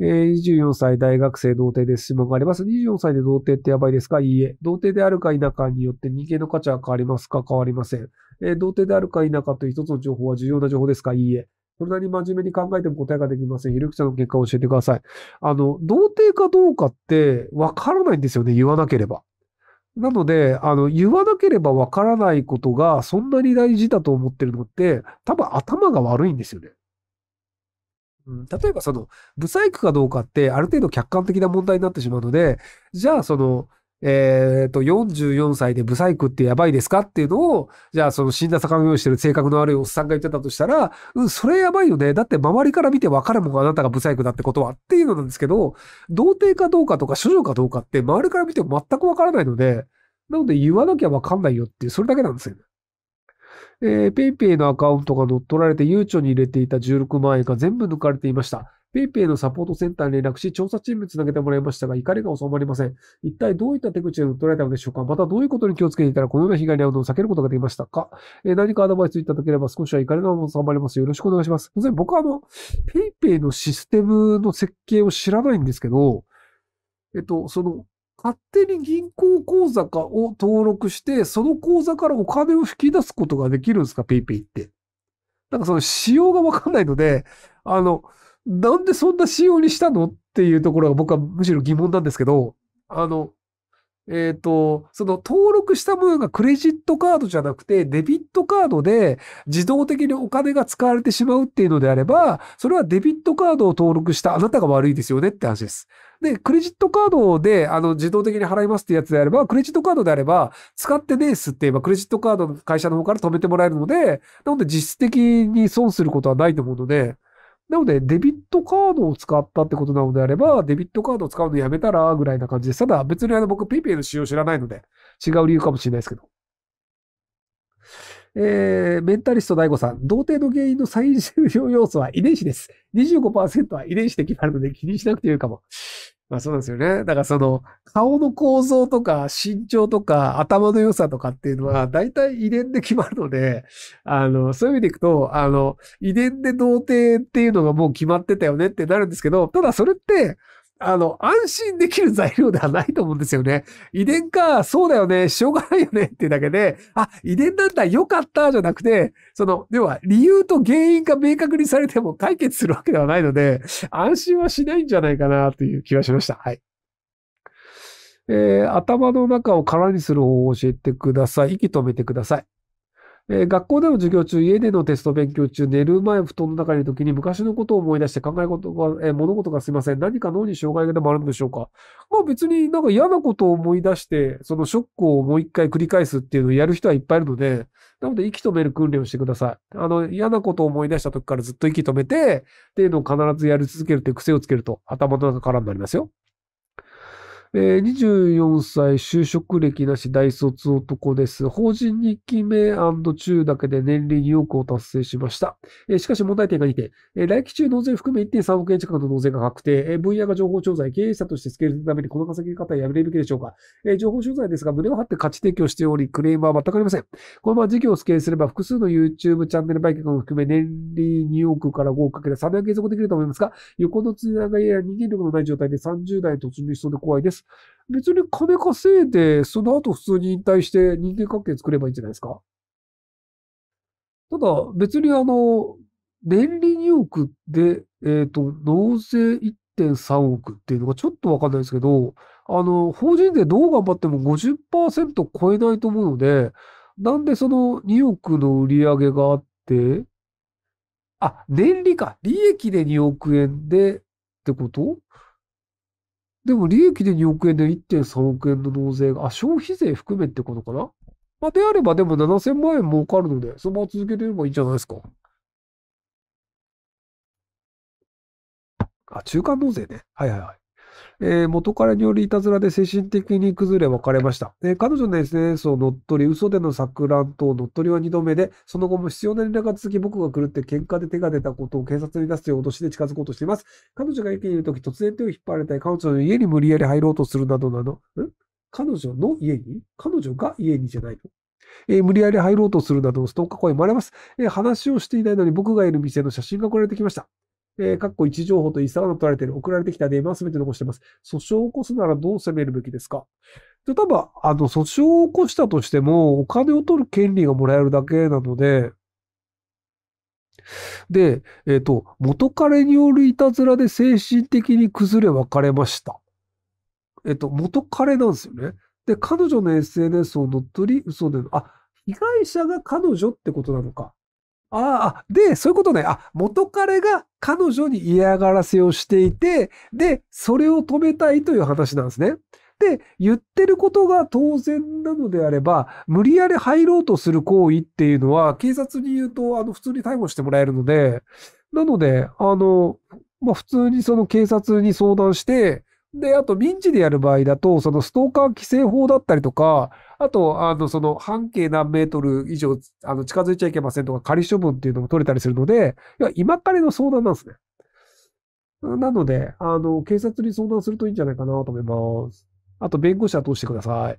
え24歳大学生童貞です。質問があります。24歳で童貞ってやばいですかいいえ。童貞であるか否かによって人間の価値は変わりますか変わりません。えー、童貞であるか否かという一つの情報は重要な情報ですかいいえ。それなりに真面目に考えても答えができません。ひるくちんの結果を教えてください。あの、童貞かどうかってわからないんですよね。言わなければ。なので、あの、言わなければわからないことがそんなに大事だと思ってるのって、多分頭が悪いんですよね。うん、例えばその、ブサイクかどうかってある程度客観的な問題になってしまうので、じゃあその、えっ、と、44歳でブサイクってやばいですかっていうのを、じゃあその死んだ魚用意してる性格の悪いおっさんが言ってたとしたら、うん、それやばいよね。だって周りから見てわかるもん、あなたがブサイクだってことはっていうのなんですけど、童貞かどうかとか処女かどうかって周りから見ても全くわからないので、なので言わなきゃわかんないよっていう、それだけなんですよね。えー、ペイペイのアカウントが乗っ取られて、ゆうちょに入れていた16万円が全部抜かれていました。ペイペイのサポートセンターに連絡し、調査チームにつなげてもらいましたが、怒りが収まりません。一体どういった手口で乗っ取られたのでしょうかまたどういうことに気をつけていたら、このような被害に遭うのを避けることができましたか、えー、何かアドバイスいただければ、少しは怒りが収まります。よろしくお願いします。当然、僕はあの、ペイペイのシステムの設計を知らないんですけど、えっと、その、勝手に銀行口座かを登録して、その口座からお金を引き出すことができるんですか、PayPay って。なんかその仕様がわかんないので、あの、なんでそんな仕様にしたのっていうところが僕はむしろ疑問なんですけど、あの、えっ、ー、と、その登録した分がクレジットカードじゃなくてデビットカードで自動的にお金が使われてしまうっていうのであれば、それはデビットカードを登録したあなたが悪いですよねって話です。で、クレジットカードであの自動的に払いますってやつであれば、クレジットカードであれば、使ってねえすって言えばクレジットカードの会社の方から止めてもらえるので、なので実質的に損することはないと思うので、なので、デビットカードを使ったってことなのであれば、デビットカードを使うのやめたら、ぐらいな感じです。ただ、別にあの、僕、p イペ p の使用知らないので、違う理由かもしれないですけど。えー、メンタリスト大悟さん、童貞の原因の最重要要素は遺伝子です。25%は遺伝子で決まるので気にしなくてよいかも。まあそうですよね。だからその顔の構造とか身長とか頭の良さとかっていうのは大体遺伝で決まるので、あの、そういう意味でいくと、あの、遺伝で童貞っていうのがもう決まってたよねってなるんですけど、ただそれってあの、安心できる材料ではないと思うんですよね。遺伝か、そうだよね、しょうがないよねっていうだけで、あ、遺伝なんだ、よかった、じゃなくて、その、要は理由と原因が明確にされても解決するわけではないので、安心はしないんじゃないかなという気がしました。はい。えー、頭の中を空にする方法を教えてください。息止めてください。えー、学校での授業中、家でのテスト勉強中、寝る前、布団の中にいる時に昔のことを思い出して考え事が、えー、物事がすいません。何か脳に障害でもあるんでしょうかまあ別になんか嫌なことを思い出して、そのショックをもう一回繰り返すっていうのをやる人はいっぱいいるので、なので息止める訓練をしてください。あの、嫌なことを思い出した時からずっと息止めて、っていうのを必ずやり続けるっていう癖をつけると頭の中からになりますよ。えー、24歳、就職歴なし、大卒男です。法人2期目中だけで年利2億を達成しました。えー、しかし問題点が2点。えー、来期中納税含め1.3億円近くの納税が確定。えー、分野が情報調査、経営者としてスケールするためにこの稼ぎ方はやめるべきでしょうか。えー、情報調剤ですが、胸を張って価値提供しており、クレームは全くありません。このまま事業をスケールすれば、複数の YouTube チャンネル売却も含め、年利2億から5億かけて3年継続できると思いますが、横のつながりや人間力のない状態で30代に突入しそうで怖いです。。別に金稼いで、その後普通に引退して人間関係作ればいいんじゃないですかただ、別にあの、年利2億で、えっ、ー、と、納税1.3億っていうのがちょっとわかんないですけど、あの、法人税どう頑張っても50%超えないと思うので、なんでその2億の売り上げがあって、あ、年利か。利益で2億円でってことでも利益で2億円で1.3億円の納税が、あ、消費税含めってことかなまあ、であればでも7000万円儲かるので、そのまま続けてればいいんじゃないですか。あ、中間納税ね。はいはいはい。えー、元彼によりいたずらで精神的に崩れ別れました。えー、彼女の SNS を乗っ取り、嘘での錯乱等乗っ取りは2度目で、その後も必要な連絡が続き、僕が狂って喧嘩で手が出たことを警察に出すという脅しで近づこうとしています。彼女が駅にいるとき、突然手を引っ張られたり、彼女の家に無理やり入ろうとするなどなど、ん彼女の家に彼女が家にじゃないのえー、無理やり入ろうとするなどのストーカー声もあります、えー、話をしていないのに僕がいる店の写真が送られてきました。えー、っこ位情報と遺産が取られている、送られてきた電話は全て残しています。訴訟を起こすならどう責めるべきですか例えば、あの、訴訟を起こしたとしても、お金を取る権利がもらえるだけなので、で、えっ、ー、と、元彼によるいたずらで精神的に崩れ別れました。えっ、ー、と、元彼なんですよね。で、彼女の SNS を乗っ取り、嘘で、あ、被害者が彼女ってことなのか。ああ、で、そういうことね。あ、元彼が彼女に嫌がらせをしていて、で、それを止めたいという話なんですね。で、言ってることが当然なのであれば、無理やり入ろうとする行為っていうのは、警察に言うと、あの、普通に逮捕してもらえるので、なので、あの、まあ、普通にその警察に相談して、で、あと民事でやる場合だと、そのストーカー規制法だったりとか、あと、あの、その、半径何メートル以上、あの、近づいちゃいけませんとか、仮処分っていうのも取れたりするので、要は今彼の相談なんですね。なので、あの、警察に相談するといいんじゃないかなと思います。あと、弁護士は通してください。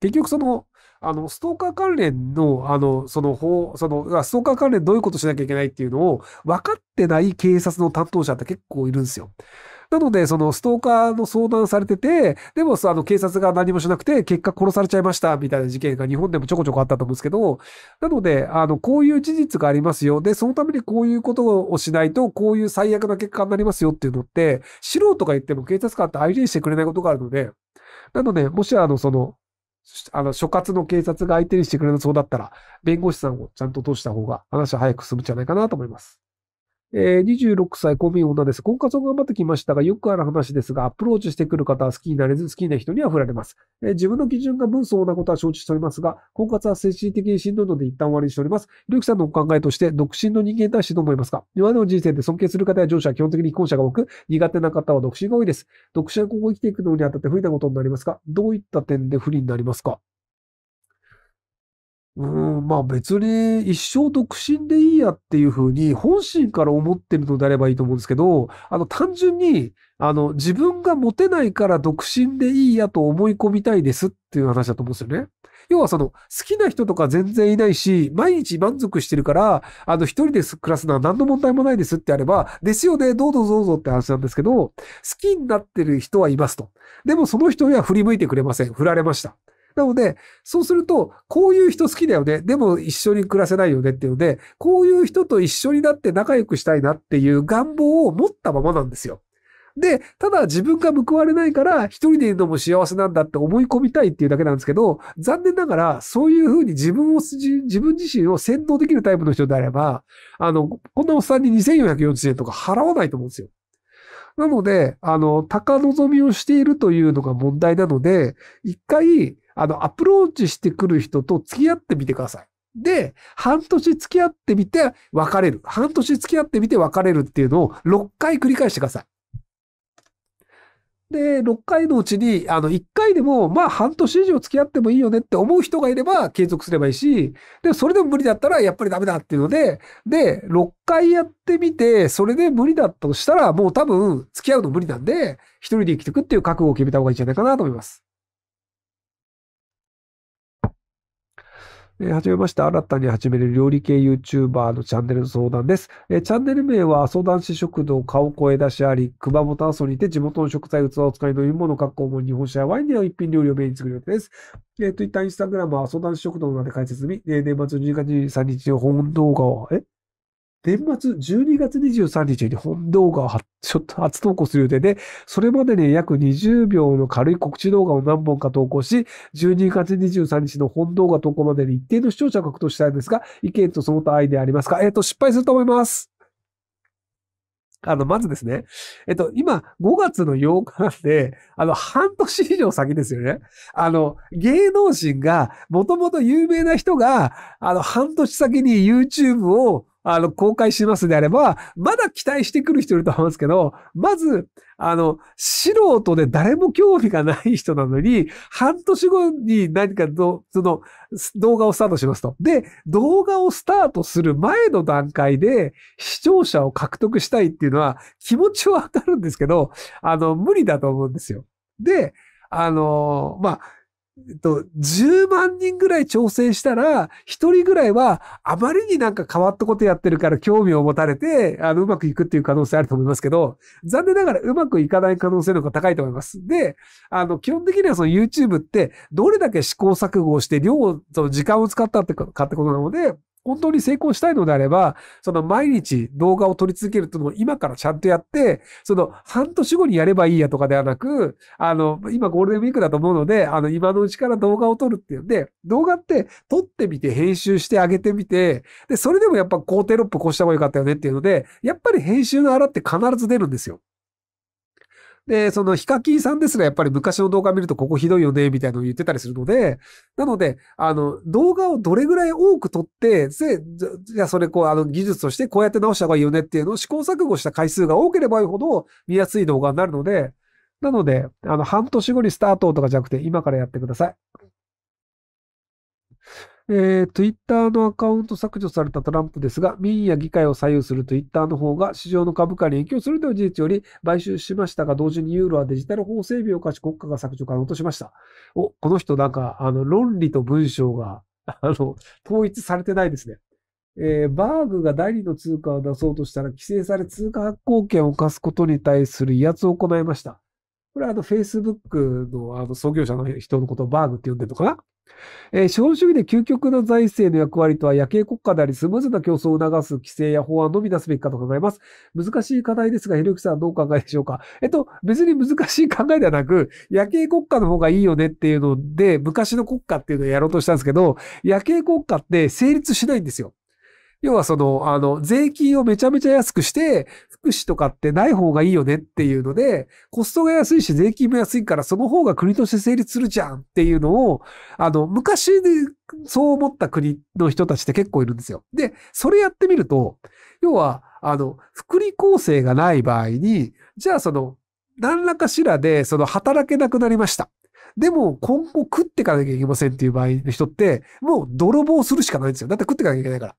結局その、あの、ストーカー関連の、あの、その法、その、ストーカー関連どういうことしなきゃいけないっていうのを分かってない警察の担当者って結構いるんですよ。なので、そのストーカーの相談されてて、でもあの警察が何もしなくて、結果殺されちゃいましたみたいな事件が日本でもちょこちょこあったと思うんですけど、なので、あの、こういう事実がありますよ。で、そのためにこういうことをしないと、こういう最悪な結果になりますよっていうのって、素人が言っても警察官って相手にしてくれないことがあるので、なので、もしあの、その、あの、所轄の警察が相手にしてくれなそうだったら、弁護士さんをちゃんと通した方が話は早く進むんじゃないかなと思います。えー、26歳、公民女です。婚活を頑張ってきましたが、よくある話ですが、アプローチしてくる方は好きになれず、好きな人には振られます。えー、自分の基準が分相なことは承知しておりますが、婚活は精神的にしんどいので一旦終わりにしております。ひろゆきさんのお考えとして、独身の人間に対してどう思いますか今までの人生で尊敬する方や上司は基本的に既婚者が多く、苦手な方は独身が多いです。独身は今後生きていくのにあたって不利なことになりますが、どういった点で不利になりますかうん、まあ別に一生独身でいいやっていうふうに本心から思ってるのであればいいと思うんですけど、あの単純に、あの自分がモテないから独身でいいやと思い込みたいですっていう話だと思うんですよね。要はその好きな人とか全然いないし、毎日満足してるから、あの一人で暮らすのは何の問題もないですってあれば、ですよね、どうぞどうぞって話なんですけど、好きになってる人はいますと。でもその人には振り向いてくれません。振られました。なので、そうすると、こういう人好きだよね。でも一緒に暮らせないよねっていうので、こういう人と一緒になって仲良くしたいなっていう願望を持ったままなんですよ。で、ただ自分が報われないから一人でいるのも幸せなんだって思い込みたいっていうだけなんですけど、残念ながらそういうふうに自分を、自分自身を先導できるタイプの人であれば、あの、こんなおっさんに2440円とか払わないと思うんですよ。なので、あの、高望みをしているというのが問題なので、一回、あの、アプローチしてくる人と付き合ってみてください。で、半年付き合ってみて別れる。半年付き合ってみて別れるっていうのを6回繰り返してください。で、6回のうちに、あの、1回でも、まあ、半年以上付き合ってもいいよねって思う人がいれば継続すればいいし、で、それでも無理だったら、やっぱりダメだっていうので、で、6回やってみて、それで無理だったとしたら、もう多分、付き合うの無理なんで、一人で生きていくっていう覚悟を決めた方がいいんじゃないかなと思います。えー、はじめまして、新たに始める料理系 YouTuber のチャンネルの相談です。えー、チャンネル名は、相談師食堂顔声出しあり、熊本阿蘇にて地元の食材、器を使い飲み物、格好も日本酒やワインでの一品料理をメインに作る予定です。えー、Twitter、Instagram は相談師食堂なで解説済み、えー、年末の1 2月23日の本動画を、え年末12月23日に本動画を初投稿する予定で、それまでに約20秒の軽い告知動画を何本か投稿し、12月23日の本動画投稿までに一定の視聴者を獲得したいんですが、意見とその他アイデアありますかえっ、ー、と、失敗すると思います。あの、まずですね、えっと、今、5月の8日なんで、あの、半年以上先ですよね。あの、芸能人が、もともと有名な人が、あの、半年先に YouTube をあの、公開しますであれば、まだ期待してくる人いると思うんですけど、まず、あの、素人で誰も興味がない人なのに、半年後に何かその、動画をスタートしますと。で、動画をスタートする前の段階で、視聴者を獲得したいっていうのは、気持ちはわかるんですけど、あの、無理だと思うんですよ。で、あの、まあ、えっと、10万人ぐらい挑戦したら、1人ぐらいは、あまりになんか変わったことやってるから興味を持たれて、あの、うまくいくっていう可能性あると思いますけど、残念ながらうまくいかない可能性の方が高いと思います。で、あの、基本的にはその YouTube って、どれだけ試行錯誤をして、量を、その時間を使ったってかってことなので、本当に成功したいのであれば、その毎日動画を撮り続けるというのを今からちゃんとやって、その半年後にやればいいやとかではなく、あの、今ゴールデンウィークだと思うので、あの、今のうちから動画を撮るっていうんで、動画って撮ってみて編集してあげてみて、で、それでもやっぱ工程ップ越した方が良かったよねっていうので、やっぱり編集の荒って必ず出るんですよ。で、そのヒカキンさんですらやっぱり昔の動画見るとここひどいよね、みたいなのを言ってたりするので、なので、あの、動画をどれぐらい多く撮って、じゃあそれこう、あの、技術としてこうやって直した方がいいよねっていうのを試行錯誤した回数が多ければいいほど見やすい動画になるので、なので、あの、半年後にスタートとかじゃなくて、今からやってください。えー、Twitter のアカウント削除されたトランプですが、民意や議会を左右する Twitter の方が市場の株価に影響するという事実より買収しましたが、同時にユーロはデジタル法整備を課し国家が削除可能としました。お、この人なんか、あの、論理と文章が、あの、統一されてないですね。えー、バーグが第二の通貨を出そうとしたら、規制され通貨発行権を課すことに対する威圧を行いました。これはあの、Facebook のあの創業者の人のことをバーグって呼んでるのかなえー、資本主義で究極の財政の役割とは夜景国家であり、スムーズな競争を促す規制や法案のみ出すべきかと考えます。難しい課題ですが、ひろゆきさんはどうお考えでしょうかえっと、別に難しい考えではなく、夜景国家の方がいいよねっていうので、昔の国家っていうのをやろうとしたんですけど、夜景国家って成立しないんですよ。要はその、あの、税金をめちゃめちゃ安くして、福祉とかってない方がいいよねっていうので、コストが安いし税金も安いからその方が国として成立するじゃんっていうのを、あの、昔でそう思った国の人たちって結構いるんですよ。で、それやってみると、要は、あの、福利厚生がない場合に、じゃあその、何らかしらで、その働けなくなりました。でも、今後食っていかなきゃいけませんっていう場合の人って、もう泥棒するしかないんですよ。だって食っていかなきゃいけないから。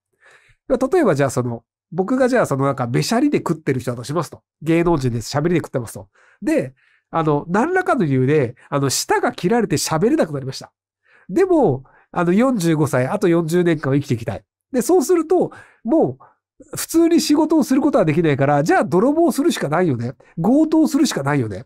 例えばじゃあその、僕がじゃあそのなんか、べしゃりで食ってる人だとしますと。芸能人です。喋りで食ってますと。で、あの、何らかの理由で、あの、舌が切られて喋れなくなりました。でも、あの、45歳、あと40年間を生きていきたい。で、そうすると、もう、普通に仕事をすることはできないから、じゃあ泥棒するしかないよね。強盗するしかないよね。っ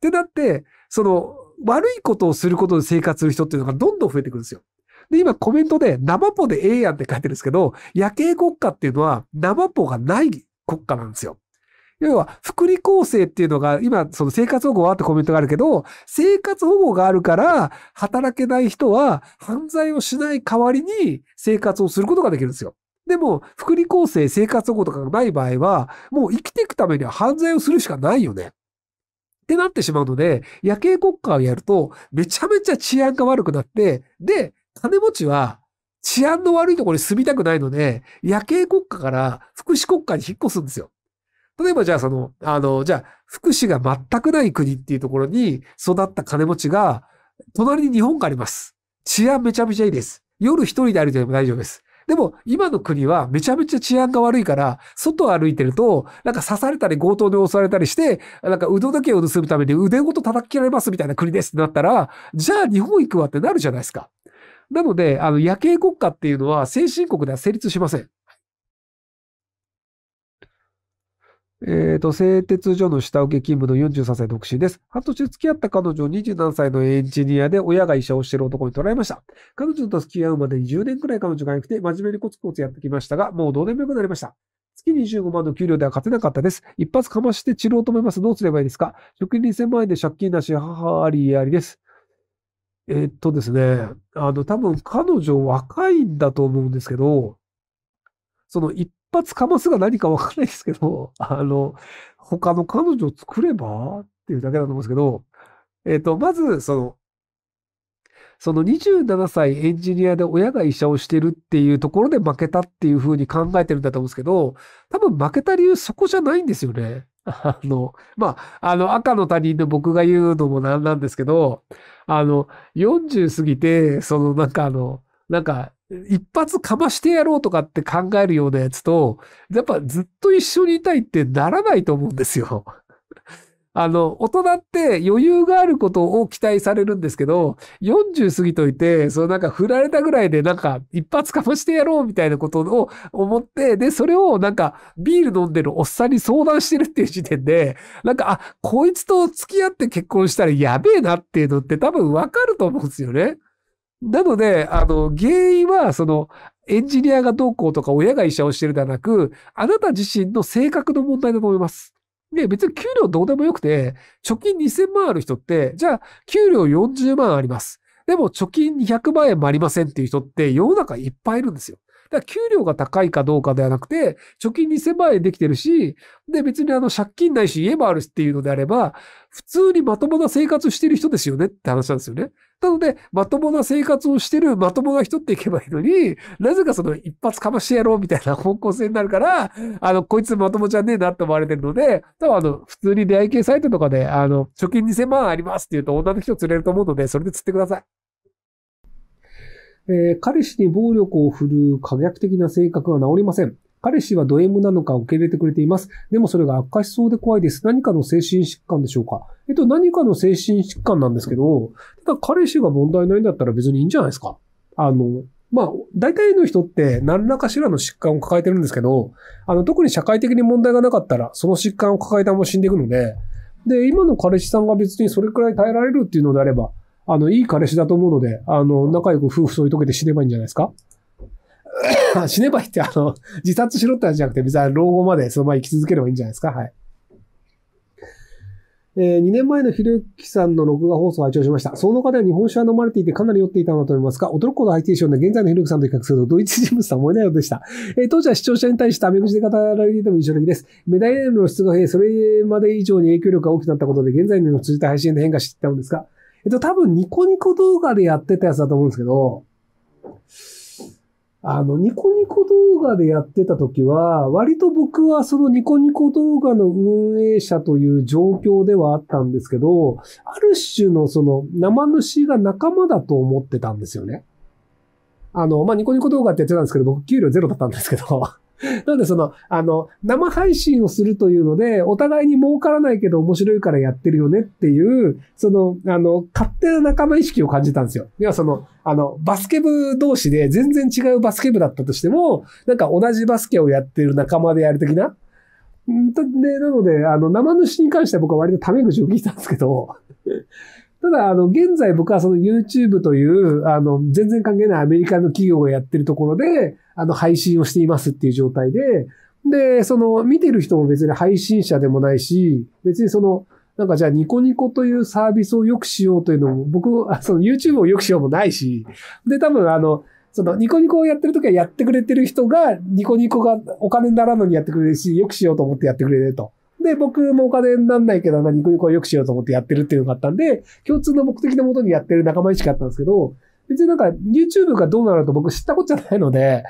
てなって、その、悪いことをすることで生活する人っていうのがどんどん増えてくるんですよ。で、今コメントで、生ポでええやんって書いてるんですけど、夜景国家っていうのは、生ポがない国家なんですよ。要は、福利厚生っていうのが、今、その生活保護はってコメントがあるけど、生活保護があるから、働けない人は犯罪をしない代わりに生活をすることができるんですよ。でも、福利厚生、生活保護とかがない場合は、もう生きていくためには犯罪をするしかないよね。ってなってしまうので、夜景国家をやると、めちゃめちゃ治安が悪くなって、で、金持ちは治安の悪いところに住みたくないので、夜景国家から福祉国家に引っ越すんですよ。例えばじゃあその、あの、じゃあ福祉が全くない国っていうところに育った金持ちが、隣に日本があります。治安めちゃめちゃいいです。夜一人で歩いても大丈夫です。でも、今の国はめちゃめちゃ治安が悪いから、外を歩いてると、なんか刺されたり強盗に襲われたりして、なんか腕だけを盗むために腕ごと叩き切られますみたいな国ですってなったら、じゃあ日本行くわってなるじゃないですか。なので、あの、夜景国家っていうのは先進国では成立しません。えっ、ー、と、製鉄所の下請け勤務の43歳独身です。半年付き合った彼女27歳のエンジニアで親が医者をしている男にらえました。彼女と付き合うまでに10年くらい彼女が良くて真面目にコツコツやってきましたが、もうどうでもよくなりました。月25万の給料では勝てなかったです。一発かまして治療を止めます。どうすればいいですか職員2000万円で借金なし、母ありありです。えっとですね、あの、多分彼女若いんだと思うんですけど、その一発かますが何かわかんないですけど、あの、他の彼女を作ればっていうだけだと思うんですけど、えっ、と、まず、その、その27歳エンジニアで親が医者をしてるっていうところで負けたっていうふうに考えてるんだと思うんですけど、多分負けた理由そこじゃないんですよね。あの、まあ、あの、赤の他人の僕が言うのもなんなんですけど、あの、40過ぎて、その、なんかあの、なんか、一発かましてやろうとかって考えるようなやつと、やっぱずっと一緒にいたいってならないと思うんですよ。あの、大人って余裕があることを期待されるんですけど、40過ぎといて、そのなんか振られたぐらいでなんか一発かましてやろうみたいなことを思って、で、それをなんかビール飲んでるおっさんに相談してるっていう時点で、なんか、あ、こいつと付き合って結婚したらやべえなっていうのって多分わかると思うんですよね。なので、あの、原因は、その、エンジニアがどうこうとか親が医者をしてるではなく、あなた自身の性格の問題だと思います。で、別に給料どうでもよくて、貯金2000万ある人って、じゃあ、給料40万あります。でも、貯金200万円もありませんっていう人って、世の中いっぱいいるんですよ。だから給料が高いかどうかではなくて、貯金2000万円できてるし、で、別にあの、借金ないし家もあるしっていうのであれば、普通にまともな生活してる人ですよねって話なんですよね。なので、まともな生活をしてるまともな人っていけばいいのに、なぜかその一発かましてやろうみたいな方向性になるから、あの、こいつまともじゃねえなって思われてるので、多分あの、普通に出会い系サイトとかで、あの、貯金2000万ありますって言うと女の人釣れると思うので、それで釣ってください。えー、彼氏に暴力を振るう可逆的な性格が治りません。彼氏はド M なのか受け入れてくれています。でもそれが悪化しそうで怖いです。何かの精神疾患でしょうかえっと、何かの精神疾患なんですけど、ただ彼氏が問題ないんだったら別にいいんじゃないですかあの、まあ、大体の人って何らかしらの疾患を抱えてるんですけど、あの、特に社会的に問題がなかったら、その疾患を抱えたまま死んでいくので、で、今の彼氏さんが別にそれくらい耐えられるっていうのであれば、あの、いい彼氏だと思うので、あの、仲良く夫婦添い遂げて死ねばいいんじゃないですか 死ねばいいって、あの、自殺しろって話じゃなくて、別に老後までそのまま生き続ければいいんじゃないですかはい。えー、2年前のひろゆきさんの録画放送を拝聴しました。その中では日本酒は飲まれていてかなり酔っていたのだと思いますが、驚くほどハイテンションで現在のひろゆきさんと比較するとドイツ人物とは思えないようでした。えー、当時は視聴者に対してアメ口で語られていても印象的です。メダイルの露出が増え、それまで以上に影響力が大きくなったことで現在の通じた配信で変化していったのですが、えっと、多分ニコニコ動画でやってたやつだと思うんですけど、あの、ニコニコ動画でやってた時は、割と僕はそのニコニコ動画の運営者という状況ではあったんですけど、ある種のその生主が仲間だと思ってたんですよね。あの、まあ、ニコニコ動画ってやってたんですけど、僕給料ゼロだったんですけど なので、その、あの、生配信をするというので、お互いに儲からないけど面白いからやってるよねっていう、その、あの、勝手な仲間意識を感じたんですよ。要はその、あの、バスケ部同士で全然違うバスケ部だったとしても、なんか同じバスケをやってる仲間でやる的な。んで、なので、あの、生主に関しては僕は割とタメ口を聞いたんですけど、ただ、あの、現在僕はその YouTube という、あの、全然関係ないアメリカの企業がやってるところで、あの、配信をしていますっていう状態で、で、その、見てる人も別に配信者でもないし、別にその、なんかじゃあニコニコというサービスを良くしようというのも、僕、その YouTube を良くしようもないし、で、多分あの、そのニコニコをやってる時はやってくれてる人が、ニコニコがお金にならんのにやってくれるし、良くしようと思ってやってくれると。で、僕もお金になんないけど、ニコニコを良くしようと思ってやってるっていうのがあったんで、共通の目的のもとにやってる仲間意識あったんですけど、別になんか YouTube がどうなると僕知ったことじゃないので、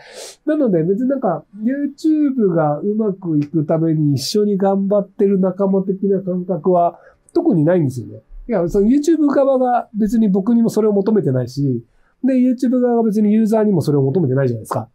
なので別になんか YouTube がうまくいくために一緒に頑張ってる仲間的な感覚は特にないんですよね。いや、その YouTube 側が別に僕にもそれを求めてないし、で、YouTube 側が別にユーザーにもそれを求めてないじゃないですか。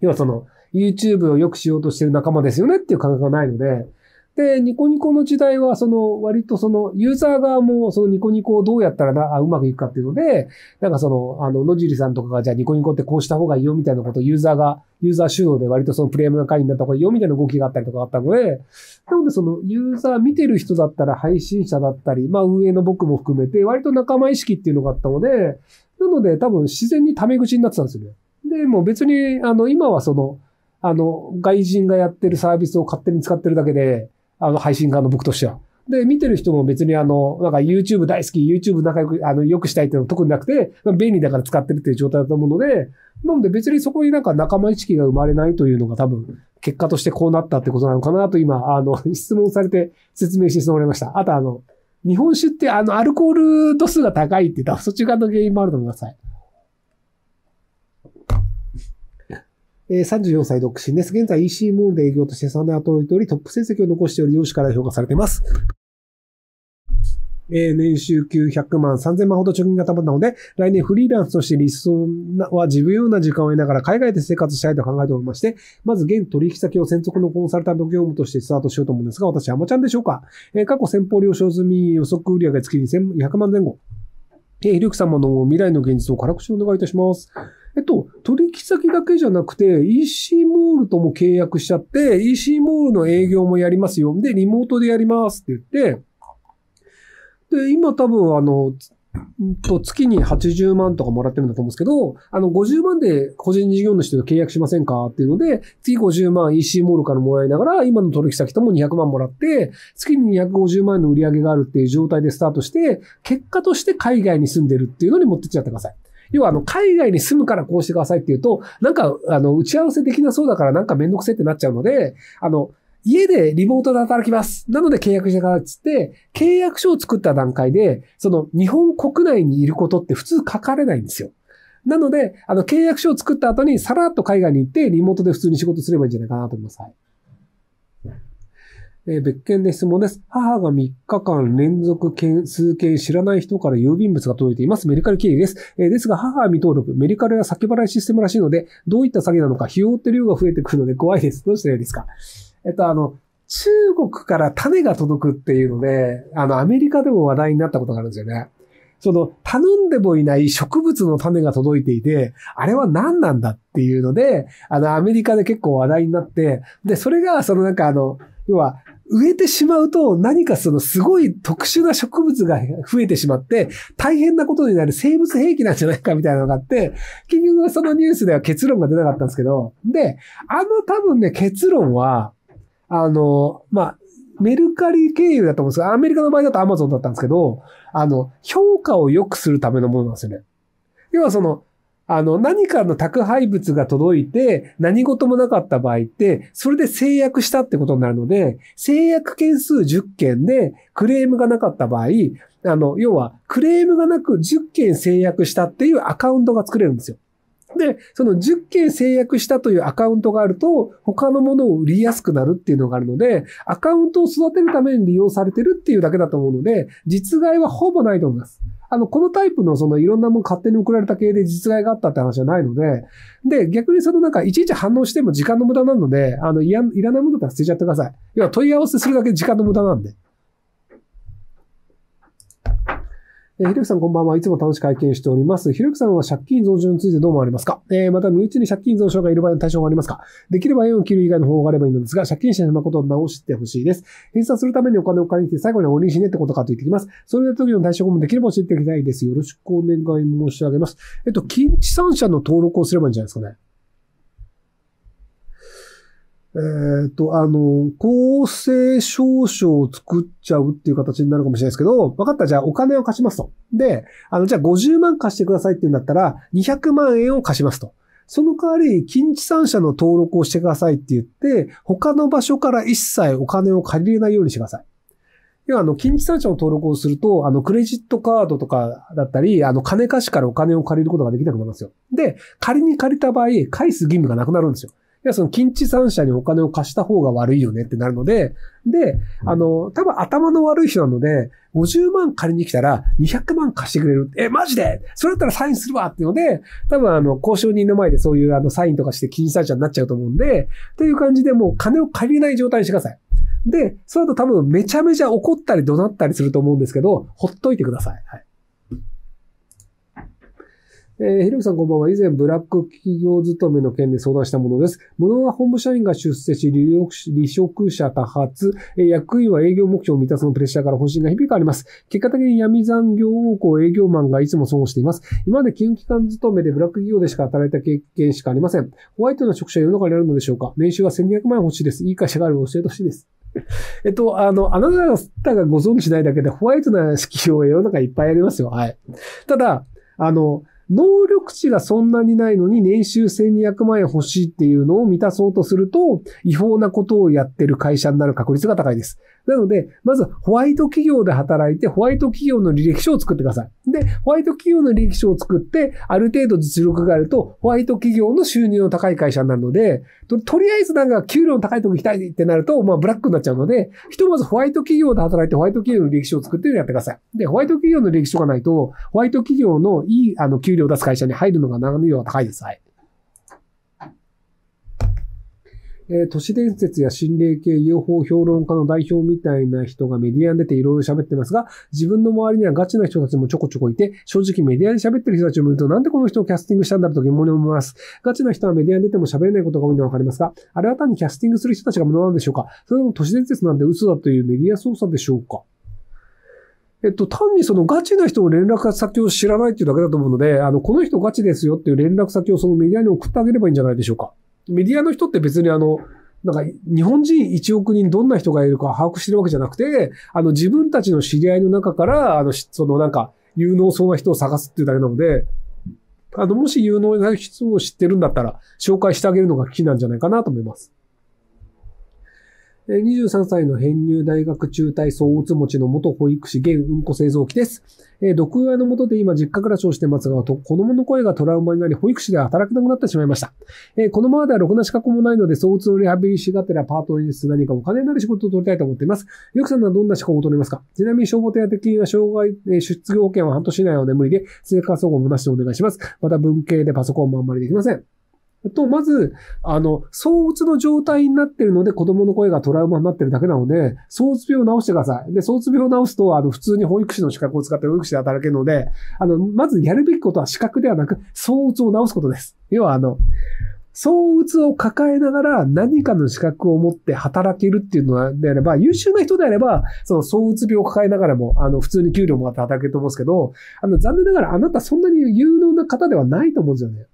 要はその、YouTube を良くしようとしてる仲間ですよねっていう感覚がないので、で、ニコニコの時代は、その、割とその、ユーザー側も、そのニコニコをどうやったらな、うまくいくかっていうので、なんかその、あの、野尻さんとかが、じゃあニコニコってこうした方がいいよみたいなことユーザーが、ユーザー主導で割とそのプレミアム会員だった方がいいよみたいな動きがあったりとかあったので、なのでその、ユーザー見てる人だったら、配信者だったり、まあ運営の僕も含めて、割と仲間意識っていうのがあったので、なので多分自然にタメ口になってたんですよね。で、もう別に、あの、今はその、あの、外人がやってるサービスを勝手に使ってるだけで、あの、配信家の僕としては。で、見てる人も別にあの、なんか YouTube 大好き、YouTube 仲良く、あの、良くしたいっていうのは特になくて、便利だから使ってるっていう状態だと思うので、なので別にそこになんか仲間意識が生まれないというのが多分、結果としてこうなったってことなのかなと今、あの、質問されて説明してしもらいました。あとあの、日本酒ってあの、アルコール度数が高いって言ったら、そっち側の原因もあると思います。いえ34歳独身です。現在 EC モールで営業として3年働いており、トップ成績を残しており、上司から評価されています。えー、年収900万、3000万ほど貯金が貯まったので、来年フリーランスとして理想は自分ような時間を得ながら海外で生活したいと考えておりまして、まず現取引先を専属のコンサルタント業務としてスタートしようと思うんですが、私はアマちゃんでしょうかえー、過去先方了承済み予測売上月1 2 0 0万前後。えー、ひゆく様の未来の現実を辛口お願いいたします。えっと、取引先だけじゃなくて、EC モールとも契約しちゃって、EC モールの営業もやりますよ。で、リモートでやりますって言って、で、今多分あの、と月に80万とかもらってるんだと思うんですけど、あの50万で個人事業主と契約しませんかっていうので、月50万 EC モールからもらいながら、今の取引先とも200万もらって、月に250万の売り上げがあるっていう状態でスタートして、結果として海外に住んでるっていうのに持ってっちゃってください。要はあの、海外に住むからこうしてくださいっていうと、なんか、あの、打ち合わせできなそうだからなんかめんどくせってなっちゃうので、あの、家でリモートで働きます。なので契約してからっつって、契約書を作った段階で、その日本国内にいることって普通書かれないんですよ。なので、あの契約書を作った後にさらっと海外に行ってリモートで普通に仕事すればいいんじゃないかなと思います。はいえー、別件で質問です。母が3日間連続件数件知らない人から郵便物が届いています。メリカル経由です。えー、ですが、母は未登録、メリカルは先払いシステムらしいので、どういった詐欺なのか、費用って量が増えてくるので怖いです。どうしたらいいですかえっと、あの、中国から種が届くっていうので、あの、アメリカでも話題になったことがあるんですよね。その、頼んでもいない植物の種が届いていて、あれは何なんだっていうので、あの、アメリカで結構話題になって、で、それが、そのなんかあの、要は、植えてしまうと何かそのすごい特殊な植物が増えてしまって大変なことになる生物兵器なんじゃないかみたいなのがあって、結局そのニュースでは結論が出なかったんですけど、で、あの多分ね結論は、あの、まあ、メルカリ経由だと思うんですが、アメリカの場合だとアマゾンだったんですけど、あの、評価を良くするためのものなんですよね。要はその、あの、何かの宅配物が届いて、何事もなかった場合って、それで制約したってことになるので、制約件数10件でクレームがなかった場合、あの、要は、クレームがなく10件制約したっていうアカウントが作れるんですよ。で、その10件制約したというアカウントがあると、他のものを売りやすくなるっていうのがあるので、アカウントを育てるために利用されてるっていうだけだと思うので、実害はほぼないと思います。あの、このタイプのそのいろんなもん勝手に送られた系で実害があったって話じゃないので、で、逆にそのなんかいちいち反応しても時間の無駄なので、あの、いいらないものだったら捨てちゃってください。要は問い合わせするだけ時間の無駄なんで。えー、ひろゆきさんこんばんは。いつも楽しく拝見しております。ひろゆきさんは借金増収についてどう思われますかえー、また身内に借金増収がいる場合の対象はありますかできれば縁を切る以外の方法があればいいのですが、借金者のしことを直してほしいです。返済するためにお金を借りて最後におりにしねってことかと言ってきます。それで時の対処法もできれば教えていきたいです。よろしくお願い申し上げます。えっと、近地産者の登録をすればいいんじゃないですかね。えー、っと、あの、公正証書を作っちゃうっていう形になるかもしれないですけど、分かった、じゃあお金を貸しますと。で、あの、じゃあ50万貸してくださいって言うんだったら、200万円を貸しますと。その代わり、近地産者の登録をしてくださいって言って、他の場所から一切お金を借りれないようにしてください。要は、あの、近地産者の登録をすると、あの、クレジットカードとかだったり、あの、金貸しからお金を借りることができなくなりますよ。で、仮に借りた場合、返す義務がなくなるんですよ。いや、その近地三者にお金を貸した方が悪いよねってなるので、で、あの、多分頭の悪い人なので、50万借りに来たら200万貸してくれる。え、マジでそれだったらサインするわっていうので、多分あの、交渉人の前でそういうあの、サインとかして近地三者になっちゃうと思うんで、っていう感じでもう金を借りれない状態にしてください。で、その後多分めちゃめちゃ怒ったり怒鳴ったりすると思うんですけど、ほっといてください。はい。えー、ひろきさんこんばんは。以前、ブラック企業勤めの件で相談したものです。物は本部社員が出世し、離職者多発、えー、役員は営業目標を満たすのプレッシャーから方針が響くあります。結果的に闇残業をこ営業マンがいつも損をしています。今まで金融機関勤めでブラック企業でしか働いた経験しかありません。ホワイトの職種は世の中にあるのでしょうか年収は1200万円欲しいです。いい会社がある教えてほしいです。えっと、あの、あなたがご存知ないだけで、ホワイトな企業は世の中いっぱいありますよ。はい。ただ、あの、能力値がそんなにないのに年収1200万円欲しいっていうのを満たそうとすると、違法なことをやってる会社になる確率が高いです。なので、まずホワイト企業で働いて、ホワイト企業の履歴書を作ってください。で、ホワイト企業の履歴書を作って、ある程度実力があると、ホワイト企業の収入の高い会社になるので、ととりあえずなんか給料の高いとこ行きたいってなると、まあブラックになっちゃうので、ひとまずホワイト企業で働いて、ホワイト企業の履歴書を作ってるのやってください。で、ホワイト企業の履歴書がないと、ホワイト企業のいい、あの、給給料を出す会社に入るのが難易度が高いです。はい。えー、都市伝説や心霊系 UFO 評論家の代表みたいな人がメディアに出ていろいろ喋ってますが、自分の周りにはガチな人たちもちょこちょこいて、正直メディアに喋ってる人たちを見ると、なんでこの人をキャスティングしたんだろうと疑問に思います。ガチな人はメディアに出ても喋れないことが多いのはわかりますが、あれは単にキャスティングする人たちが無能なんでしょうかそれとも都市伝説なんで嘘だというメディア操作でしょうかえっと、単にそのガチな人の連絡先を知らないっていうだけだと思うので、あの、この人ガチですよっていう連絡先をそのメディアに送ってあげればいいんじゃないでしょうか。メディアの人って別にあの、なんか、日本人1億人どんな人がいるか把握してるわけじゃなくて、あの、自分たちの知り合いの中から、あの、そのなんか、有能そうな人を探すっていうだけなので、あの、もし有能な人を知ってるんだったら、紹介してあげるのが危機なんじゃないかなと思います。23歳の編入大学中退総鬱つ持ちの元保育士現うんこ製造機です。えー、毒親のもとで今実家暮らしをしてますが、子供の声がトラウマになり、保育士で働けなくなってしまいました。えー、このままではろくな資格もないので、総鬱をリハビリしがてらパートにす何かお金になる仕事を取りたいと思っています。よくさんはどんな資格を取りますかちなみに消防手当金は障害、えー、出業権は半年以内は眠無理で、生活保護もなしでお願いします。また文系でパソコンもあんまりできません。と、まず、あの、相うつの状態になってるので、子供の声がトラウマになってるだけなので、相うつ病を治してください。で、相うつ病を治すと、あの、普通に保育士の資格を使って保育士で働けるので、あの、まずやるべきことは資格ではなく、相うつを治すことです。要は、あの、相うつを抱えながら何かの資格を持って働けるっていうのであれば、優秀な人であれば、その相うつ病を抱えながらも、あの、普通に給料もらって働けると思うんですけど、あの、残念ながらあなたそんなに有能な方ではないと思うんですよね。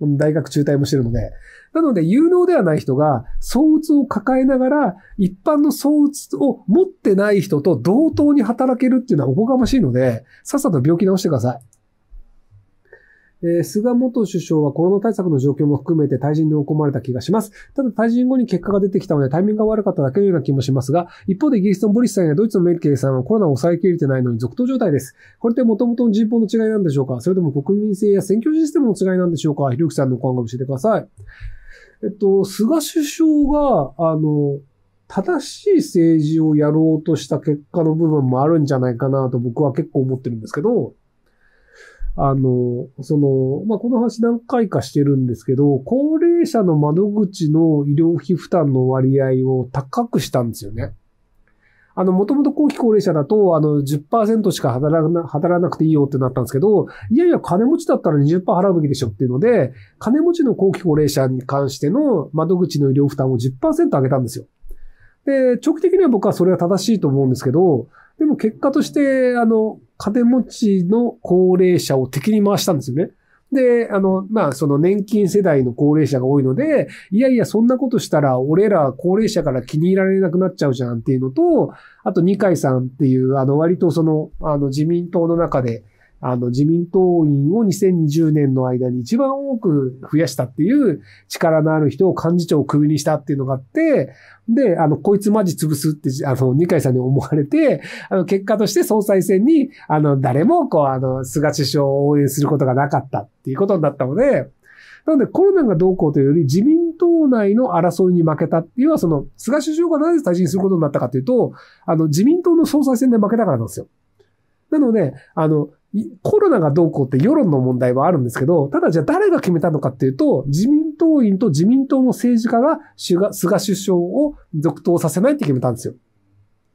大学中退もしてるので。なので、有能ではない人が、相うつを抱えながら、一般の相うつを持ってない人と同等に働けるっていうのはおこがましいので、さっさと病気治してください。えー、菅元首相はコロナ対策の状況も含めて退陣に追い込まれた気がします。ただ退陣後に結果が出てきたのでタイミングが悪かっただけのような気もしますが、一方でイギリスのボリスさんやドイツのメルケルさんはコロナを抑えきれてないのに続投状態です。これって元々の人口の違いなんでしょうかそれとも国民性や選挙システムの違いなんでしょうかひろきさんのお考えを教えてください。えっと、菅首相が、あの、正しい政治をやろうとした結果の部分もあるんじゃないかなと僕は結構思ってるんですけど、あの、その、まあ、この話何回かしてるんですけど、高齢者の窓口の医療費負担の割合を高くしたんですよね。あの、もともと後期高齢者だと、あの10、しか働かな、働かなくていいよってなったんですけど、いやいや、金持ちだったら20%払うべきでしょっていうので、金持ちの後期高齢者に関しての窓口の医療負担を10%上げたんですよ。で、長期的には僕はそれは正しいと思うんですけど、でも結果として、あの、金持ちの高齢者を敵に回したんですよね。で、あの、まあ、その年金世代の高齢者が多いので、いやいや、そんなことしたら、俺ら高齢者から気に入られなくなっちゃうじゃんっていうのと、あと、二階さんっていう、あの、割とその、あの、自民党の中で、あの、自民党員を2020年の間に一番多く増やしたっていう力のある人を幹事長をクビにしたっていうのがあって、で、あの、こいつマジ潰すって、あの、二階さんに思われて、あの、結果として総裁選に、あの、誰も、こう、あの、菅首相を応援することがなかったっていうことになったので、なのでコロナがどうこうというより自民党内の争いに負けたっていうのはその菅首相がなぜ退陣することになったかというと、あの自民党の総裁選で負けたからなんですよ。なので、あの、コロナがどうこうって世論の問題はあるんですけど、ただじゃあ誰が決めたのかっていうと、自民党員と自民党の政治家が菅首相を続投させないって決めたんですよ。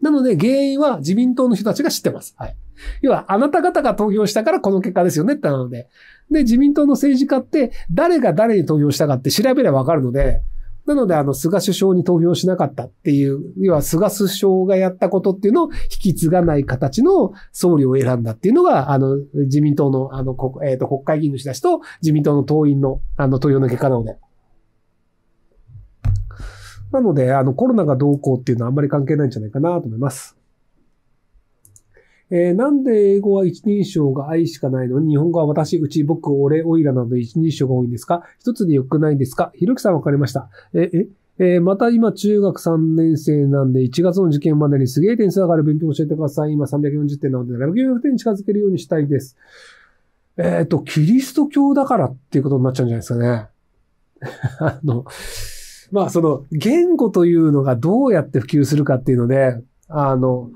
なので原因は自民党の人たちが知ってます。はい。要は、あなた方が投票したからこの結果ですよねってなので。で、自民党の政治家って誰が誰に投票したかって調べればわかるので、なので、あの、菅首相に投票しなかったっていう、要は菅首相がやったことっていうのを引き継がない形の総理を選んだっていうのが、あの、自民党の、あの、えー、と、国会議員の人たちと自民党の党員の、あの、投票の結果なので。なので、あの、コロナがどうこうっていうのはあんまり関係ないんじゃないかなと思います。えー、なんで英語は一人称が愛しかないのに、日本語は私、うち、僕、俺、おいらなど一人称が多いんですか一つで良くないんですかひろきさんわかりました。え、え、えー、また今中学3年生なんで、1月の受験までにすげえ点数上がる勉強教えてください。今340点なので、なる点に近づけるようにしたいです。えっ、ー、と、キリスト教だからっていうことになっちゃうんじゃないですかね。あの、まあその、言語というのがどうやって普及するかっていうので、あの、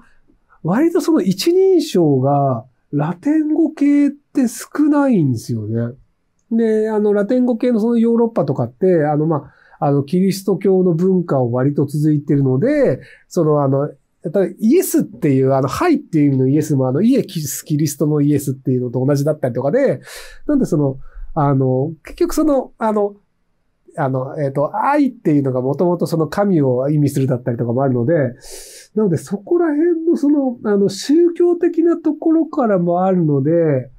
割とその一人称がラテン語系って少ないんですよね。で、あの、ラテン語系のそのヨーロッパとかって、あの、まあ、あの、キリスト教の文化を割と続いてるので、その、あの、イエスっていう、あの、はいっていう意味のイエスも、あの、イエスキリストのイエスっていうのと同じだったりとかで、なんでその、あの、結局その、あの、あの、えっ、ー、と、愛っていうのがもともとその神を意味するだったりとかもあるので、なので、そこら辺のその、あの、宗教的なところからもあるので、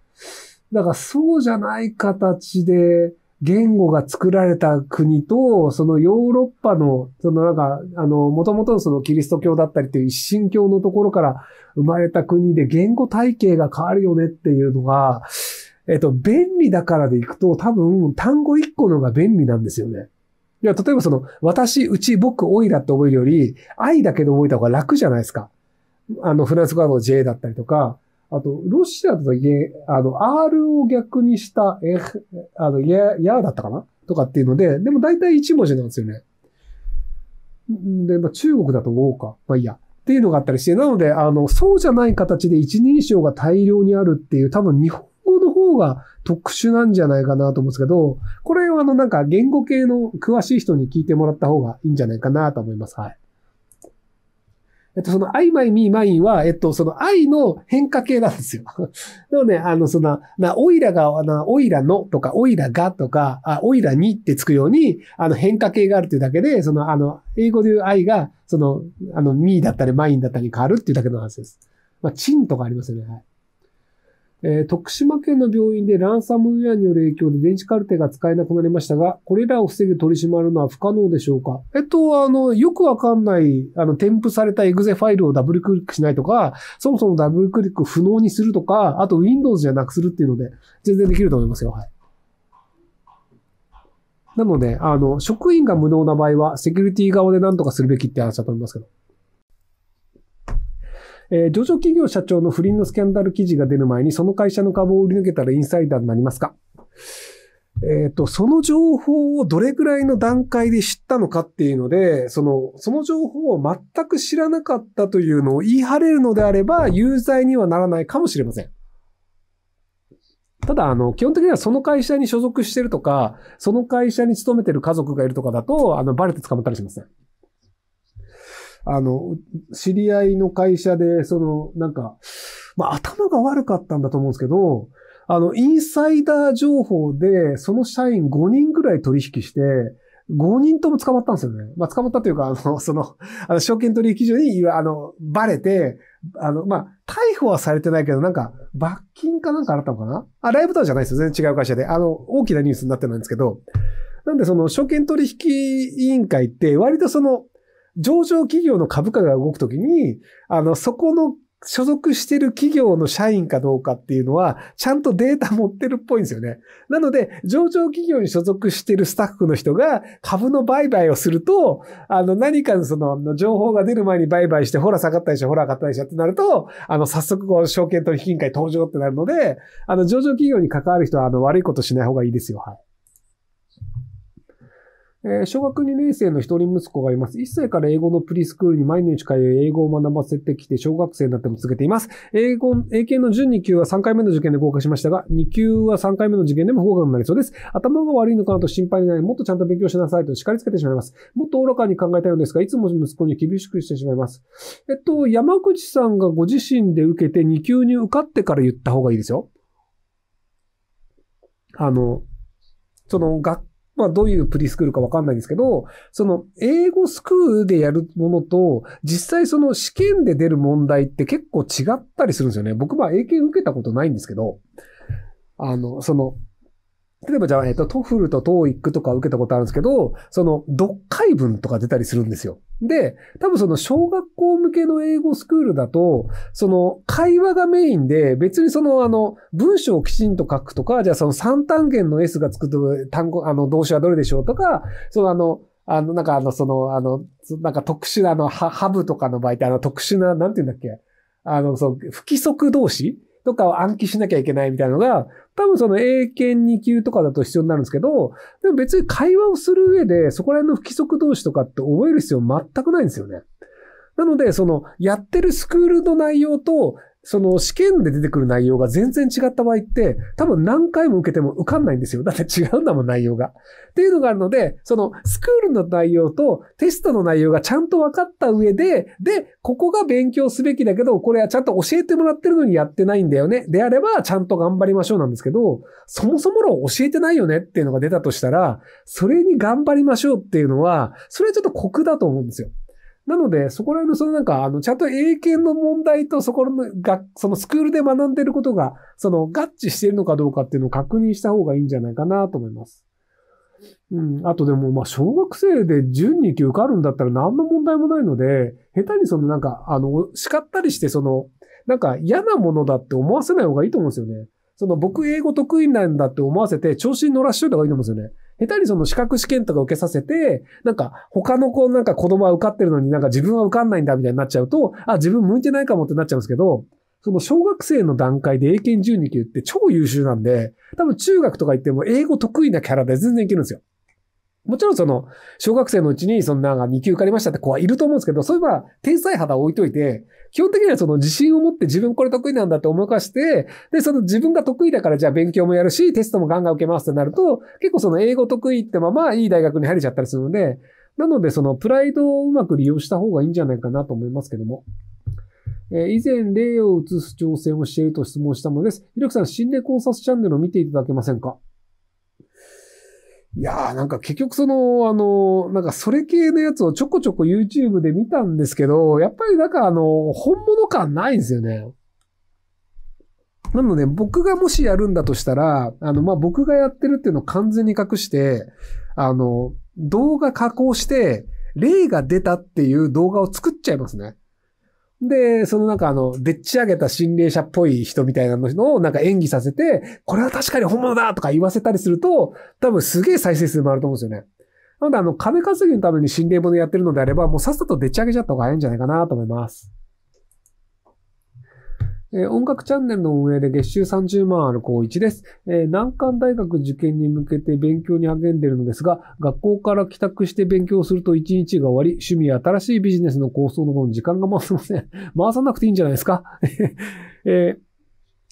だからそうじゃない形で、言語が作られた国と、そのヨーロッパの、そのなんか、あの、もともとそのキリスト教だったりっていう一神教のところから生まれた国で言語体系が変わるよねっていうのが、えっと、便利だからでいくと多分単語一個のが便利なんですよね。いや、例えばその、私、うち、僕、おいらって覚えるより、愛だけで覚えた方が楽じゃないですか。あの、フランス語の J だったりとか、あと、ロシアだと、あの、R を逆にした、え、あの、や、やだったかなとかっていうので、でも大体1文字なんですよね。で、まあ、中国だと思うか。まあいいや。っていうのがあったりして、なので、あの、そうじゃない形で一人称が大量にあるっていう、多分日本方の方が特殊なんじゃないかなと思うんですけど、これはあのなんか言語系の詳しい人に聞いてもらった方がいいんじゃないかなと思います。はい。えっと、その、I, my, me, mine は、えっと、その、I の変化形なんですよ。でもね、あの、その、な、オイラが、な、おいらのとか、オイラがとか、あ、おいらにってつくように、あの、変化形があるというだけで、その、あの、英語で言う I が、その、あの、me だったり mine だったり変わるっていうだけの話です。まあ、チンとかありますよね。はい。えー、徳島県の病院でランサムウェアによる影響で電子カルテが使えなくなりましたが、これらを防ぐ取り締まるのは不可能でしょうかえっと、あの、よくわかんない、あの、添付されたエグゼファイルをダブルクリックしないとか、そもそもダブルクリック不能にするとか、あと Windows じゃなくするっていうので、全然できると思いますよ。はい。なので、あの、職員が無能な場合は、セキュリティ側で何とかするべきって話だと思いますけど。えー、上場企業社長の不倫のスキャンダル記事が出る前に、その会社の株を売り抜けたらインサイダーになりますかえっ、ー、と、その情報をどれぐらいの段階で知ったのかっていうので、その、その情報を全く知らなかったというのを言い張れるのであれば、有罪にはならないかもしれません。ただ、あの、基本的にはその会社に所属してるとか、その会社に勤めてる家族がいるとかだと、あの、バレて捕まったりしますね。あの、知り合いの会社で、その、なんか、まあ、頭が悪かったんだと思うんですけど、あの、インサイダー情報で、その社員5人ぐらい取引して、5人とも捕まったんですよね。まあ、捕まったというか、あの、その、あの、証券取引所に、あの、バレて、あの、まあ、逮捕はされてないけど、なんか、罰金かなんかあったのかなあ、ライブとはじゃないですよ。全然違う会社で。あの、大きなニュースになってないんですけど、なんでその、証券取引委員会って、割とその、上場企業の株価が動くときに、あの、そこの所属してる企業の社員かどうかっていうのは、ちゃんとデータ持ってるっぽいんですよね。なので、上場企業に所属してるスタッフの人が株の売買をすると、あの、何かのその、情報が出る前に売買して、ほら下がったでしょ、ほら上がったでしょってなると、あの、早速こう、証券取引委員会登場ってなるので、あの、上場企業に関わる人は、あの、悪いことしない方がいいですよ。はい。えー、小学2年生の一人息子がいます。1歳から英語のプリスクールに毎日通い、英語を学ばせてきて、小学生になっても続けています。英語、英検の準2級は3回目の受験で合格しましたが、2級は3回目の受験でも不合格になりそうです。頭が悪いのかなと心配になり、もっとちゃんと勉強しなさいと叱りつけてしまいます。もっとおらかに考えたいのですが、いつも息子に厳しくしてしまいます。えっと、山口さんがご自身で受けて2級に受かってから言った方がいいですよ。あの、その、学まあどういうプリスクールかわかんないんですけど、その英語スクールでやるものと、実際その試験で出る問題って結構違ったりするんですよね。僕は英検受けたことないんですけど、あの、その、例えばじゃあ、えっ、と、トフルとトーイックとか受けたことあるんですけど、その、読解文とか出たりするんですよ。で、多分その小学校向けの英語スクールだと、その会話がメインで、別にそのあの、文章をきちんと書くとか、じゃあその三単元の S がつくと単語、あの、動詞はどれでしょうとか、そのあの、あの、なんかあの、その、あの、なんか特殊なあの、ハブとかの場合って、あの、特殊な、なんて言うんだっけあの、その、不規則動詞とかを暗記しなきゃいけないみたいなのが、多分その英検2級とかだと必要になるんですけど、でも別に会話をする上で、そこら辺の不規則同士とかって覚える必要全くないんですよね。なので、その、やってるスクールの内容と、その試験で出てくる内容が全然違った場合って、多分何回も受けても受かんないんですよ。だって違うんだもん、内容が。っていうのがあるので、そのスクールの内容とテストの内容がちゃんと分かった上で、で、ここが勉強すべきだけど、これはちゃんと教えてもらってるのにやってないんだよね。であれば、ちゃんと頑張りましょうなんですけど、そもそも論教えてないよねっていうのが出たとしたら、それに頑張りましょうっていうのは、それはちょっと酷だと思うんですよ。なので、そこら辺の、そのなんか、あの、ちゃんと英検の問題と、そこの、が、そのスクールで学んでることが、その、合致してるのかどうかっていうのを確認した方がいいんじゃないかなと思います。うん。あとでも、まあ、小学生で準2級受かるんだったら何の問題もないので、下手にその、なんか、あの、叱ったりして、その、なんか嫌なものだって思わせない方がいいと思うんですよね。その、僕英語得意なんだって思わせて、調子に乗らしといた方がいいと思うんですよね。下手にその資格試験とか受けさせて、なんか他の子なんか子供は受かってるのになんか自分は受かんないんだみたいになっちゃうと、あ、自分向いてないかもってなっちゃうんですけど、その小学生の段階で英検12級って超優秀なんで、多分中学とか行っても英語得意なキャラで全然いけるんですよ。もちろんその、小学生のうちにそんな2級受かりましたって子はいると思うんですけど、そういえば天才肌を置いといて、基本的にはその自信を持って自分これ得意なんだって思いかして、で、その自分が得意だからじゃあ勉強もやるし、テストもガンガン受けますってなると、結構その英語得意ってままいい大学に入れちゃったりするので、なのでそのプライドをうまく利用した方がいいんじゃないかなと思いますけども。え以前、例を移す挑戦をしていると質問したものです。ひろきさん、心霊考察チャンネルを見ていただけませんかいやーなんか結局その、あの、なんかそれ系のやつをちょこちょこ YouTube で見たんですけど、やっぱりなんかあの、本物感ないんですよね。なので僕がもしやるんだとしたら、あの、ま僕がやってるっていうのを完全に隠して、あの、動画加工して、例が出たっていう動画を作っちゃいますね。で、そのなんかあの、でっち上げた心霊者っぽい人みたいなのをなんか演技させて、これは確かに本物だとか言わせたりすると、多分すげえ再生数もあると思うんですよね。なのであの、金稼ぎのために心霊物やってるのであれば、もうさっさとでっち上げちゃった方が早いんじゃないかなと思います。えー、音楽チャンネルの運営で月収30万ある高1です。えー、難関大学受験に向けて勉強に励んでいるのですが、学校から帰宅して勉強すると1日が終わり、趣味や新しいビジネスの構想の分時間が回せません。回さなくていいんじゃないですか えー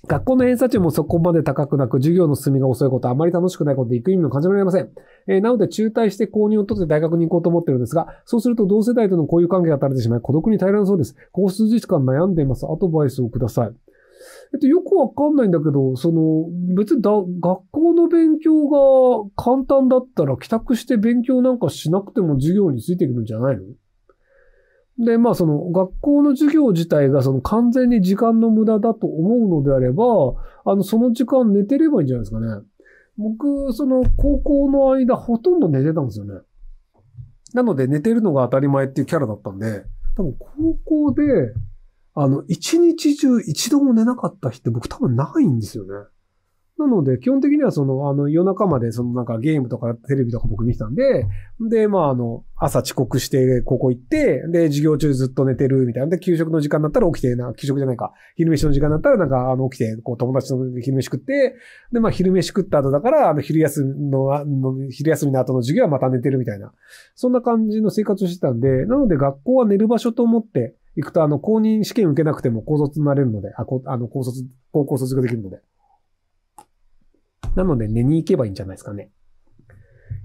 学校の偏差値もそこまで高くなく、授業の進みが遅いこと、あまり楽しくないことで行く意味も感じられません。えー、なので、中退して購入を取って大学に行こうと思ってるんですが、そうすると同世代との交友関係が垂れてしまい、孤独に耐えられそうです。ここ数日間悩んでいます。アドバイスをください。えっと、よくわかんないんだけど、その、別にだ、学校の勉強が簡単だったら、帰宅して勉強なんかしなくても授業についてくるんじゃないので、まあその学校の授業自体がその完全に時間の無駄だと思うのであれば、あの、その時間寝てればいいんじゃないですかね。僕、その高校の間ほとんど寝てたんですよね。なので寝てるのが当たり前っていうキャラだったんで、多分高校で、あの、一日中一度も寝なかった日って僕多分ないんですよね。なので、基本的にはその、あの、夜中までそのなんかゲームとかテレビとか僕見てたんで、で、まああの、朝遅刻してここ行って、で、授業中ずっと寝てるみたいな。で、給食の時間になったら起きて、な、給食じゃないか。昼飯の時間になったらなんか、あの、起きて、こう友達と昼飯食って、で、まあ昼飯食った後だから、あの、昼休みの、の昼休みの後の授業はまた寝てるみたいな。そんな感じの生活をしてたんで、なので学校は寝る場所と思って、行くと、あの、公認試験受けなくても高卒になれるので、あ、こあの、高卒、高校卒業できるので。なので寝に行けばいいんじゃないですかね。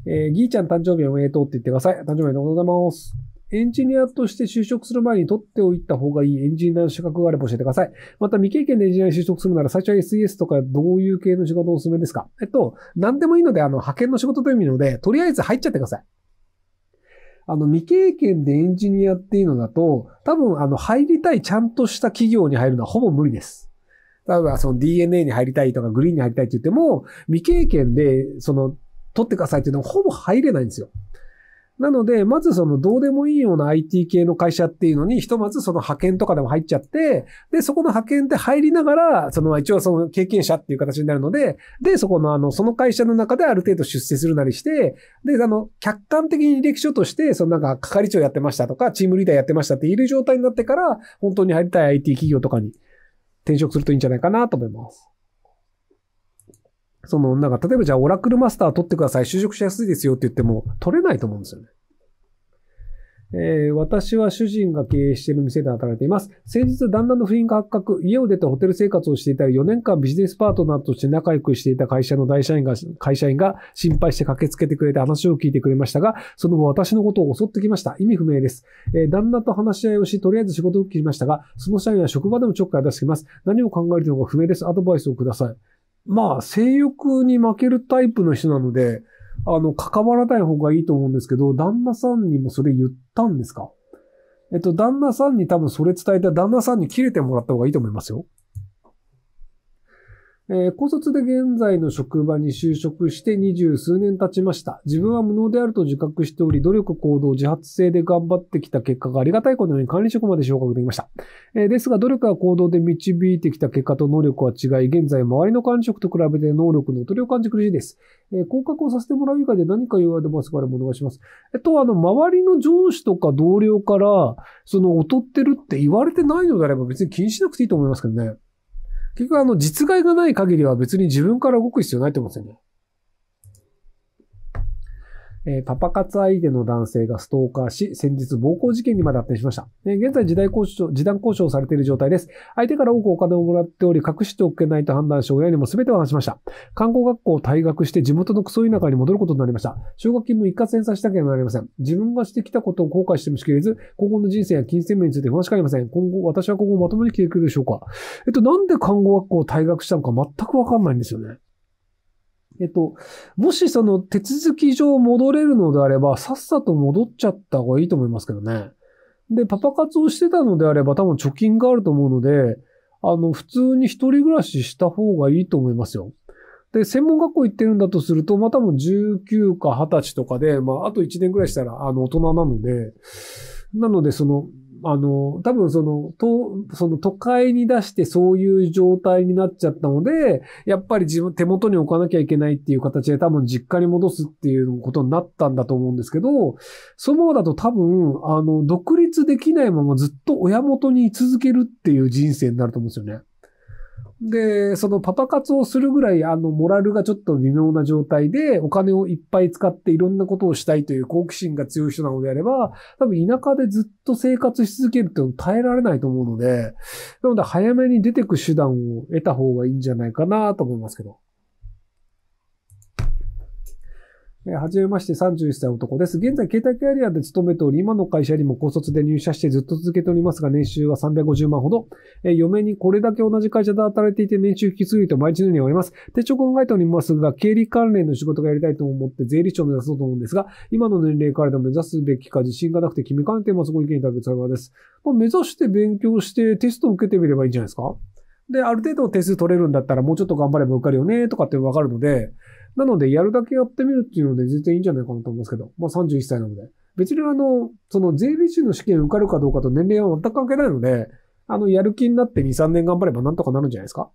えー、ギーちゃん誕生日おめでとうって言ってください。誕生日おめでとうございます。エンジニアとして就職する前に取っておいた方がいいエンジニアの資格があれば教えてください。また未経験でエンジニアに就職するなら最初は SES とかどういう系の仕事をおすすめですかえっと、何でもいいので、あの、派遣の仕事という意味ので、とりあえず入っちゃってください。あの、未経験でエンジニアっていうのだと、多分、あの、入りたいちゃんとした企業に入るのはほぼ無理です。例えばその DNA に入りたいとかグリーンに入りたいって言っても、未経験でその取ってくださいっていうのはほぼ入れないんですよ。なので、まずそのどうでもいいような IT 系の会社っていうのに、ひとまずその派遣とかでも入っちゃって、で、そこの派遣で入りながら、その一応その経験者っていう形になるので、で、そこのあの、その会社の中である程度出世するなりして、で、あの、客観的に履歴書として、そのなんか係長やってましたとか、チームリーダーやってましたっている状態になってから、本当に入りたい IT 企業とかに。転職するといいんじゃないかなと思います。その、なんか、例えばじゃあ、オラクルマスター取ってください。就職しやすいですよって言っても、取れないと思うんですよね。えー、私は主人が経営している店で働いています。先日、旦那の不倫が発覚、家を出てホテル生活をしていた4年間ビジネスパートナーとして仲良くしていた会社の大社員が、会社員が心配して駆けつけてくれて話を聞いてくれましたが、その後私のことを襲ってきました。意味不明です。えー、旦那と話し合いをし、とりあえず仕事を切りましたが、その社員は職場でもちょっかい出してきます。何を考えるのか不明です。アドバイスをください。まあ、性欲に負けるタイプの人なので、あの、関わらない方がいいと思うんですけど、旦那さんにもそれ言ったんですかえっと、旦那さんに多分それ伝えた旦那さんに切れてもらった方がいいと思いますよ。えー、高卒で現在の職場に就職して二十数年経ちました。自分は無能であると自覚しており、努力行動、自発性で頑張ってきた結果がありがたいことに管理職まで昇格できました。えー、ですが、努力や行動で導いてきた結果と能力は違い、現在周りの管理職と比べて能力の劣りを感じ苦しいです。えー、降格をさせてもらう以外で何か言われてますからお願いします。えっと、あの、周りの上司とか同僚から、その、劣ってるって言われてないのであれば別に気にしなくていいと思いますけどね。結局あの、実害がない限りは別に自分から動く必要ないと思うんですよね。えー、パパ活相手の男性がストーカーし、先日暴行事件にまで発展しました。えー、現在時代交渉、時短交渉されている状態です。相手から多くお金をもらっており、隠しておけないと判断し、親にも全てを話しました。看護学校を退学して地元のクソ田舎に戻ることになりました。奨学金も一括返済しなければなりません。自分がしてきたことを後悔してもしきれず、今後の人生や金銭面について不安しかありません。今後、私は今後まともに消えていくでしょうか。えっと、なんで看護学校を退学したのか全くわかんないんですよね。えっと、もしその手続き上戻れるのであれば、さっさと戻っちゃった方がいいと思いますけどね。で、パパ活をしてたのであれば多分貯金があると思うので、あの、普通に一人暮らしした方がいいと思いますよ。で、専門学校行ってるんだとすると、まあ、多分19か20歳とかで、まあ、あと1年ぐらいしたら、あの、大人なので、なので、その、あの、多分その、と、その都会に出してそういう状態になっちゃったので、やっぱり自分、手元に置かなきゃいけないっていう形で多分実家に戻すっていうことになったんだと思うんですけど、そのだと多分、あの、独立できないままずっと親元に居続けるっていう人生になると思うんですよね。で、そのパパ活をするぐらい、あの、モラルがちょっと微妙な状態で、お金をいっぱい使っていろんなことをしたいという好奇心が強い人なのであれば、多分田舎でずっと生活し続けるって耐えられないと思うので、なので早めに出てく手段を得た方がいいんじゃないかなと思いますけど。えー、はじめまして31歳男です。現在、携帯キャリアで勤めており、今の会社にも高卒で入社してずっと続けておりますが、年収は350万ほど。えー、嫁にこれだけ同じ会社で働いていて、年収引き継ぎと毎日のようにおります。手帳考えておりますが、経理関連の仕事がやりたいと思って税理士を目指そうと思うんですが、今の年齢からでも目指すべきか自信がなくて決めかねています。ご意見いただけ幸いです。まあ、目指して勉強してテストを受けてみればいいんじゃないですかで、ある程度点数取れるんだったらもうちょっと頑張れば受かるよね、とかってわかるので、なので、やるだけやってみるっていうので、全然いいんじゃないかなと思いますけど、まあ31歳なので。別にあの、その税理士の試験受かるかどうかと年齢は全く関係ないので、あの、やる気になって2、3年頑張ればなんとかなるんじゃないですか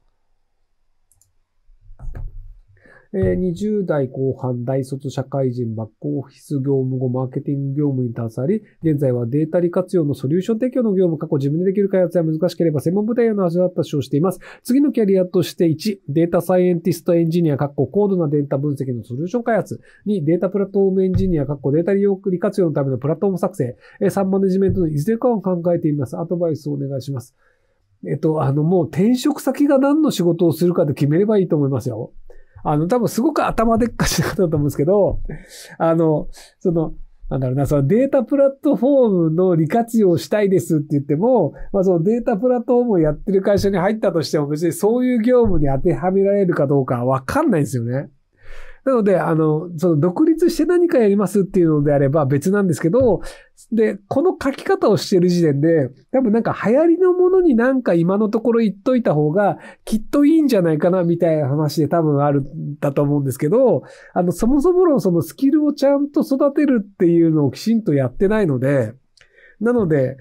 えー、20代後半、大卒社会人、バックオフィス業務後、マーケティング業務に携わり、現在はデータ利活用のソリューション提供の業務、過去自分でできる開発や難しければ専門部隊への味わった主をしています。次のキャリアとして1、データサイエンティストエンジニア、過去高度なデータ分析のソリューション開発。2、データプラットフォームエンジニア、過去データ利用利活用のためのプラットフォーム作成。3、マネジメントのいずれかを考えています。アドバイスをお願いします。えっと、あの、もう転職先が何の仕事をするかで決めればいいと思いますよ。あの、多分すごく頭でっかちな方だと思うんですけど、あの、その、なんだろうな、そのデータプラットフォームの利活用したいですって言っても、まあそのデータプラットフォームをやってる会社に入ったとしても別にそういう業務に当てはめられるかどうかわかんないんですよね。なので、あの、その独立して何かやりますっていうのであれば別なんですけど、で、この書き方をしてる時点で、多分なんか流行りのものになんか今のところ言っといた方がきっといいんじゃないかなみたいな話で多分あるんだと思うんですけど、あの、そもそものそのスキルをちゃんと育てるっていうのをきちんとやってないので、なので、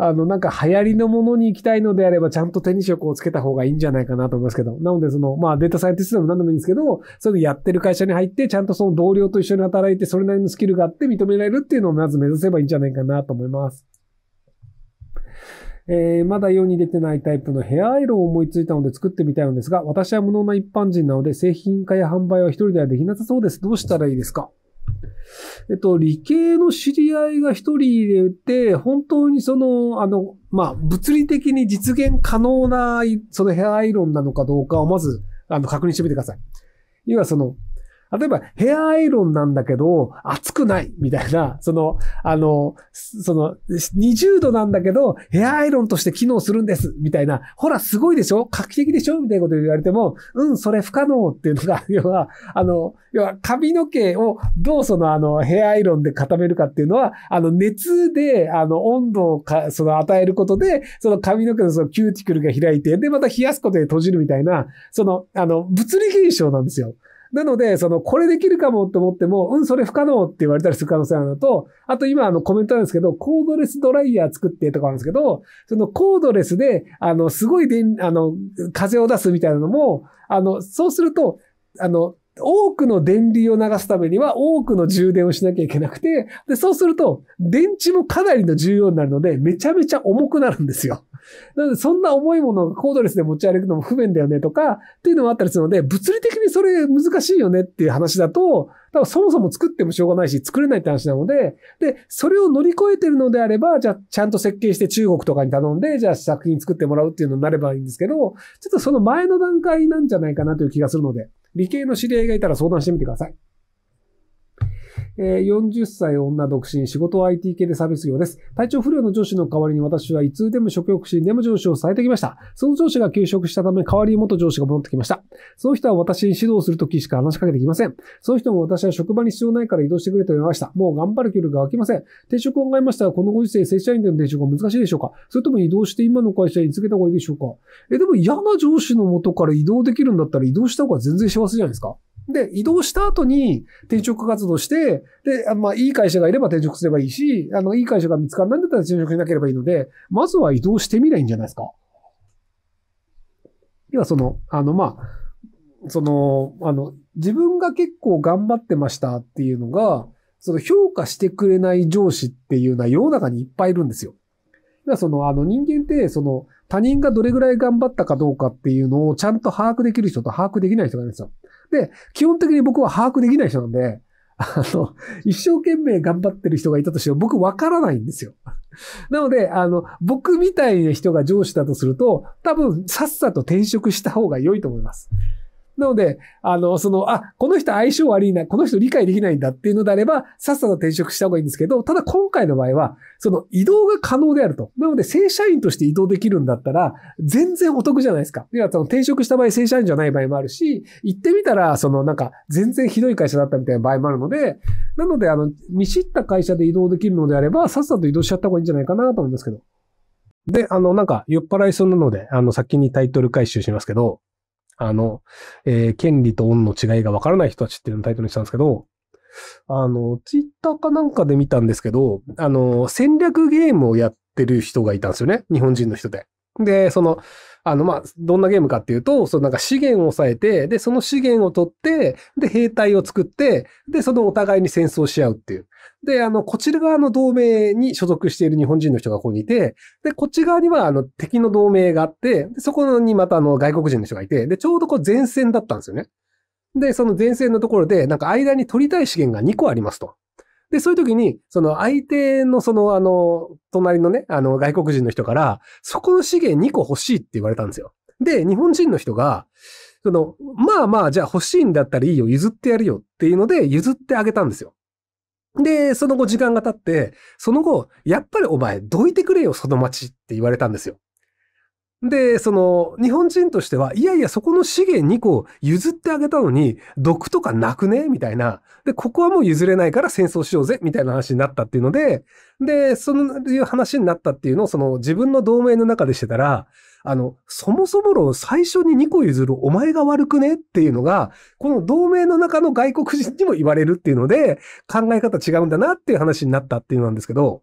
あの、なんか流行りのものに行きたいのであれば、ちゃんと手に職をつけた方がいいんじゃないかなと思いますけど。なので、その、まあ、データサイエンティストでも何でもいいんですけど、そううのやってる会社に入って、ちゃんとその同僚と一緒に働いて、それなりのスキルがあって認められるっていうのをまず目指せばいいんじゃないかなと思います。えー、まだ世に出てないタイプのヘアアイロンを思いついたので作ってみたいのですが、私は無能な一般人なので製品化や販売は一人ではできなさそうです。どうしたらいいですかえっと、理系の知り合いが一人いて、本当にその、あの、まあ、物理的に実現可能な、そのヘアアイロンなのかどうかをまず、あの、確認してみてください。要はその、例えばヘアアイロンなんだけど、熱くないみたいな、その、あの、その、20度なんだけど、ヘアアイロンとして機能するんですみたいな、ほら、すごいでしょ画期的でしょみたいなこと言われても、うん、それ不可能っていうのが、要は、あの、要は髪の毛をどうその、あの、ヘアアイロンで固めるかっていうのは、あの、熱で、あの、温度をか、その、与えることで、その髪の毛のそのキューティクルが開いて、で、また冷やすことで閉じるみたいな、その、あの、物理現象なんですよ。なので、その、これできるかもって思っても、うん、それ不可能って言われたりする可能性あるのと、あと今、あの、コメントなんですけど、コードレスドライヤー作ってとかあるんですけど、その、コードレスで、あの、すごい電、あの、風を出すみたいなのも、あの、そうすると、あの、多くの電流を流すためには多くの充電をしなきゃいけなくて、で、そうすると、電池もかなりの重要になるので、めちゃめちゃ重くなるんですよ。なので、そんな重いものをコードレスで持ち歩くのも不便だよねとか、っていうのもあったりするので、物理的にそれ難しいよねっていう話だと、だからそもそも作ってもしょうがないし、作れないって話なので、で、それを乗り越えてるのであれば、じゃあ、ちゃんと設計して中国とかに頼んで、じゃあ作品作ってもらうっていうのになればいいんですけど、ちょっとその前の段階なんじゃないかなという気がするので、理系の知り合いがいたら相談してみてください。えー、40歳女独身、仕事は IT 系でサービス業です。体調不良の上司の代わりに私はいつでも食欲不振でも上司をされてきました。その上司が休職したため、代わりに元上司が戻ってきました。その人は私に指導するときしか話しかけてきません。その人も私は職場に必要ないから移動してくれと言われました。もう頑張る気力が湧きません。転職を考えましたが、このご時世、正社員での転職は難しいでしょうかそれとも移動して今の会社に続けた方がいいでしょうかえ、でも嫌な上司の元から移動できるんだったら移動した方が全然幸せじゃないですかで、移動した後に転職活動して、で、まあ、いい会社がいれば転職すればいいし、あの、いい会社が見つからないんだったら転職しなければいいので、まずは移動してみないいんじゃないですか。要はその、あの、まあ、その、あの、自分が結構頑張ってましたっていうのが、その評価してくれない上司っていうのは世の中にいっぱいいるんですよ。要はその、あの、人間って、その、他人がどれぐらい頑張ったかどうかっていうのをちゃんと把握できる人と把握できない人がいるんですよ。で、基本的に僕は把握できない人なんで、あの、一生懸命頑張ってる人がいたとしても僕わからないんですよ。なので、あの、僕みたいな人が上司だとすると、多分さっさと転職した方が良いと思います。なので、あの、その、あ、この人相性悪いな、この人理解できないんだっていうのであれば、さっさと転職した方がいいんですけど、ただ今回の場合は、その移動が可能であると。なので、正社員として移動できるんだったら、全然お得じゃないですか。いや、その転職した場合、正社員じゃない場合もあるし、行ってみたら、そのなんか、全然ひどい会社だったみたいな場合もあるので、なので、あの、見知った会社で移動できるのであれば、さっさと移動しちゃった方がいいんじゃないかなと思いますけど。で、あの、なんか、酔っ払いそうなので、あの、先にタイトル回収しますけど、あの、えー、権利と恩の違いがわからない人たちっていうのをタイトルにしたんですけど、あの、ツイッターかなんかで見たんですけど、あの、戦略ゲームをやってる人がいたんですよね。日本人の人で。で、その、あの、まあ、どんなゲームかっていうと、そのなんか資源を抑えて、で、その資源を取って、で、兵隊を作って、で、そのお互いに戦争し合うっていう。で、あの、こちら側の同盟に所属している日本人の人がここにいて、で、こっち側には、あの、敵の同盟があって、でそこにまた、あの、外国人の人がいて、で、ちょうどこう前線だったんですよね。で、その前線のところで、なんか間に取りたい資源が2個ありますと。で、そういう時に、その相手のその、あの、隣のね、あの、外国人の人から、そこの資源2個欲しいって言われたんですよ。で、日本人の人が、その、まあまあ、じゃあ欲しいんだったらいいよ、譲ってやるよっていうので、譲ってあげたんですよ。で、その後時間が経って、その後、やっぱりお前、どいてくれよ、その町って言われたんですよ。で、その、日本人としては、いやいや、そこの資源2個譲ってあげたのに、毒とかなくねみたいな。で、ここはもう譲れないから戦争しようぜみたいな話になったっていうので、で、そういう話になったっていうのを、その、自分の同盟の中でしてたら、あの、そもそも論最初に2個譲るお前が悪くねっていうのが、この同盟の中の外国人にも言われるっていうので、考え方違うんだなっていう話になったっていうのなんですけど、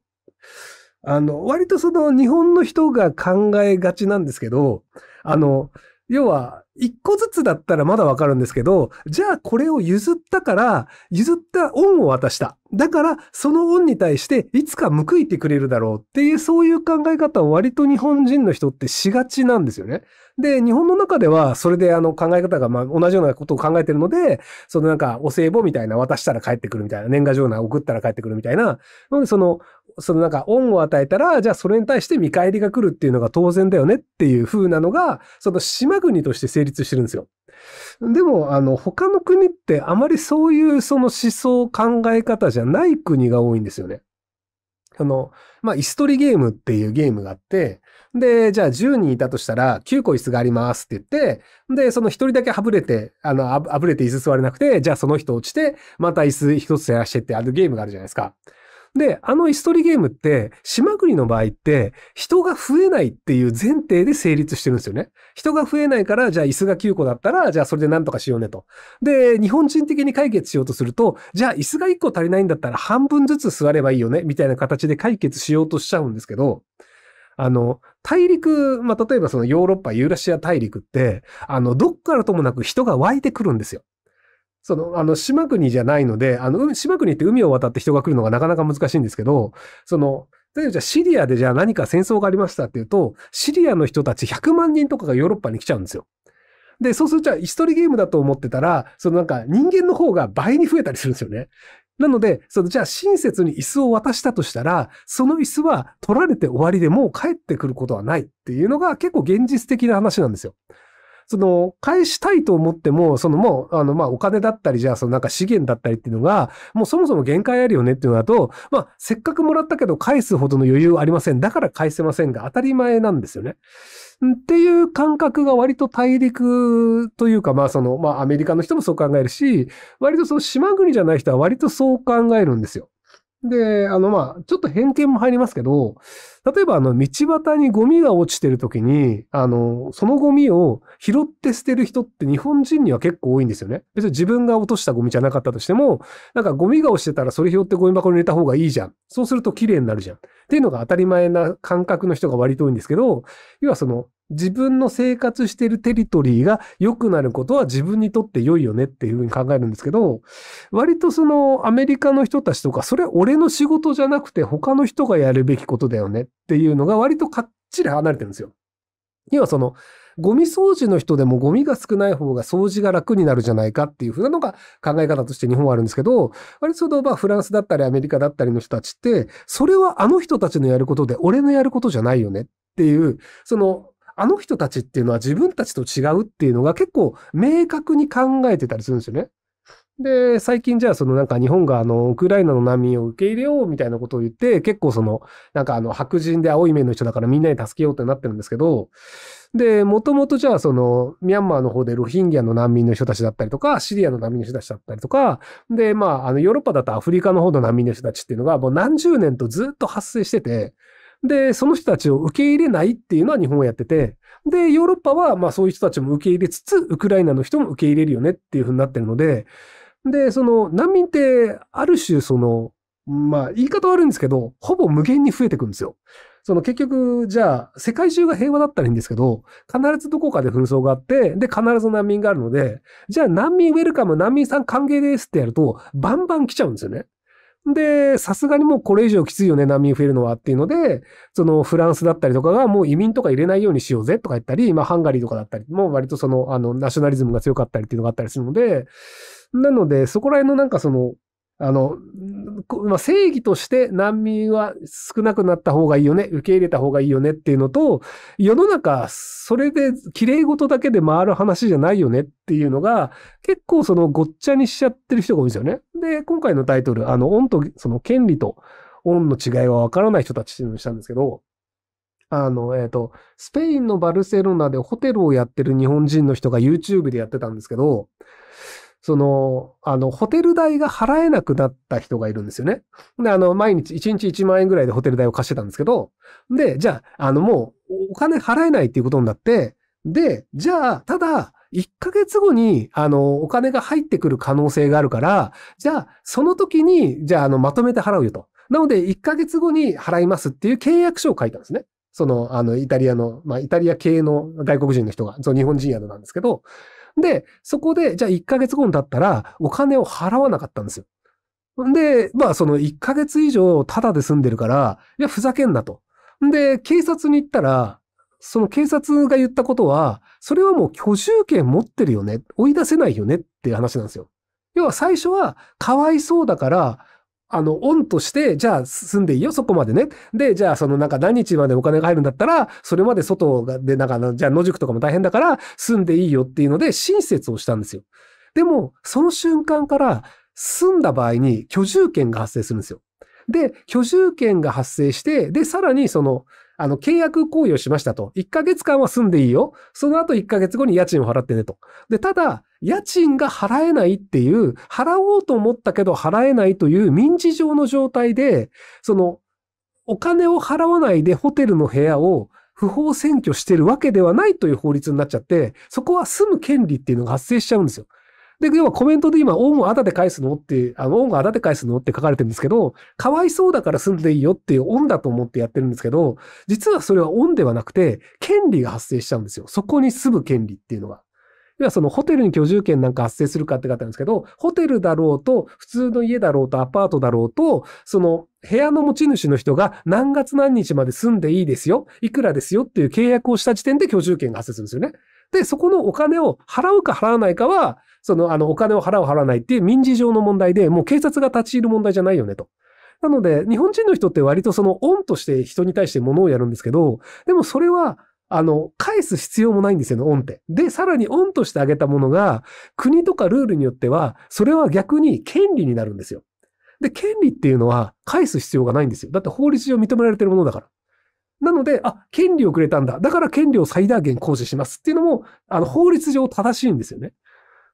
あの、割とその日本の人が考えがちなんですけど、あの、要は、一個ずつだったらまだわかるんですけど、じゃあこれを譲ったから、譲った恩を渡した。だから、その恩に対していつか報いてくれるだろうっていう、そういう考え方を割と日本人の人ってしがちなんですよね。で、日本の中では、それであの考え方がま同じようなことを考えてるので、そのなんか、お歳暮みたいな、渡したら帰ってくるみたいな、年賀状な送ったら帰ってくるみたいな、なのでその、そのなんか恩を与えたら、じゃあそれに対して見返りが来るっていうのが当然だよねっていう風なのが、その島国として成立してるんですよ。でも、あの、他の国ってあまりそういうその思想考え方じゃない国が多いんですよね。あの、まあ、椅子取りゲームっていうゲームがあって、で、じゃあ10人いたとしたら9個椅子がありますって言って、で、その1人だけはぶれて、あの、あぶれて椅子座れなくて、じゃあその人落ちて、また椅子1つ減らしてってあるゲームがあるじゃないですか。で、あの椅子取りゲームって、島国の場合って、人が増えないっていう前提で成立してるんですよね。人が増えないから、じゃあ椅子が9個だったら、じゃあそれで何とかしようねと。で、日本人的に解決しようとすると、じゃあ椅子が1個足りないんだったら半分ずつ座ればいいよね、みたいな形で解決しようとしちゃうんですけど、あの、大陸、まあ、例えばそのヨーロッパ、ユーラシア大陸って、あの、どっからともなく人が湧いてくるんですよ。その、あの、島国じゃないので、あの、島国って海を渡って人が来るのがなかなか難しいんですけど、その、例えばじゃあシリアでじゃあ何か戦争がありましたっていうと、シリアの人たち100万人とかがヨーロッパに来ちゃうんですよ。で、そうすると、一人ゲームだと思ってたら、そのなんか人間の方が倍に増えたりするんですよね。なので、そのじゃあ親切に椅子を渡したとしたら、その椅子は取られて終わりでもう帰ってくることはないっていうのが結構現実的な話なんですよ。その、返したいと思っても、そのもう、あの、まあ、お金だったり、じゃあ、そのなんか資源だったりっていうのが、もうそもそも限界あるよねっていうのだと、まあ、せっかくもらったけど返すほどの余裕ありません。だから返せませんが、当たり前なんですよね。っていう感覚が割と大陸というか、まあその、まあアメリカの人もそう考えるし、割とその島国じゃない人は割とそう考えるんですよ。で、あのまあ、ちょっと偏見も入りますけど、例えば、あの、道端にゴミが落ちてる時に、あの、そのゴミを拾って捨てる人って日本人には結構多いんですよね。別に自分が落としたゴミじゃなかったとしても、なんかゴミが落ちてたらそれ拾ってゴミ箱に入れた方がいいじゃん。そうすると綺麗になるじゃん。っていうのが当たり前な感覚の人が割と多いんですけど、要はその自分の生活してるテリトリーが良くなることは自分にとって良いよねっていうふうに考えるんですけど、割とそのアメリカの人たちとか、それ俺の仕事じゃなくて他の人がやるべきことだよねっていうのが割とかっちり離れてるんですよ。要はその、ゴミ掃除の人でもゴミが少ない方が掃除が楽になるじゃないかっていうふうなのが考え方として日本はあるんですけど、割とまあフランスだったりアメリカだったりの人たちって、それはあの人たちのやることで俺のやることじゃないよねっていう、そのあの人たちっていうのは自分たちと違うっていうのが結構明確に考えてたりするんですよね。で、最近じゃあそのなんか日本があの、ウクライナの難民を受け入れようみたいなことを言って、結構その、なんかあの、白人で青い面の人だからみんなに助けようってなってるんですけど、で、もともとじゃあその、ミャンマーの方でロヒンギャの難民の人たちだったりとか、シリアの難民の人たちだったりとか、で、まあ、あの、ヨーロッパだとアフリカの方の難民の人たちっていうのが、もう何十年とずっと発生してて、で、その人たちを受け入れないっていうのは日本はやってて、で、ヨーロッパは、まあそういう人たちも受け入れつつ、ウクライナの人も受け入れるよねっていうふうになってるので、で、その難民って、ある種その、まあ言い方悪いんですけど、ほぼ無限に増えてくんですよ。その結局、じゃあ、世界中が平和だったらいいんですけど、必ずどこかで紛争があって、で、必ず難民があるので、じゃあ難民ウェルカム、難民さん歓迎ですってやると、バンバン来ちゃうんですよね。で、さすがにもうこれ以上きついよね、難民増えるのはっていうので、そのフランスだったりとかがもう移民とか入れないようにしようぜとか言ったり、まあハンガリーとかだったり、もう割とその、あの、ナショナリズムが強かったりっていうのがあったりするので、なので、そこら辺のなんかその、あの、まあ、正義として難民は少なくなった方がいいよね、受け入れた方がいいよねっていうのと、世の中、それで綺麗事だけで回る話じゃないよねっていうのが、結構そのごっちゃにしちゃってる人が多いんですよね。で、今回のタイトル、あの、恩と、その権利と恩の違いはわからない人たちっていうのにしたんですけど、あの、えっ、ー、と、スペインのバルセロナでホテルをやってる日本人の人が YouTube でやってたんですけど、その、あの、ホテル代が払えなくなった人がいるんですよね。で、あの、毎日、1日1万円ぐらいでホテル代を貸してたんですけど、で、じゃあ、あの、もう、お金払えないっていうことになって、で、じゃあ、ただ、1ヶ月後に、あの、お金が入ってくる可能性があるから、じゃあ、その時に、じゃあ、あの、まとめて払うよと。なので、1ヶ月後に払いますっていう契約書を書いたんですね。その、あの、イタリアの、まあ、イタリア系の外国人の人が、そう、日本人宿なんですけど、で、そこで、じゃあ1ヶ月後にだったら、お金を払わなかったんですよ。で、まあその1ヶ月以上タダで住んでるから、いや、ふざけんなと。で、警察に行ったら、その警察が言ったことは、それはもう居住権持ってるよね。追い出せないよねっていう話なんですよ。要は最初は、かわいそうだから、あの、オンとして、じゃあ住んでいいよ、そこまでね。で、じゃあそのなんか何日までお金が入るんだったら、それまで外でなんか、じゃあ野宿とかも大変だから住んでいいよっていうので親切をしたんですよ。でも、その瞬間から住んだ場合に居住権が発生するんですよ。で、居住権が発生して、で、さらにその、あの、契約行為をしましたと。1ヶ月間は住んでいいよ。その後1ヶ月後に家賃を払ってねと。で、ただ、家賃が払えないっていう、払おうと思ったけど払えないという民事上の状態で、その、お金を払わないでホテルの部屋を不法占拠してるわけではないという法律になっちゃって、そこは住む権利っていうのが発生しちゃうんですよ。で、要はコメントで今、恩をあだで返すのって、あの、恩ウあだで返すのって書かれてるんですけど、かわいそうだから住んでいいよっていう恩だと思ってやってるんですけど、実はそれは恩ではなくて、権利が発生しちゃうんですよ。そこに住む権利っていうのが。要はそのホテルに居住権なんか発生するかって方なんですけど、ホテルだろうと、普通の家だろうと、アパートだろうと、その部屋の持ち主の人が何月何日まで住んでいいですよ、いくらですよっていう契約をした時点で居住権が発生するんですよね。で、そこのお金を払うか払わないかは、その、あの、お金を払う払わないっていう民事上の問題で、もう警察が立ち入る問題じゃないよねと。なので、日本人の人って割とその、オンとして人に対して物をやるんですけど、でもそれは、あの、返す必要もないんですよね、オンって。で、さらにオンとしてあげたものが、国とかルールによっては、それは逆に権利になるんですよ。で、権利っていうのは返す必要がないんですよ。だって法律上認められてるものだから。なので、あ、権利をくれたんだ。だから権利を最大限行使しますっていうのも、あの、法律上正しいんですよね。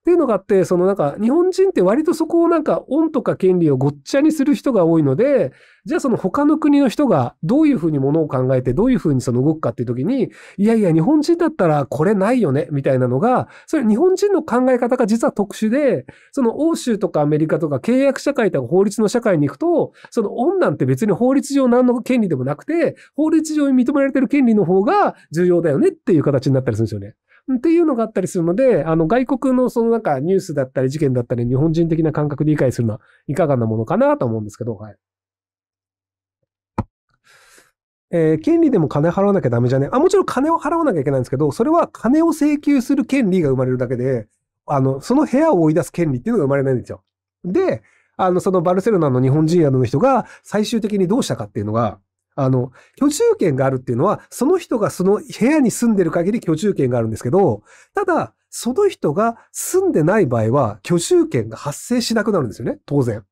っていうのがあって、そのなんか、日本人って割とそこをなんか、恩とか権利をごっちゃにする人が多いので、じゃあその他の国の人がどういうふうにものを考えて、どういうふうにその動くかっていう時に、いやいや、日本人だったらこれないよね、みたいなのが、それ日本人の考え方が実は特殊で、その欧州とかアメリカとか契約社会とか法律の社会に行くと、その恩なんて別に法律上何の権利でもなくて、法律上に認められてる権利の方が重要だよねっていう形になったりするんですよね。っていうのがあったりするので、あの、外国のそのなんかニュースだったり事件だったり、日本人的な感覚で理解するのはいかがなものかなと思うんですけど、はい。えー、権利でも金払わなきゃダメじゃねあ、もちろん金を払わなきゃいけないんですけど、それは金を請求する権利が生まれるだけで、あの、その部屋を追い出す権利っていうのが生まれないんですよ。で、あの、そのバルセロナの日本人宿の人が最終的にどうしたかっていうのが、あの、居住権があるっていうのは、その人がその部屋に住んでる限り居住権があるんですけど、ただ、その人が住んでない場合は、居住権が発生しなくなるんですよね、当然。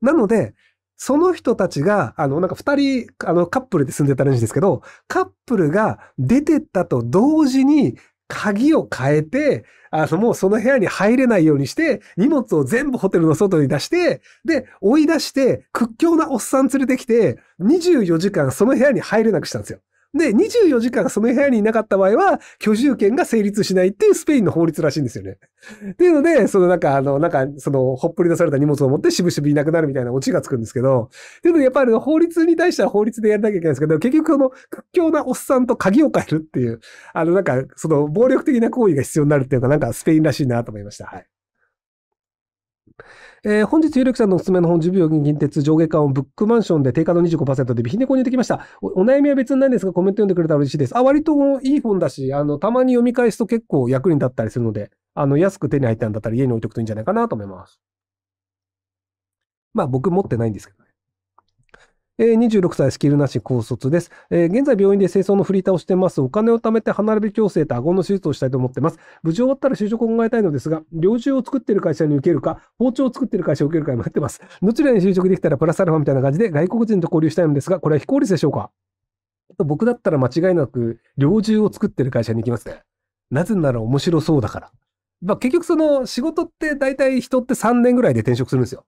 なので、その人たちが、あの、なんか二人、あの、カップルで住んでたらしいんですけど、カップルが出てったと同時に、鍵を変えて、あの、もうその部屋に入れないようにして、荷物を全部ホテルの外に出して、で、追い出して、屈強なおっさん連れてきて、24時間その部屋に入れなくしたんですよ。で、24時間その部屋にいなかった場合は、居住権が成立しないっていうスペインの法律らしいんですよね。っていうので、そのなんか、あの、なんか、その、ほっぽり出された荷物を持ってしぶしぶいなくなるみたいなオチがつくんですけど、っていうので、やっぱり法律に対しては法律でやらなきゃいけないんですけど、結局この屈強なおっさんと鍵を変えるっていう、あの、なんか、その、暴力的な行為が必要になるっていうか、なんかスペインらしいなと思いました。はい。えー、本日、有力さんのおすすめの本、10秒銀鉄上下巻をブックマンションで定価の25%で備品で購入できましたお。お悩みは別にないんですが、コメント読んでくれたら嬉しいです。あ、割といい本だし、あの、たまに読み返すと結構役に立ったりするので、あの、安く手に入ったんだったら家に置いとくといいんじゃないかなと思います。まあ、僕持ってないんですけど。えー、26歳スキルなし高卒です、えー、現在病院で清掃のフリーターをしてます。お金を貯めて歯並び矯正と顎の手術をしたいと思ってます。無事終わったら就職を考えたいのですが、猟銃を作ってる会社に受けるか、包丁を作ってる会社を受けるか迷ってます。どちらに就職できたらプラスアルファみたいな感じで外国人と交流したいのですが、これは非効率でしょうか僕だったら間違いなく、猟銃を作ってる会社に行きますね。なぜなら面白そうだから。まあ、結局その仕事って大体人って3年ぐらいで転職するんですよ。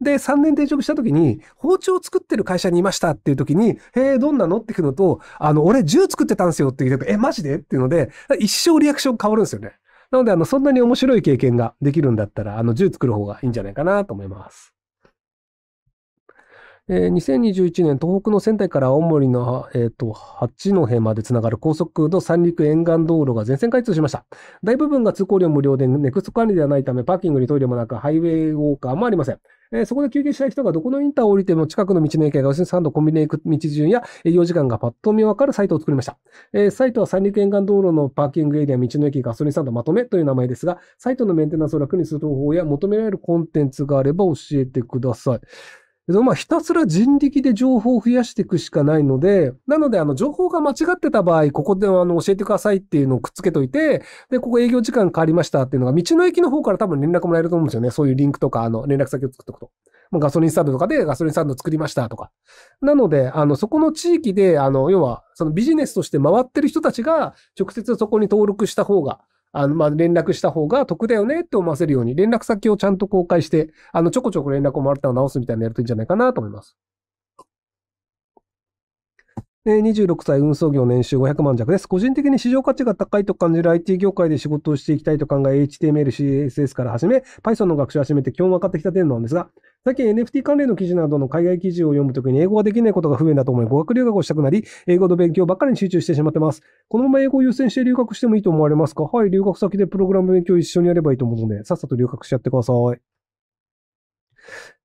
で、3年転職した時に、包丁を作ってる会社にいましたっていう時に、へえ、どんなのって聞くのと、あの、俺銃作ってたんですよって言うと、え、マジでっていうので、一生リアクション変わるんですよね。なので、あの、そんなに面白い経験ができるんだったら、あの、銃作る方がいいんじゃないかなと思います。えー、2021年、東北の仙台から青森の、えーと、八戸までつながる高速の三陸沿岸道路が全線開通しました。大部分が通行料無料で、ネクスト管理ではないため、パーキングにトイレもなく、ハイウェイウォーカーもありません。えー、そこで休憩したい人がどこのインターを降りても近くの道の駅やガソリンスタンド、コンビニへ行く道順や営業時間がパッと見わかるサイトを作りました。えー、サイトは三陸沿岸道路のパーキングエリア、道の駅、ガソリンスタンドまとめという名前ですが、サイトのメンテナンスを楽にする方法や求められるコンテンツがあれば教えてください。けど、まあ、ひたすら人力で情報を増やしていくしかないので、なので、あの、情報が間違ってた場合、ここであの、教えてくださいっていうのをくっつけといて、で、ここ営業時間変わりましたっていうのが、道の駅の方から多分連絡もらえると思うんですよね。そういうリンクとか、あの、連絡先を作っとくと。もうガソリンスタンドとかでガソリンスタンド作りましたとか。なので、あの、そこの地域で、あの、要は、そのビジネスとして回ってる人たちが、直接そこに登録した方が、あの、まあ、連絡した方が得だよねって思わせるように、連絡先をちゃんと公開して、あの、ちょこちょこ連絡をもらったら直すみたいなのやるといいんじゃないかなと思います。26歳運送業年収500万弱です。個人的に市場価値が高いと感じる IT 業界で仕事をしていきたいと考え、HTML、CSS から始め、Python の学習を始めて基本分かってきた点なんですが、最近 NFT 関連の記事などの海外記事を読むときに英語ができないことが不便だと思い、語学留学をしたくなり、英語の勉強ばっかりに集中してしまってます。このまま英語を優先して留学してもいいと思われますかはい、留学先でプログラム勉強一緒にやればいいと思うので、さっさと留学しちゃってください。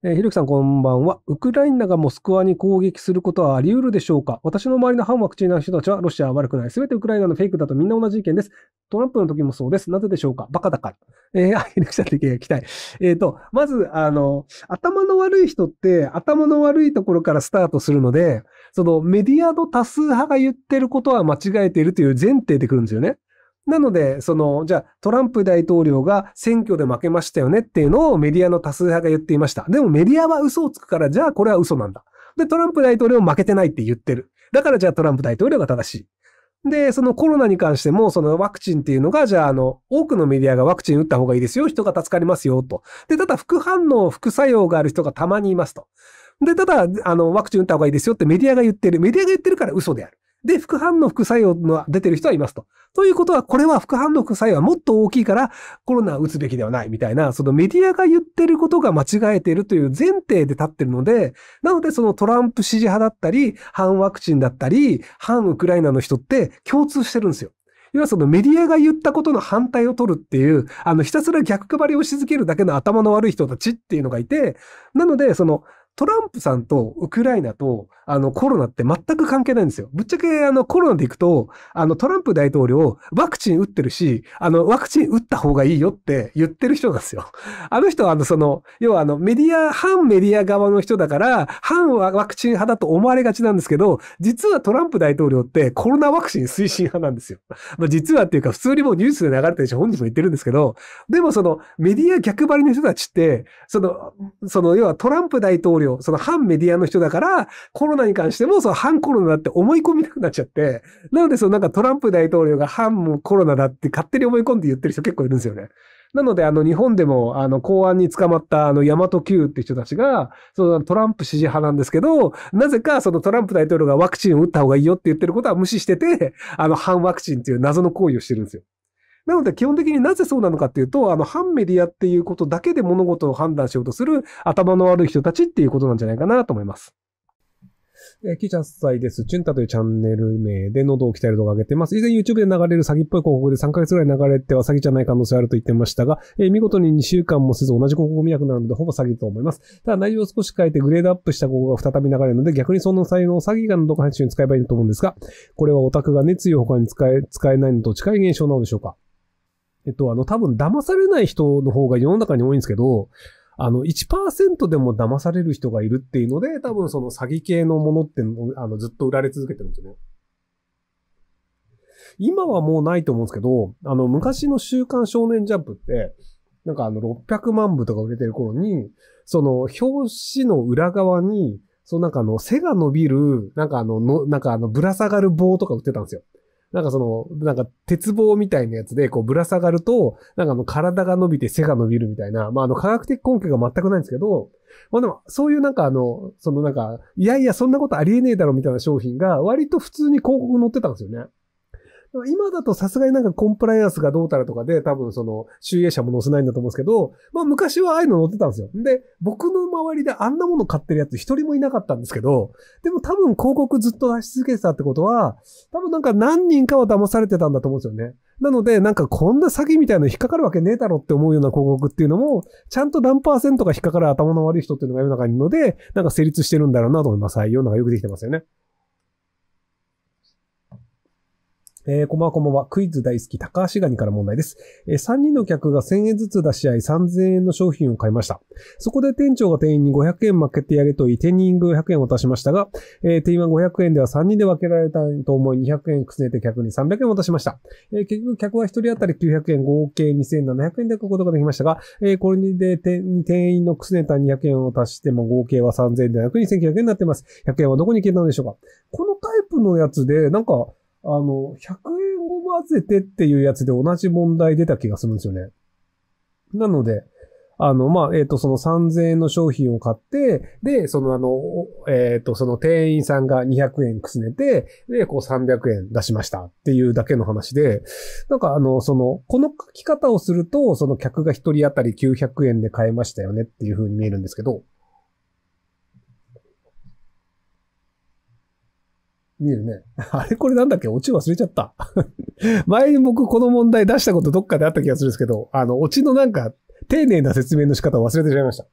えー、ひろきさんこんばんは。ウクライナがモスクワに攻撃することはあり得るでしょうか私の周りの反ワクチンの人たちはロシアは悪くない。すべてウクライナのフェイクだとみんな同じ意見です。トランプの時もそうです。なぜでしょうかバカだから。えー、ひろきさん的に聞きたい。えっ、ー、と、まず、あの、頭の悪い人って頭の悪いところからスタートするので、そのメディアの多数派が言ってることは間違えているという前提で来るんですよね。なので、その、じゃあ、トランプ大統領が選挙で負けましたよねっていうのをメディアの多数派が言っていました。でもメディアは嘘をつくから、じゃあこれは嘘なんだ。で、トランプ大統領負けてないって言ってる。だからじゃあトランプ大統領が正しい。で、そのコロナに関しても、そのワクチンっていうのが、じゃあ、あの、多くのメディアがワクチン打った方がいいですよ。人が助かりますよ。と。で、ただ副反応、副作用がある人がたまにいますと。で、ただ、あの、ワクチン打った方がいいですよってメディアが言ってる。メディアが言ってるから嘘である。で、副反応副作用の出てる人はいますと。ということは、これは副反応副作用はもっと大きいから、コロナ打つべきではないみたいな、そのメディアが言ってることが間違えているという前提で立ってるので、なのでそのトランプ支持派だったり、反ワクチンだったり、反ウクライナの人って共通してるんですよ。要はそのメディアが言ったことの反対を取るっていう、あの、ひたすら逆配りをし続けるだけの頭の悪い人たちっていうのがいて、なので、その、トランプさんとウクライナとあのコロナって全く関係ないんですよ。ぶっちゃけあのコロナでいくと、あのトランプ大統領ワクチン打ってるし、あのワクチン打った方がいいよって言ってる人なんですよ。あの人はあのその、要はあのメディア、反メディア側の人だから、反ワクチン派だと思われがちなんですけど、実はトランプ大統領ってコロナワクチン推進派なんですよ。まあ、実はっていうか普通にもうニュースで流れてるし本人も言ってるんですけど、でもそのメディア逆張りの人たちって、その、その要はトランプ大統領よ。その反メディアの人だから、コロナに関しても、その反コロナだって思い込みなくなっちゃって、なので、そのなんかトランプ大統領が反コロナだって勝手に思い込んで言ってる人結構いるんですよね。なので、あの、日本でも、あの、公安に捕まった、あの、ヤマト Q って人たちが、そのトランプ支持派なんですけど、なぜかそのトランプ大統領がワクチンを打った方がいいよって言ってることは無視してて、あの、反ワクチンっていう謎の行為をしてるんですよ。なので基本的になぜそうなのかっていうと、あの、反メディアっていうことだけで物事を判断しようとする頭の悪い人たちっていうことなんじゃないかなと思います。えー、キーちゃサイです。チュンタというチャンネル名で喉を鍛える動画を上げてます。以前 YouTube で流れる詐欺っぽい広告で3ヶ月ぐらい流れては詐欺じゃない可能性あると言ってましたが、えー、見事に2週間もせず同じ広告を見なくなるのでほぼ詐欺と思います。ただ内容を少し変えてグレードアップした広告が再び流れるので逆にその才能を詐欺がの動画配信に使えばいいと思うんですが、これはオタクが熱意を他に使え、使えないのと近い現象なのでしょうかえっと、あの、多分騙されない人の方が世の中に多いんですけど、あの1、でも騙される人がいるっていうので、多分その詐欺系のものってあの、ずっと売られ続けてるんですよね。今はもうないと思うんですけど、あの、昔の週刊少年ジャンプって、なんかあの、600万部とか売れてる頃に、その、表紙の裏側に、そのなんかあの、背が伸びる、なんかあの、のなんかあの、ぶら下がる棒とか売ってたんですよ。なんかその、なんか鉄棒みたいなやつで、こうぶら下がると、なんかあの体が伸びて背が伸びるみたいな、まああの科学的根拠が全くないんですけど、まあでも、そういうなんかあの、そのなんか、いやいやそんなことありえねえだろみたいな商品が、割と普通に広告載ってたんですよね。今だとさすがになんかコンプライアンスがどうたらとかで、多分その、集英社も載せないんだと思うんですけど、まあ昔はああいうの載ってたんですよ。で、僕の周りであんなもの買ってるやつ一人もいなかったんですけど、でも多分広告ずっと出し続けてたってことは、多分なんか何人かは騙されてたんだと思うんですよね。なので、なんかこんな詐欺みたいな引っかかるわけねえだろって思うような広告っていうのも、ちゃんと何パーセントが引っかかる頭の悪い人っていうのが世の中にいるので、なんか成立してるんだろうなと思います。採用なのかよくできてますよね。えー、こんばんはこんばんは。クイズ大好き、高橋ガニから問題です。えー、3人の客が1000円ずつ出し合い3000円の商品を買いました。そこで店長が店員に500円負けてやれと言い、店員500円を渡しましたが、えー、店員は500円では3人で分けられたと思い200円くすねて客に300円を渡しました。えー、結局客は1人当たり900円、合計2700円で買うことができましたが、えー、これにで店員のくすねた200円を足しても合計は3000円でく2900円になってます。100円はどこに消えたのでしょうかこのタイプのやつで、なんか、あの、100円を混ぜてっていうやつで同じ問題出た気がするんですよね。なので、あの、まあ、えっ、ー、と、その3000円の商品を買って、で、そのあの、えっ、ー、と、その店員さんが200円くすねて、で、こう300円出しましたっていうだけの話で、なんかあの、その、この書き方をすると、その客が1人当たり900円で買えましたよねっていう風に見えるんですけど、見えるね。あれこれなんだっけオチ忘れちゃった。前に僕この問題出したことどっかであった気がするんですけど、あの、オチのなんか、丁寧な説明の仕方を忘れてしまいました。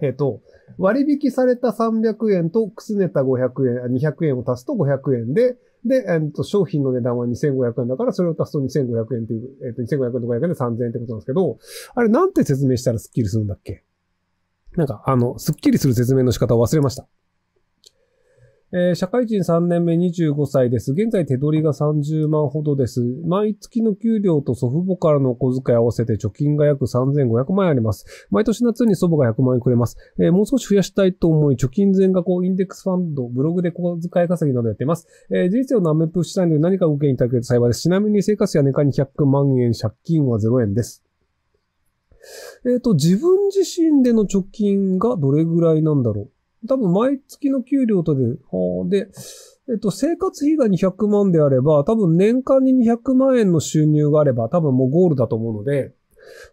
えっ、ー、と、割引された300円とくすねた500円、200円を足すと500円で、で、えー、と商品の値段は2500円だから、それを足すと2500円という、えっ、ー、と、2500円と500円で3000円ってことなんですけど、あれなんて説明したらスッキリするんだっけなんか、あの、スッキリする説明の仕方を忘れました。えー、社会人3年目25歳です。現在手取りが30万ほどです。毎月の給料と祖父母からのお小遣い合わせて貯金が約3500万円あります。毎年夏に祖母が100万円くれます。えー、もう少し増やしたいと思い、貯金全額をインデックスファンド、ブログで小遣い稼ぎなどやっています。えー、人生をナメプしたいので何か受けにいただけると幸いです。ちなみに生活や年間200万円、借金は0円です。えっ、と、自分自身での貯金がどれぐらいなんだろう多分毎月の給料とで、で、えっと、生活費が200万であれば、多分年間に200万円の収入があれば、多分もうゴールだと思うので、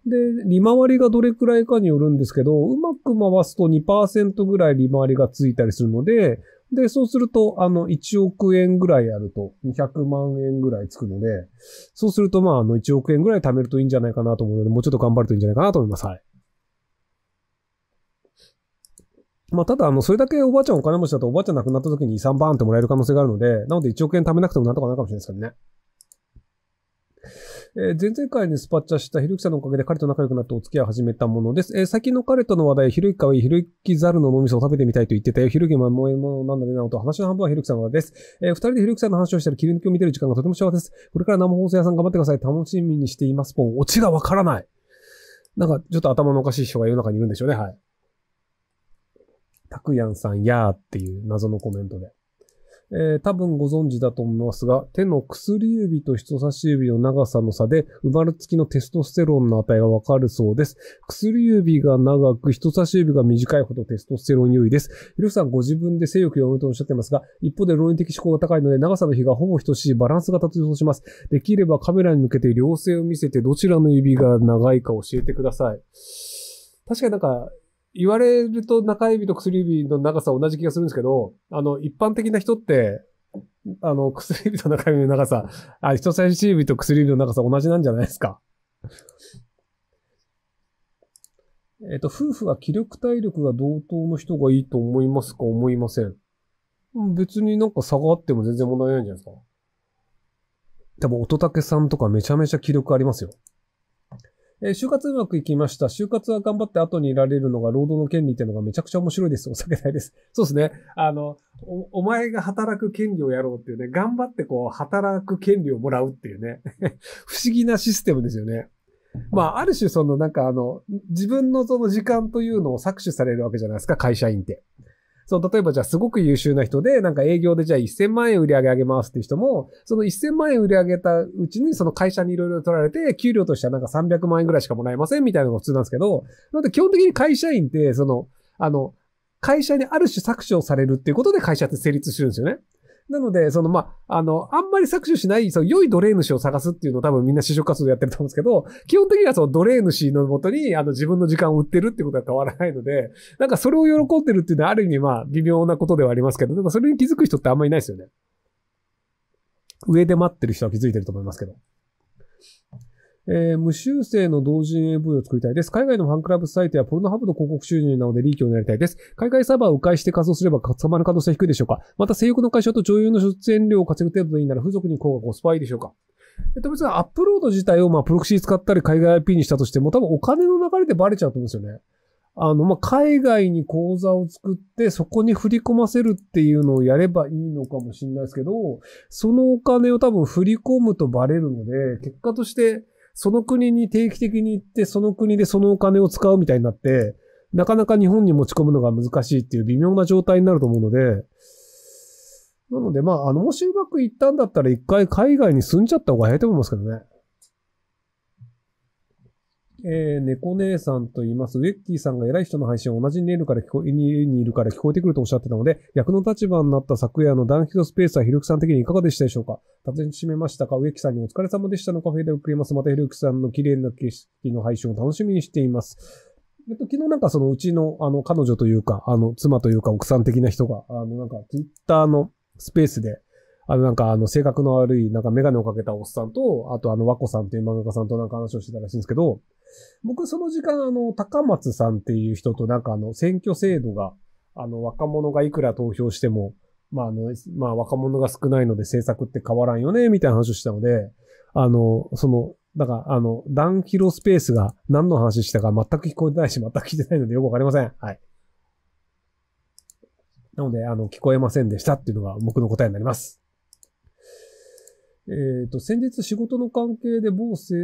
で、利回りがどれくらいかによるんですけど、うまく回すと2%ぐらい利回りがついたりするので、で、そうすると、あの、1億円ぐらいやると、200万円ぐらいつくので、そうすると、まあ、あの、1億円ぐらい貯めるといいんじゃないかなと思うので、もうちょっと頑張るといいんじゃないかなと思います。はい。まあ、ただ、あの、それだけおばあちゃんお金持ちだと、おばあちゃん亡くなった時に遺産バーンってもらえる可能性があるので、なので1億円貯めなくてもなんとかなるかもしれないですけどね。えー、前々回にスパッチャしたひろゆきさんのおかげで彼と仲良くなってお付き合い始めたものです。えー、先の彼との話題、ひろゆきかわいい、ひろゆきザルの脳みそを食べてみたいと言ってたよ。ひろゆきはもえのなんだねなどと話の半分はひろゆきさんの話です。えー、二人でひろゆきさんの話をしたら切り抜きを見てる時間がとても幸せです。これから生放送屋さん頑張ってください。楽しみにしています。ポン。オチがわからない。なんか、ちょっと頭のおかしい人が世の中にいるんでしょうね。はい。たくやんさんやーっていう謎のコメントで。えー、多分ご存知だと思いますが、手の薬指と人差し指の長さの差で、生まれつきのテストステロンの値がわかるそうです。薬指が長く、人差し指が短いほどテストステロン優位です。ひろさんご自分で性欲を読むとおっしゃってますが、一方で論理的思考が高いので、長さの比がほぼ等しいバランスがと予想します。できればカメラに向けて両性を見せて、どちらの指が長いか教えてください。確かになんか、言われると中指と薬指の長さ同じ気がするんですけど、あの、一般的な人って、あの、薬指と中指の長さ、あ、人差し指と薬指の長さ同じなんじゃないですか。えっと、夫婦は気力体力が同等の人がいいと思いますか思いません。別になんか差があっても全然問題ないんじゃないですか。多分、乙武さんとかめちゃめちゃ気力ありますよ。えー、就活うまくいきました。就活は頑張って後にいられるのが労働の権利っていうのがめちゃくちゃ面白いです。お酒代です。そうですね。あの、お、お前が働く権利をやろうっていうね、頑張ってこう、働く権利をもらうっていうね。不思議なシステムですよね。まあ、ある種そのなんかあの、自分のその時間というのを搾取されるわけじゃないですか、会社員って。そう、例えばじゃあすごく優秀な人で、なんか営業でじゃあ1000万円売り上げ上げますっていう人も、その1000万円売り上げたうちにその会社にいろいろ取られて、給料としてはなんか300万円ぐらいしかもらえませんみたいなのが普通なんですけど、なので基本的に会社員って、その、あの、会社にある種搾取をされるっていうことで会社って成立するんですよね。なので、その、まあ、あの、あんまり搾取しない、その、良い奴隷主を探すっていうのを多分みんな就職活動やってると思うんですけど、基本的にはその奴隷主のもとに、あの、自分の時間を売ってるってことは変わらないので、なんかそれを喜んでるっていうのはある意味、まあ、微妙なことではありますけど、でもそれに気づく人ってあんまりいないですよね。上で待ってる人は気づいてると思いますけど。えー、無修正の同人 AV を作りたいです。海外のファンクラブサイトやポルノハブの広告収入なので利益を狙いたいです。海外サーバーを迂回して仮想すれば、サマの可能性低いでしょうかまた、性欲の解消と女優の出演料を稼ぐ程度でいいなら、付属に効果コスパいいでしょうかえっと別にアップロード自体をまあプロクシー使ったり海外 IP にしたとしても多分お金の流れでバレちゃうと思うんですよね。あの、まあ、海外に口座を作って、そこに振り込ませるっていうのをやればいいのかもしれないですけど、そのお金を多分振り込むとバレるので、結果として、その国に定期的に行って、その国でそのお金を使うみたいになって、なかなか日本に持ち込むのが難しいっていう微妙な状態になると思うので、なので、まあ、あの、もしうまくいったんだったら一回海外に住んじゃった方が早いと思いますけどね。えー、猫姉さんと言います。ウェッキーさんが偉い人の配信を同じにいるから聞こえ、家にいるから聞こえてくるとおっしゃってたので、役の立場になった昨夜のダンヒルスペースはひろゆきさん的にいかがでしたでしょうか突然締めましたかウェッキーさんにお疲れ様でしたのカフェで送ります。またひろゆきさんの綺麗な景色の配信を楽しみにしています。えっと、昨日なんかそのうちの、あの、彼女というか、あの、妻というか、奥さん的な人が、あの、なんか、ツイッターのスペースで、あの、なんか、あの、性格の悪い、なんか、メガネをかけたおっさんと、あと、あの、和子さんという漫画家さんとなんか話をしてたらしいんですけど、僕、その時間、あの、高松さんっていう人と、なんか、あの、選挙制度が、あの、若者がいくら投票しても、まあ、あの、まあ、若者が少ないので政策って変わらんよね、みたいな話をしたので、あの、その、だから、あの、ダンヒロスペースが何の話したか全く聞こえてないし、全く聞いてないのでよくわかりません。はい。なので、あの、聞こえませんでしたっていうのが僕の答えになります。えっ、ー、と、先日仕事の関係で某選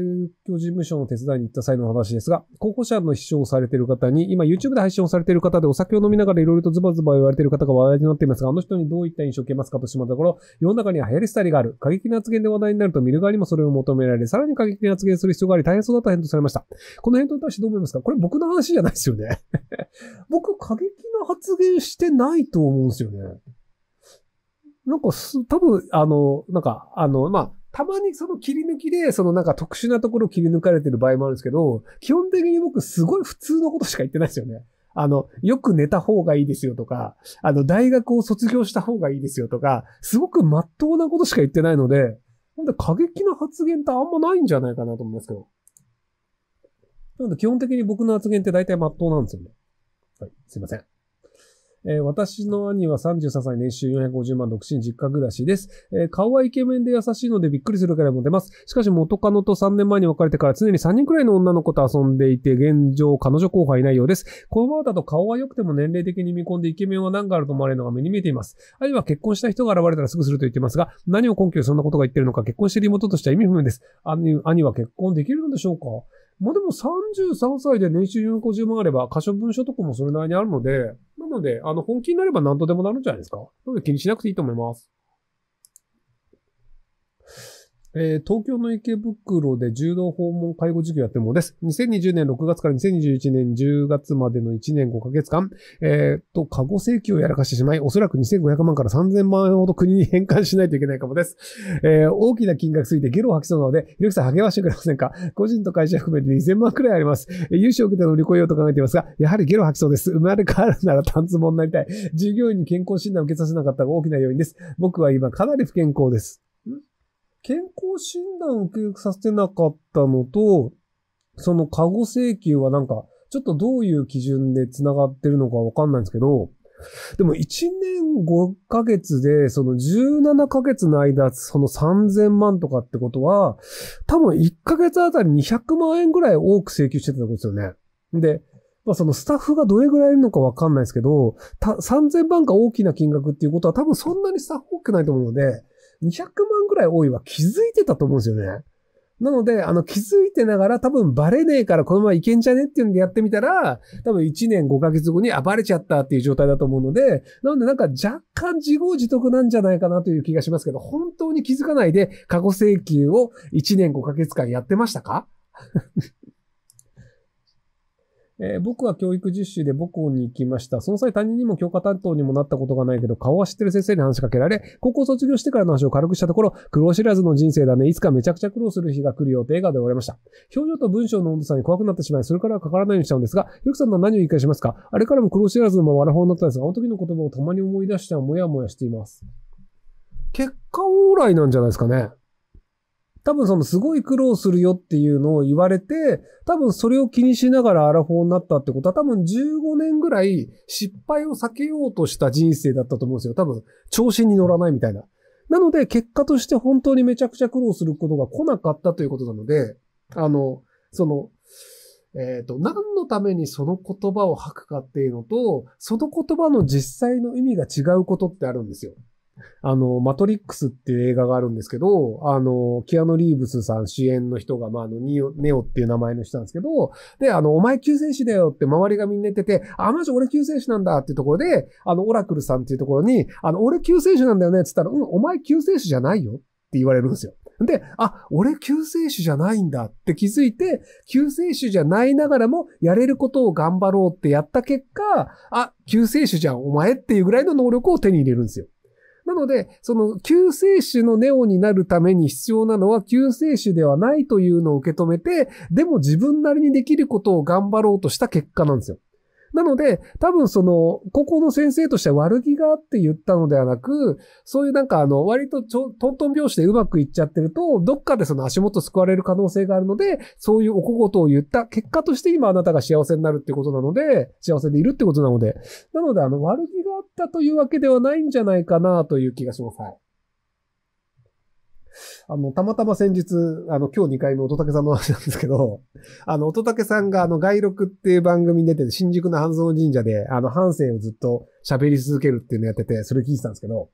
挙事務所の手伝いに行った際の話ですが、候補者の秘書をされている方に、今 YouTube で配信をされている方でお酒を飲みながら色々とズバズバ言われている方が話題になっていますが、あの人にどういった印象を受けますかとしまったところ、世の中には流行り廃りがある。過激な発言で話題になると見る側にもそれを求められ、さらに過激な発言する必要があり、大変そうだと返答されました。この返答に対してどう思いますかこれ僕の話じゃないですよね 僕、過激な発言してないと思うんですよね。なんかす、多分、あの、なんか、あの、まあ、たまにその切り抜きで、そのなんか特殊なところを切り抜かれてる場合もあるんですけど、基本的に僕すごい普通のことしか言ってないですよね。あの、よく寝た方がいいですよとか、あの、大学を卒業した方がいいですよとか、すごく真っ当なことしか言ってないので、なんで過激な発言ってあんまないんじゃないかなと思いますけど。なんで基本的に僕の発言って大体真っ当なんですよね。はい、すいません。えー、私の兄は33歳、年収450万、独身、実家暮らしです。えー、顔はイケメンで優しいのでびっくりするくらいも出ます。しかし元カノと3年前に別れてから常に3人くらいの女の子と遊んでいて、現状彼女後輩いないようです。このままだと顔は良くても年齢的に見込んでイケメンは何があると思われるのが目に見えています。兄は結婚した人が現れたらすぐすると言ってますが、何を根拠にそんなことが言ってるのか、結婚してる妹としては意味不明です。兄は結婚できるのでしょうかまあでも33歳で年収450万あれば、可処分所得もそれなりにあるので、なので、あの、本気になれば何とでもなるんじゃないですか。なので気にしなくていいと思います。えー、東京の池袋で柔道訪問介護事業やってるものです。2020年6月から2021年10月までの1年5ヶ月間、えっ、ー、と、過護請求をやらかしてしまい、おそらく2500万から3000万円ほど国に返還しないといけないかもです。えー、大きな金額すぎてゲロを吐きそうなので、ひろきさん励ましてくれませんか個人と会社含めて2000万くらいあります。えー、融資を受けて乗り越えようと考えていますが、やはりゲロ吐きそうです。生まれ変わるなら単もになりたい。従業員に健康診断を受けさせなかったが大きな要因です。僕は今かなり不健康です。健康診断を受けさせてなかったのと、その過誤請求はなんか、ちょっとどういう基準で繋がってるのかわかんないんですけど、でも1年5ヶ月で、その17ヶ月の間、その3000万とかってことは、多分1ヶ月あたり200万円ぐらい多く請求してたことですよね。で、まあそのスタッフがどれぐらいいるのかわかんないですけど、3000万が大きな金額っていうことは多分そんなにスタッフ多くないと思うので、200万ぐらい多いは気づいてたと思うんですよね。なので、あの、気づいてながら多分バレねえからこのままいけんじゃねっていうんでやってみたら、多分1年5ヶ月後に暴れちゃったっていう状態だと思うので、なのでなんか若干自業自得なんじゃないかなという気がしますけど、本当に気づかないで過去請求を1年5ヶ月間やってましたかえー、僕は教育実習で母校に行きました。その際他人にも教科担当にもなったことがないけど、顔は知ってる先生に話しかけられ、高校卒業してからの話を軽くしたところ、苦労知らずの人生だね。いつかめちゃくちゃ苦労する日が来る予定がで終わりました。表情と文章の温度差に怖くなってしまい、それからはかからないようにしたんですが、ゆきさんは何を言い返しますかあれからも苦労知らずのまま笑法になったんですが、あの時の言葉をたまに思い出してはもやもやしています。結果往来なんじゃないですかね。多分そのすごい苦労するよっていうのを言われて、多分それを気にしながらアラフォーになったってことは多分15年ぐらい失敗を避けようとした人生だったと思うんですよ。多分調子に乗らないみたいな。なので結果として本当にめちゃくちゃ苦労することが来なかったということなので、あの、その、えっ、ー、と、何のためにその言葉を吐くかっていうのと、その言葉の実際の意味が違うことってあるんですよ。あの、マトリックスっていう映画があるんですけど、あの、キアノ・リーブスさん主演の人が、まあ、あの、ネオっていう名前の人なんですけど、で、あの、お前救世主だよって周りがみんな言ってて、あ、マジ俺救世主なんだっていうところで、あの、オラクルさんっていうところに、あの、俺救世主なんだよねって言ったら、うん、お前救世主じゃないよって言われるんですよ。で、あ、俺救世主じゃないんだって気づいて、救世主じゃないながらも、やれることを頑張ろうってやった結果、あ、救世主じゃん、お前っていうぐらいの能力を手に入れるんですよ。なので、その救世主のネオになるために必要なのは救世主ではないというのを受け止めて、でも自分なりにできることを頑張ろうとした結果なんですよ。なので、多分その、高校の先生としては悪気があって言ったのではなく、そういうなんかあの、割とちょ、トントン拍子でうまくいっちゃってると、どっかでその足元救われる可能性があるので、そういうお小言を言った結果として今あなたが幸せになるってことなので、幸せでいるってことなので、なのであの、悪気があったというわけではないんじゃないかなという気がします。はい。あの、たまたま先日、あの、今日2回目、乙武さんの話なんですけど、あの、乙武さんが、あの、外録っていう番組に出てて、新宿の半蔵神社で、あの、半生をずっと喋り続けるっていうのやってて、それ聞いてたんですけど、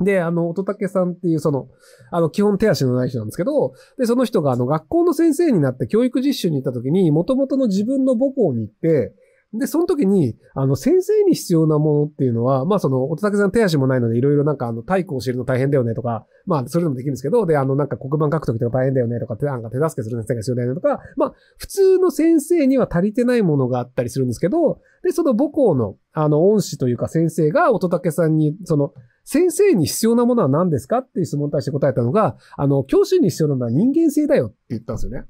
で、あの、乙武さんっていう、その、あの、基本手足のない人なんですけど、で、その人が、あの、学校の先生になって教育実習に行った時に、元々の自分の母校に行って、で、その時に、あの、先生に必要なものっていうのは、まあその、おたけさん手足もないので、いろいろなんか、あの、体育を教えるの大変だよねとか、まあ、それでもできるんですけど、で、あの、なんか黒板書くときとか大変だよねとか、手、なんか手助けする先生が必要だよねとか、まあ、普通の先生には足りてないものがあったりするんですけど、で、その母校の、あの、恩師というか先生が、おたけさんに、その、先生に必要なものは何ですかっていう質問に対して答えたのが、あの、教師に必要なのは人間性だよって言ったんですよね。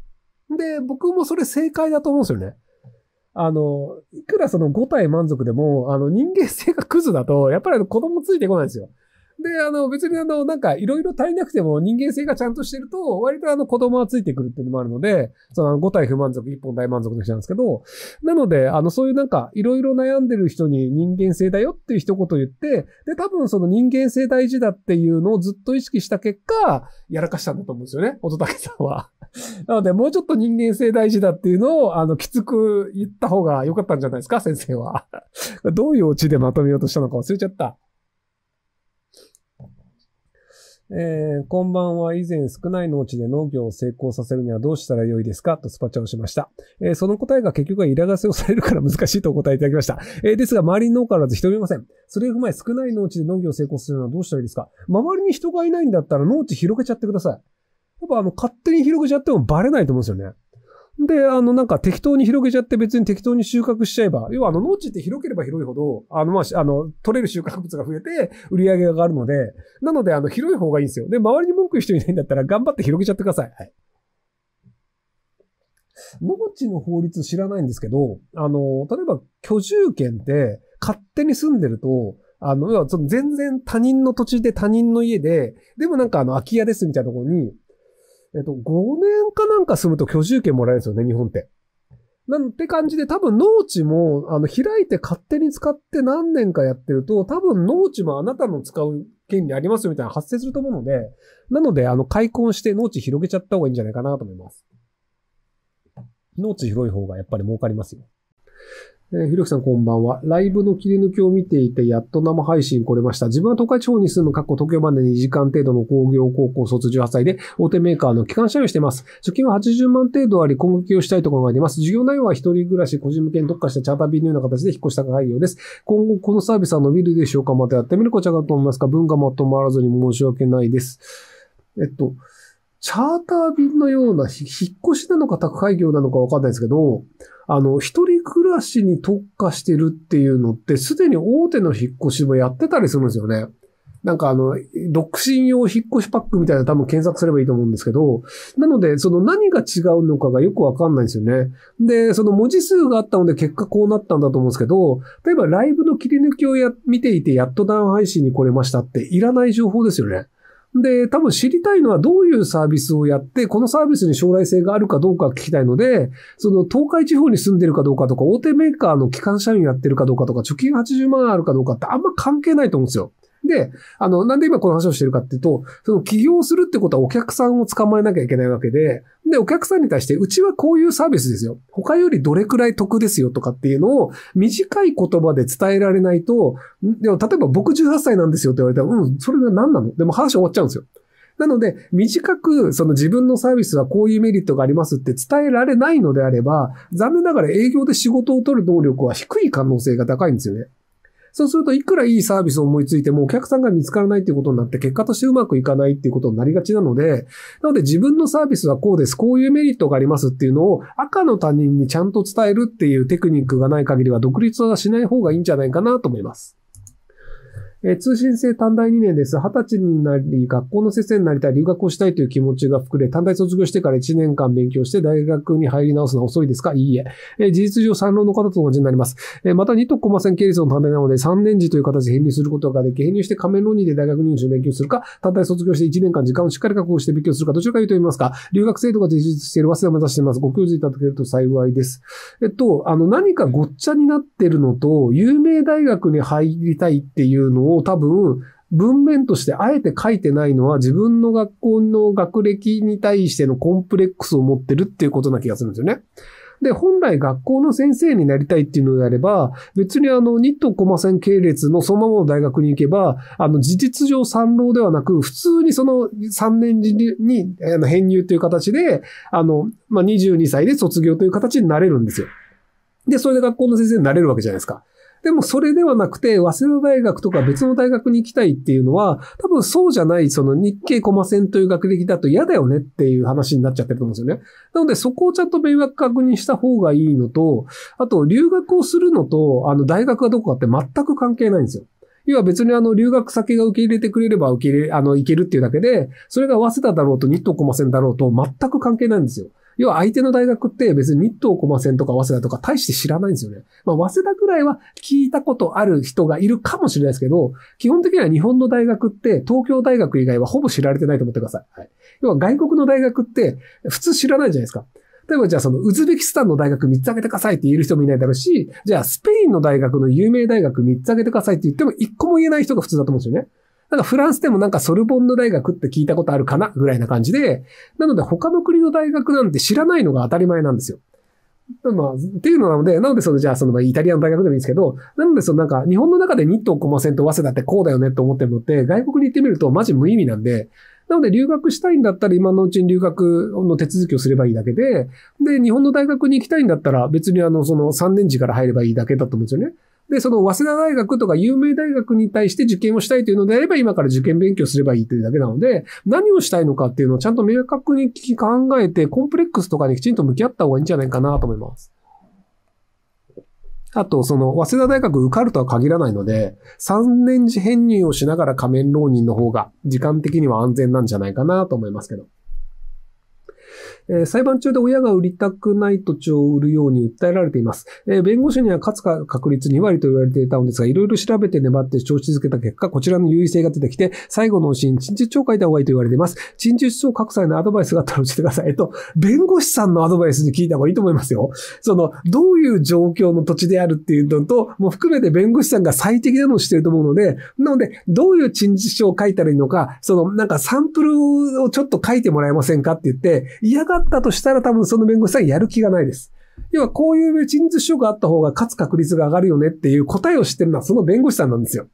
で、僕もそれ正解だと思うんですよね。あの、いくらその5体満足でも、あの、人間性がクズだと、やっぱり子供ついてこないんですよ。で、あの、別にあの、なんか、いろいろ足りなくても人間性がちゃんとしてると、割とあの、子供はついてくるっていうのもあるので、その、5体不満足、1本大満足の人なんですけど、なので、あの、そういうなんか、いろいろ悩んでる人に人間性だよっていう一言言って、で、多分その人間性大事だっていうのをずっと意識した結果、やらかしたんだと思うんですよね、乙武さんは。なので、もうちょっと人間性大事だっていうのを、あの、きつく言った方が良かったんじゃないですか、先生は。どういうオチでまとめようとしたのか忘れちゃった。えー、こんばんは。以前少ない農地で農業を成功させるにはどうしたらよいですかとスパチャをしました。えー、その答えが結局はラガセをされるから難しいとお答えいただきました。えー、ですが、周りに農家はらず人見ません。それを踏まえ、少ない農地で農業を成功するのはどうしたらいいですか周りに人がいないんだったら農地広げちゃってください。やっぱあの、勝手に広げちゃってもバレないと思うんですよね。で、あの、なんか適当に広げちゃって別に適当に収穫しちゃえば、要はあの、農地って広ければ広いほど、あの、まあ、あの、取れる収穫物が増えて、売り上げが上がるので、なので、あの、広い方がいいんですよ。で、周りに文句言う人いないんだったら、頑張って広げちゃってください。はい。農地の法律知らないんですけど、あの、例えば居住権って勝手に住んでると、あの、要はその全然他人の土地で他人の家で、でもなんかあの空き家ですみたいなところに、えっと、5年かなんか住むと居住権もらえるんですよね、日本って。なんて感じで、多分農地も、あの、開いて勝手に使って何年かやってると、多分農地もあなたの使う権利ありますよみたいな発生すると思うので、なので、あの、開墾して農地広げちゃった方がいいんじゃないかなと思います。農地広い方がやっぱり儲かりますよ。えー、ひろきさんこんばんは。ライブの切り抜きを見ていて、やっと生配信来れました。自分は東海地方に住む、過去東京まで2時間程度の工業高校卒18歳で、大手メーカーの機関車用してます。貯金は80万程度あり、攻撃をしたいと考えています。授業内容は一人暮らし、個人向けに特化したチャーター便のような形で引っ越した概要です。今後このサービスは伸びるでしょうかまたやってみるこちらかと思いますか文がまとまらずに申し訳ないです。えっと、チャーター便のような、引っ越しなのか宅配業なのかわかんないですけど、あの、一人暮らしに特化してるっていうのって、すでに大手の引っ越しもやってたりするんですよね。なんかあの、独身用引っ越しパックみたいな多分検索すればいいと思うんですけど、なので、その何が違うのかがよくわかんないんですよね。で、その文字数があったので結果こうなったんだと思うんですけど、例えばライブの切り抜きをや、見ていてやっとダウン配信に来れましたっていらない情報ですよね。で、多分知りたいのはどういうサービスをやって、このサービスに将来性があるかどうか聞きたいので、その東海地方に住んでるかどうかとか、大手メーカーの機関社員やってるかどうかとか、貯金80万あるかどうかってあんま関係ないと思うんですよ。で、あの、なんで今この話をしてるかっていうと、その起業するってことはお客さんを捕まえなきゃいけないわけで、で、お客さんに対して、うちはこういうサービスですよ。他よりどれくらい得ですよとかっていうのを短い言葉で伝えられないと、でも例えば僕18歳なんですよって言われたら、うん、それが何なのでも話終わっちゃうんですよ。なので、短く、その自分のサービスはこういうメリットがありますって伝えられないのであれば、残念ながら営業で仕事を取る能力は低い可能性が高いんですよね。そうすると、いくらいいサービスを思いついても、お客さんが見つからないっていうことになって、結果としてうまくいかないっていうことになりがちなので、なので自分のサービスはこうです、こういうメリットがありますっていうのを、赤の他人にちゃんと伝えるっていうテクニックがない限りは、独立はしない方がいいんじゃないかなと思います。えー、通信制短大2年です。20歳になり、学校の先生になりたい、留学をしたいという気持ちが膨れ、短大卒業してから1年間勉強して大学に入り直すのは遅いですかいいえ。えー、事実上三浪の方と同じになります。えー、また、2特駒線系列のためなので、3年時という形で編入することができ、編入して仮面浪人で大学入試を勉強するか、短大卒業して1年間時間をしっかり確保して勉強するか、どちらか言うと言いますか、留学制度が充実している早稲田を目指しています。ご教授いただけると幸いです。えっと、あの、何かごっちゃになってるのと、有名大学に入りたいっていうのを、を多分、文面としてあえて書いてないのは自分の学校の学歴に対してのコンプレックスを持ってるっていうことな気がするんですよね。で、本来学校の先生になりたいっていうのであれば、別にあの、ニットコマ線系列のそのままの大学に行けば、あの、事実上三郎ではなく、普通にその3年時に、あの、編入という形で、あの、まあ、22歳で卒業という形になれるんですよ。で、それで学校の先生になれるわけじゃないですか。でもそれではなくて、早稲田大学とか別の大学に行きたいっていうのは、多分そうじゃない、その日経駒線という学歴だと嫌だよねっていう話になっちゃってると思うんですよね。なのでそこをちゃんと迷惑確認した方がいいのと、あと留学をするのと、あの大学がどこかって全く関係ないんですよ。要は別にあの留学先が受け入れてくれれば受け入れ、あの、行けるっていうだけで、それが早稲田だろうと日東駒線だろうと全く関係ないんですよ。要は相手の大学って別に日東駒線とか早稲田とか大して知らないんですよね。まあ、早稲田ぐらいは聞いたことある人がいるかもしれないですけど、基本的には日本の大学って東京大学以外はほぼ知られてないと思ってください。はい、要は外国の大学って普通知らないじゃないですか。例えばじゃあそのウズベキスタンの大学3つ挙げてくださいって言える人もいないだろうし、じゃあスペインの大学の有名大学3つ挙げてくださいって言っても1個も言えない人が普通だと思うんですよね。なんかフランスでもなんかソルボンヌ大学って聞いたことあるかなぐらいな感じで、なので他の国の大学なんて知らないのが当たり前なんですよ。まあ、っていうのなので、なのでその、じゃあその、イタリアの大学でもいいんですけど、なのでそのなんか、日本の中でこませんと早稲田ってこうだよねって思ってるのって、外国に行ってみるとマジ無意味なんで、なので留学したいんだったら今のうちに留学の手続きをすればいいだけで、で、日本の大学に行きたいんだったら別にあの、その3年時から入ればいいだけだと思うんですよね。で、その早稲田大学とか有名大学に対して受験をしたいというのであれば、今から受験勉強すればいいというだけなので、何をしたいのかっていうのをちゃんと明確に考えて、コンプレックスとかにきちんと向き合った方がいいんじゃないかなと思います。あと、その、早稲田大学受かるとは限らないので、3年次編入をしながら仮面浪人の方が、時間的には安全なんじゃないかなと思いますけど。えー、裁判中で親が売りたくない土地を売るように訴えられています。えー、弁護士には勝つか確率2割と言われていたのですが、いろいろ調べて粘って主張し続けた結果、こちらの優位性が出てきて、最後のシーン、陳述書を書いた方がいいと言われています。陳述書を書く際のアドバイスがあったら教えてください。えっと、弁護士さんのアドバイスに聞いた方がいいと思いますよ。その、どういう状況の土地であるっていうのと、もう含めて弁護士さんが最適なのをしてると思うので、なので、どういう陳述書を書いたらいいのか、その、なんかサンプルをちょっと書いてもらえませんかって言って、嫌があったとしたら多分その弁護士さんやる気がないです。要はこういう陳述書があった方が勝つ確率が上がるよねっていう答えを知ってるのはその弁護士さんなんですよ。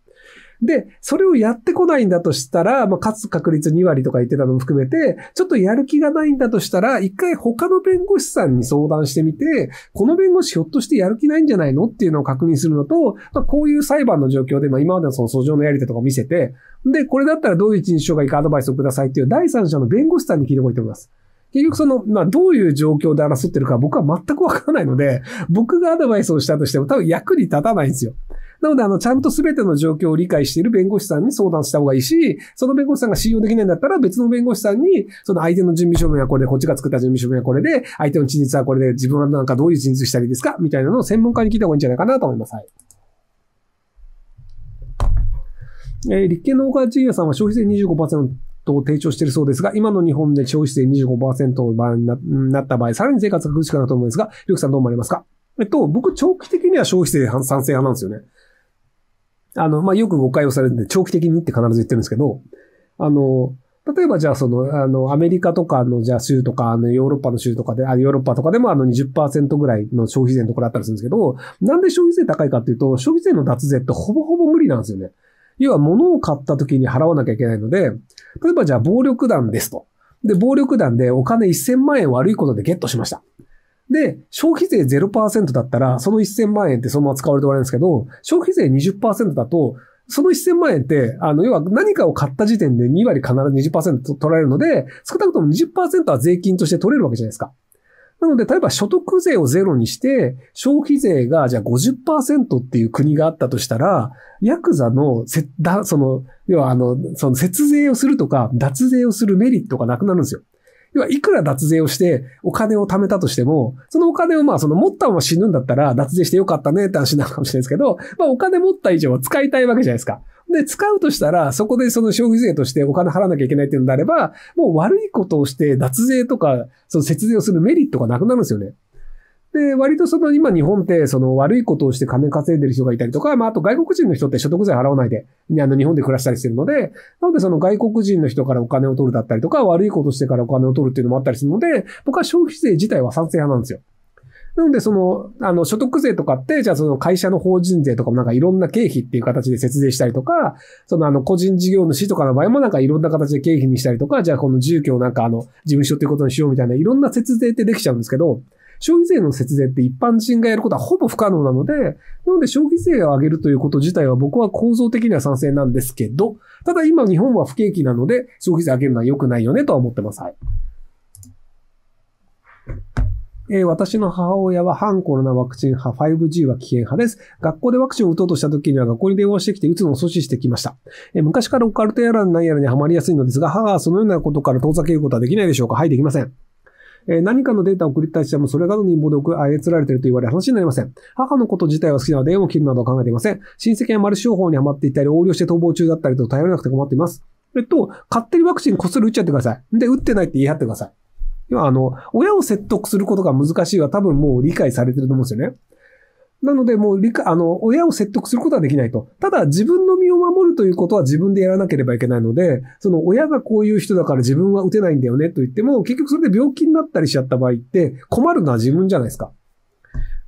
で、それをやってこないんだとしたら、まあ、勝つ確率2割とか言ってたのも含めて、ちょっとやる気がないんだとしたら、一回他の弁護士さんに相談してみて、この弁護士ひょっとしてやる気ないんじゃないのっていうのを確認するのと、まあ、こういう裁判の状況で、まあ、今までのその訴状のやり手とか見せて、で、これだったらどういう一日がいいかアドバイスをくださいっていう第三者の弁護士さんに聞いてこいと思います。結局その、まあ、どういう状況で争ってるか僕は全くわからないので、僕がアドバイスをしたとしても多分役に立たないんですよ。なので、あの、ちゃんと全ての状況を理解している弁護士さんに相談した方がいいし、その弁護士さんが信用できないんだったら別の弁護士さんに、その相手の準備書面はこれで、こっちが作った準備書面はこれで、相手の陳述はこれで、自分はなんかどういう陳述したらいいですかみたいなのを専門家に聞いた方がいいんじゃないかなと思います。はい。えー、立憲の岡千也さんは消費税25%、と提唱しているそうですが、今の日本で消費税25%の場合になった場合、さらに生活が苦しくなると思うんですが、りょうきさんどう思われますかえっと、僕、長期的には消費税賛成派なんですよね。あの、まあ、よく誤解をされるんで、長期的にって必ず言ってるんですけど、あの、例えばじゃあその、あの、アメリカとかの、じゃあ州とか、あの、ヨーロッパの州とかで、あヨーロッパとかでもあの20%ぐらいの消費税のところあったりするんですけど、なんで消費税高いかっていうと、消費税の脱税ってほぼほぼ無理なんですよね。要は物を買った時に払わなきゃいけないので、例えばじゃあ暴力団ですと。で、暴力団でお金1000万円悪いことでゲットしました。で、消費税0%だったら、その1000万円ってそのまま使われて終われるんですけど、消費税20%だと、その1000万円って、あの、要は何かを買った時点で2割必ず20%取られるので、少なくとも20%は税金として取れるわけじゃないですか。なので、例えば所得税をゼロにして、消費税がじゃあ50%っていう国があったとしたら、ヤクザの、せ、だ、その、要はあの、その節税をするとか、脱税をするメリットがなくなるんですよ。要はいくら脱税をしてお金を貯めたとしても、そのお金をまあその持ったまま死ぬんだったら脱税してよかったねって話になるかもしれないですけど、まあお金持った以上は使いたいわけじゃないですか。で、使うとしたら、そこでその消費税としてお金払わなきゃいけないっていうのであれば、もう悪いことをして脱税とか、その節税をするメリットがなくなるんですよね。で、割とその今日本ってその悪いことをして金稼いでる人がいたりとか、まああと外国人の人って所得税払わないで、あの日本で暮らしたりしてるので、なのでその外国人の人からお金を取るだったりとか、悪いことしてからお金を取るっていうのもあったりするので、僕は消費税自体は賛成派なんですよ。なので、その、あの、所得税とかって、じゃあその会社の法人税とかもなんかいろんな経費っていう形で節税したりとか、そのあの、個人事業主とかの場合もなんかいろんな形で経費にしたりとか、じゃあこの住居をなんかあの、事務所っていうことにしようみたいな、いろんな節税ってできちゃうんですけど、消費税の節税って一般人がやることはほぼ不可能なので、なので消費税を上げるということ自体は僕は構造的には賛成なんですけど、ただ今日本は不景気なので、消費税上げるのは良くないよねとは思ってます。はい。えー、私の母親は反コロナワクチン派、5G は危険派です。学校でワクチンを打とうとした時には学校に電話してきて打つのを阻止してきました。えー、昔からオカルトやら何やらにはまりやすいのですが、母はそのようなことから遠ざけることはできないでしょうかはい、できません。え何かのデータを送りたいしても、それがの人望で操られていると言われ話になりません。母のこと自体は好きなので、縁を切るなど考えていません。親戚はマルチ商法にはまっていたり、横領して逃亡中だったりと頼れなくて困っています。えっと、勝手にワクチンこっそり打っちゃってください。で、打ってないって言い張ってください。要はあの、親を説得することが難しいは多分もう理解されてると思うんですよね。なので、もう理解、あの、親を説得することはできないと。ただ、自分の身を守るということは自分でやらなければいけないので、その親がこういう人だから自分は打てないんだよねと言っても、結局それで病気になったりしちゃった場合って、困るのは自分じゃないですか。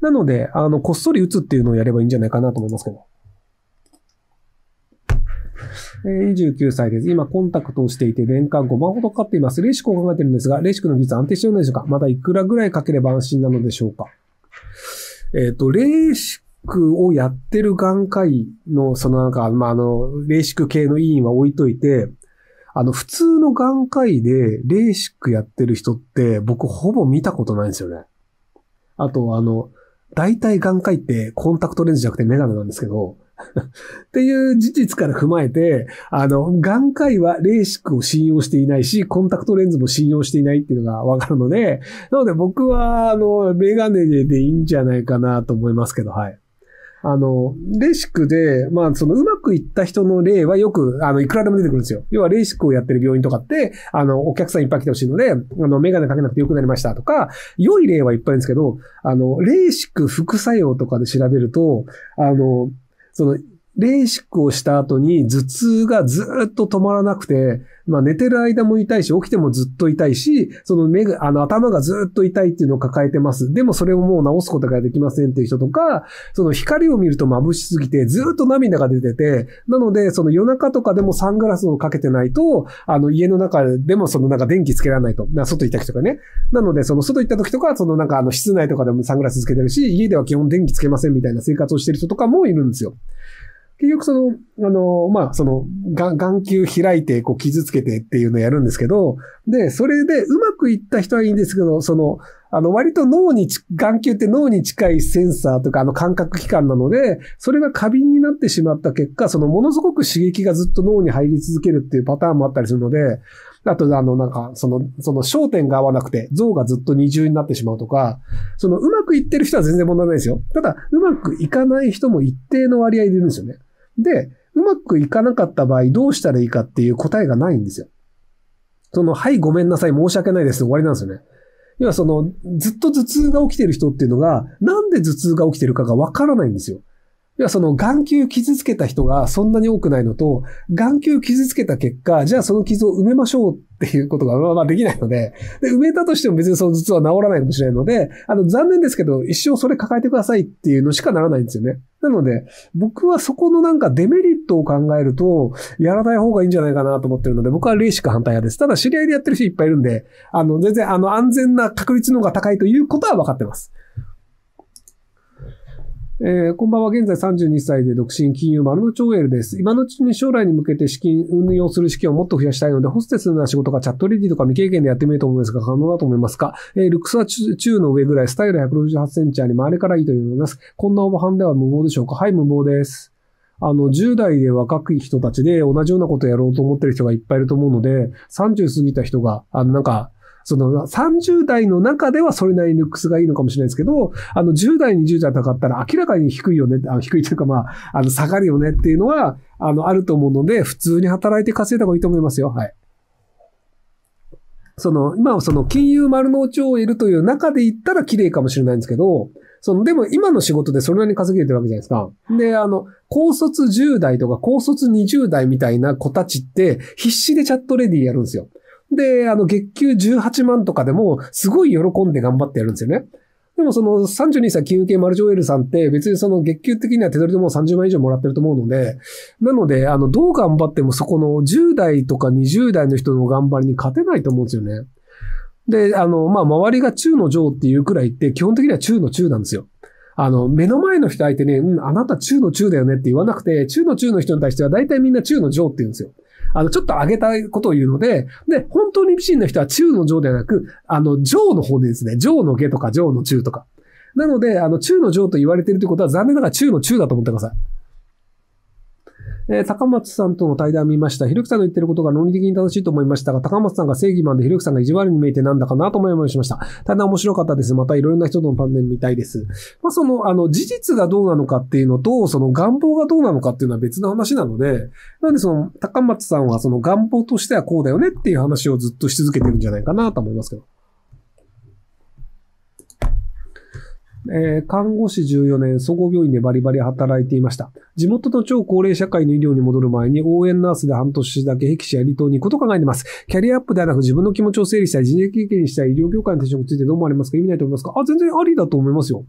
なので、あの、こっそり打つっていうのをやればいいんじゃないかなと思いますけど。え29歳です。今、コンタクトをしていて、年間5万ほどかかっています。レーシックを考えてるんですが、レーシックの技術安定しているのでしょうかまだいくらぐらいかければ安心なのでしょうかえっ、ー、と、レーシックをやってる眼科医の、そのなんか、まあ、あの、レーシック系の委員は置いといて、あの、普通の眼科医でレーシックやってる人って、僕ほぼ見たことないんですよね。あと、あの、大体眼科医ってコンタクトレンズじゃなくてメガネなんですけど、っていう事実から踏まえて、あの、眼科医はレーシックを信用していないし、コンタクトレンズも信用していないっていうのがわかるので、なので僕は、あの、メガネでいいんじゃないかなと思いますけど、はい。あの、レーシックで、まあ、そのうまくいった人の例はよく、あの、いくらでも出てくるんですよ。要はレーシックをやってる病院とかって、あの、お客さんいっぱい来てほしいので、あの、メガネかけなくてよくなりましたとか、良い例はいっぱいあるんですけど、あの、レーシック副作用とかで調べると、あの、そのレーシックをした後に頭痛がずっと止まらなくて、まあ寝てる間も痛いし、起きてもずっと痛いし、その目が、あの頭がずっと痛いっていうのを抱えてます。でもそれをもう治すことができませんっていう人とか、その光を見ると眩しすぎてずっと涙が出てて、なのでその夜中とかでもサングラスをかけてないと、あの家の中でもそのなんか電気つけられないと。な外行った時とかね。なのでその外行った時とか、そのなんかあの室内とかでもサングラスつけてるし、家では基本電気つけませんみたいな生活をしてる人とかもいるんですよ。結局その、あの、まあ、その、眼球開いて、こう、傷つけてっていうのをやるんですけど、で、それでうまくいった人はいいんですけど、その、あの、割と脳に、眼球って脳に近いセンサーとか、あの、感覚器官なので、それが過敏になってしまった結果、その、ものすごく刺激がずっと脳に入り続けるっていうパターンもあったりするので、あと、あの、なんか、その、その焦点が合わなくて、像がずっと二重になってしまうとか、その、うまくいってる人は全然問題ないですよ。ただ、うまくいかない人も一定の割合でいるんですよね。で、うまくいかなかった場合、どうしたらいいかっていう答えがないんですよ。その、はい、ごめんなさい、申し訳ないです、終わりなんですよね。要はその、ずっと頭痛が起きてる人っていうのが、なんで頭痛が起きてるかがわからないんですよ。要はその眼球傷つけた人がそんなに多くないのと、眼球傷つけた結果、じゃあその傷を埋めましょうっていうことがまあまあできないので、で埋めたとしても別にその頭痛は治らないかもしれないので、あの残念ですけど一生それ抱えてくださいっていうのしかならないんですよね。なので、僕はそこのなんかデメリットを考えると、やらない方がいいんじゃないかなと思ってるので、僕はレーシック反対派です。ただ知り合いでやってる人いっぱいいるんで、あの全然あの安全な確率の方が高いということは分かってます。えー、こんばんは。現在32歳で独身金融丸の超エルです。今のうちに将来に向けて資金運用する資金をもっと増やしたいので、ホステスのな仕事かチャットレディとか未経験でやってみると思いますが、可能だと思いますかえー、ルックスは中の上ぐらい、スタイル168センチあり、周りからいいと思います。こんなオバハンでは無謀でしょうかはい、無謀です。あの、10代で若い人たちで同じようなことをやろうと思ってる人がいっぱいいると思うので、30過ぎた人が、あの、なんか、その30代の中ではそれなりにルックスがいいのかもしれないですけど、あの10代、1 0代高かったら明らかに低いよね、あ低いというかまあ、あの下がるよねっていうのは、あの、あると思うので、普通に働いて稼いだ方がいいと思いますよ。はい。その、今はその金融丸の内を得るという中で言ったら綺麗かもしれないんですけど、その、でも今の仕事でそれなりに稼げてるわけじゃないですか。で、あの、高卒10代とか高卒20代みたいな子たちって必死でチャットレディやるんですよ。で、あの、月給18万とかでも、すごい喜んで頑張ってやるんですよね。でもその32歳金融系マルジョエルさんって別にその月給的には手取りでもう30万以上もらってると思うので、なので、あの、どう頑張ってもそこの10代とか20代の人の頑張りに勝てないと思うんですよね。で、あの、ま周りが中の上っていうくらいって、基本的には中の中なんですよ。あの、目の前の人相手に、うん、あなた中の中だよねって言わなくて、中の中の人に対しては大体みんな中の上って言うんですよ。あの、ちょっと上げたいことを言うので、で、本当に美人の人は中の上ではなく、あの、上の方でですね、上の下とか上の中とか。なので、あの、中の上と言われてるということは残念ながら中の中だと思ってください。えー、高松さんとの対談を見ました。ひろきさんの言ってることが論理的に正しいと思いましたが、高松さんが正義マンでひろきさんが意地悪に見えてなんだかなと思いました。ただ面白かったです。またいろいろな人とのパネル見たいです。まあ、その、あの、事実がどうなのかっていうのと、その願望がどうなのかっていうのは別の話なので、なんでその、高松さんはその願望としてはこうだよねっていう話をずっとし続けてるんじゃないかなと思いますけど。えー、看護師14年、総合病院でバリバリ働いていました。地元の超高齢社会の医療に戻る前に応援ナースで半年だけ壁死や離島に行くこと考えています。キャリアアップではなく自分の気持ちを整理したい、人生経験したい、医療業界の転職についてどう思われますか意味ないと思いますかあ、全然ありだと思いますよ。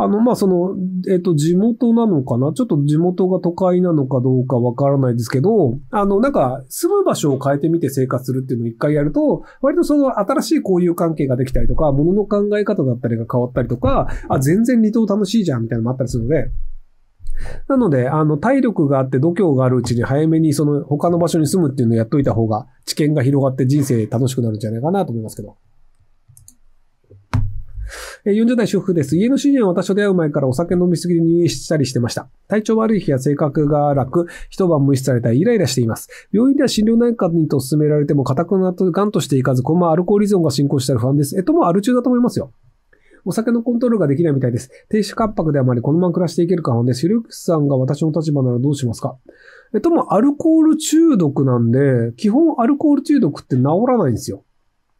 あの、まあ、その、えっ、と、地元なのかなちょっと地元が都会なのかどうかわからないですけど、あの、なんか、住む場所を変えてみて生活するっていうのを一回やると、割とその新しい交友関係ができたりとか、物の考え方だったりが変わったりとか、あ、全然離島楽しいじゃんみたいなのもあったりするので、なので、あの、体力があって度胸があるうちに早めにその他の場所に住むっていうのをやっといた方が知見が広がって人生楽しくなるんじゃないかなと思いますけど。40代主婦です。家の主人は私と出会う前からお酒飲みすぎで入院したりしてました。体調悪い日や性格が楽、一晩無視されたりイライラしています。病院では診療内科にと勧められても、固くなっと癌としていかず、このままアルコール依存が進行したら不安です。えっと、もうアル中だと思いますよ。お酒のコントロールができないみたいです。低脂関白であまりこのまま暮らしていけるか不安です。ゆるくさんが私の立場ならどうしますかえっと、もアルコール中毒なんで、基本アルコール中毒って治らないんですよ。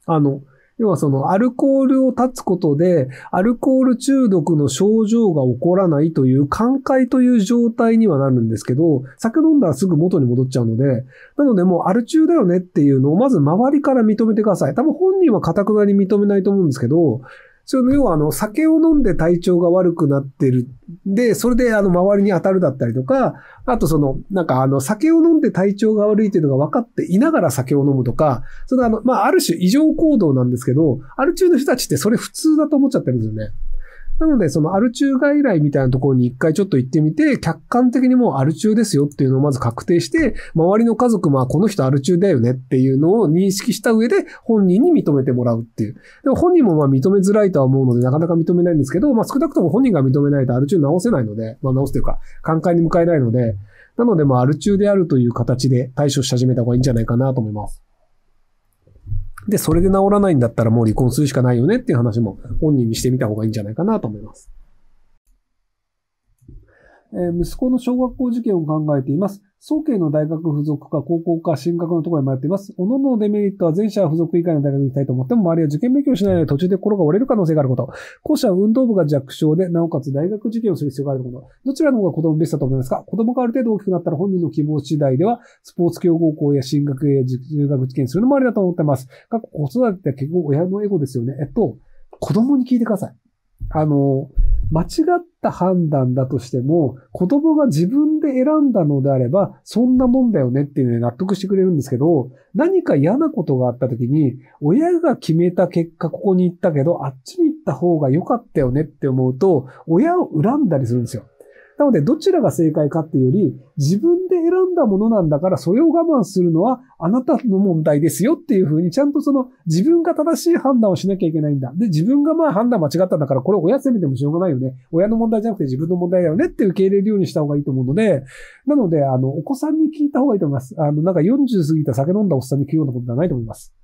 あの、要はそのアルコールを断つことで、アルコール中毒の症状が起こらないという寛解という状態にはなるんですけど、酒飲んだらすぐ元に戻っちゃうので、なのでもうアル中だよねっていうのをまず周りから認めてください。多分本人は固くなり認めないと思うんですけど、その要はあの、酒を飲んで体調が悪くなってる。で、それであの、周りに当たるだったりとか、あとその、なんかあの、酒を飲んで体調が悪いっていうのが分かっていながら酒を飲むとか、そのあの、まあ、ある種異常行動なんですけど、ある中の人たちってそれ普通だと思っちゃってるんですよね。なので、そのアル中外来みたいなところに一回ちょっと行ってみて、客観的にもうアル中ですよっていうのをまず確定して、周りの家族、まあこの人アル中だよねっていうのを認識した上で本人に認めてもらうっていう。でも本人もまあ認めづらいとは思うので、なかなか認めないんですけど、まあ少なくとも本人が認めないとアル中直せないので、まあ直すというか、寛解に向かえないので、なのでまあアル中であるという形で対処し始めた方がいいんじゃないかなと思います。で、それで治らないんだったらもう離婚するしかないよねっていう話も本人にしてみた方がいいんじゃないかなと思います。息子の小学校受験を考えています。早慶の大学付属か高校か進学のところに迷っています。おののデメリットは全社付属以外の大学に行きたいと思っても、周りは受験勉強しないので途中で心が折れる可能性があること。後者は運動部が弱小で、なおかつ大学受験をする必要があること。どちらの方が子供ベストだと思いますか子供がある程度大きくなったら本人の希望次第では、スポーツ強豪校や進学や中学受験するのもありだと思ってます。過去子育てって結構親のエゴですよね。えっと、子供に聞いてください。あの、間違った判断だとしても、子供が自分で選んだのであれば、そんなもんだよねっていうのに納得してくれるんですけど、何か嫌なことがあった時に、親が決めた結果ここに行ったけど、あっちに行った方が良かったよねって思うと、親を恨んだりするんですよ。なので、どちらが正解かっていうより、自分で選んだものなんだから、それを我慢するのはあなたの問題ですよっていうふうに、ちゃんとその自分が正しい判断をしなきゃいけないんだ。で、自分がまあ判断間違ったんだから、これ親責めてもしょうがないよね。親の問題じゃなくて自分の問題だよねって受け入れるようにした方がいいと思うので、なので、あの、お子さんに聞いた方がいいと思います。あの、なんか40過ぎた酒飲んだおっさんに聞くようなことではないと思います。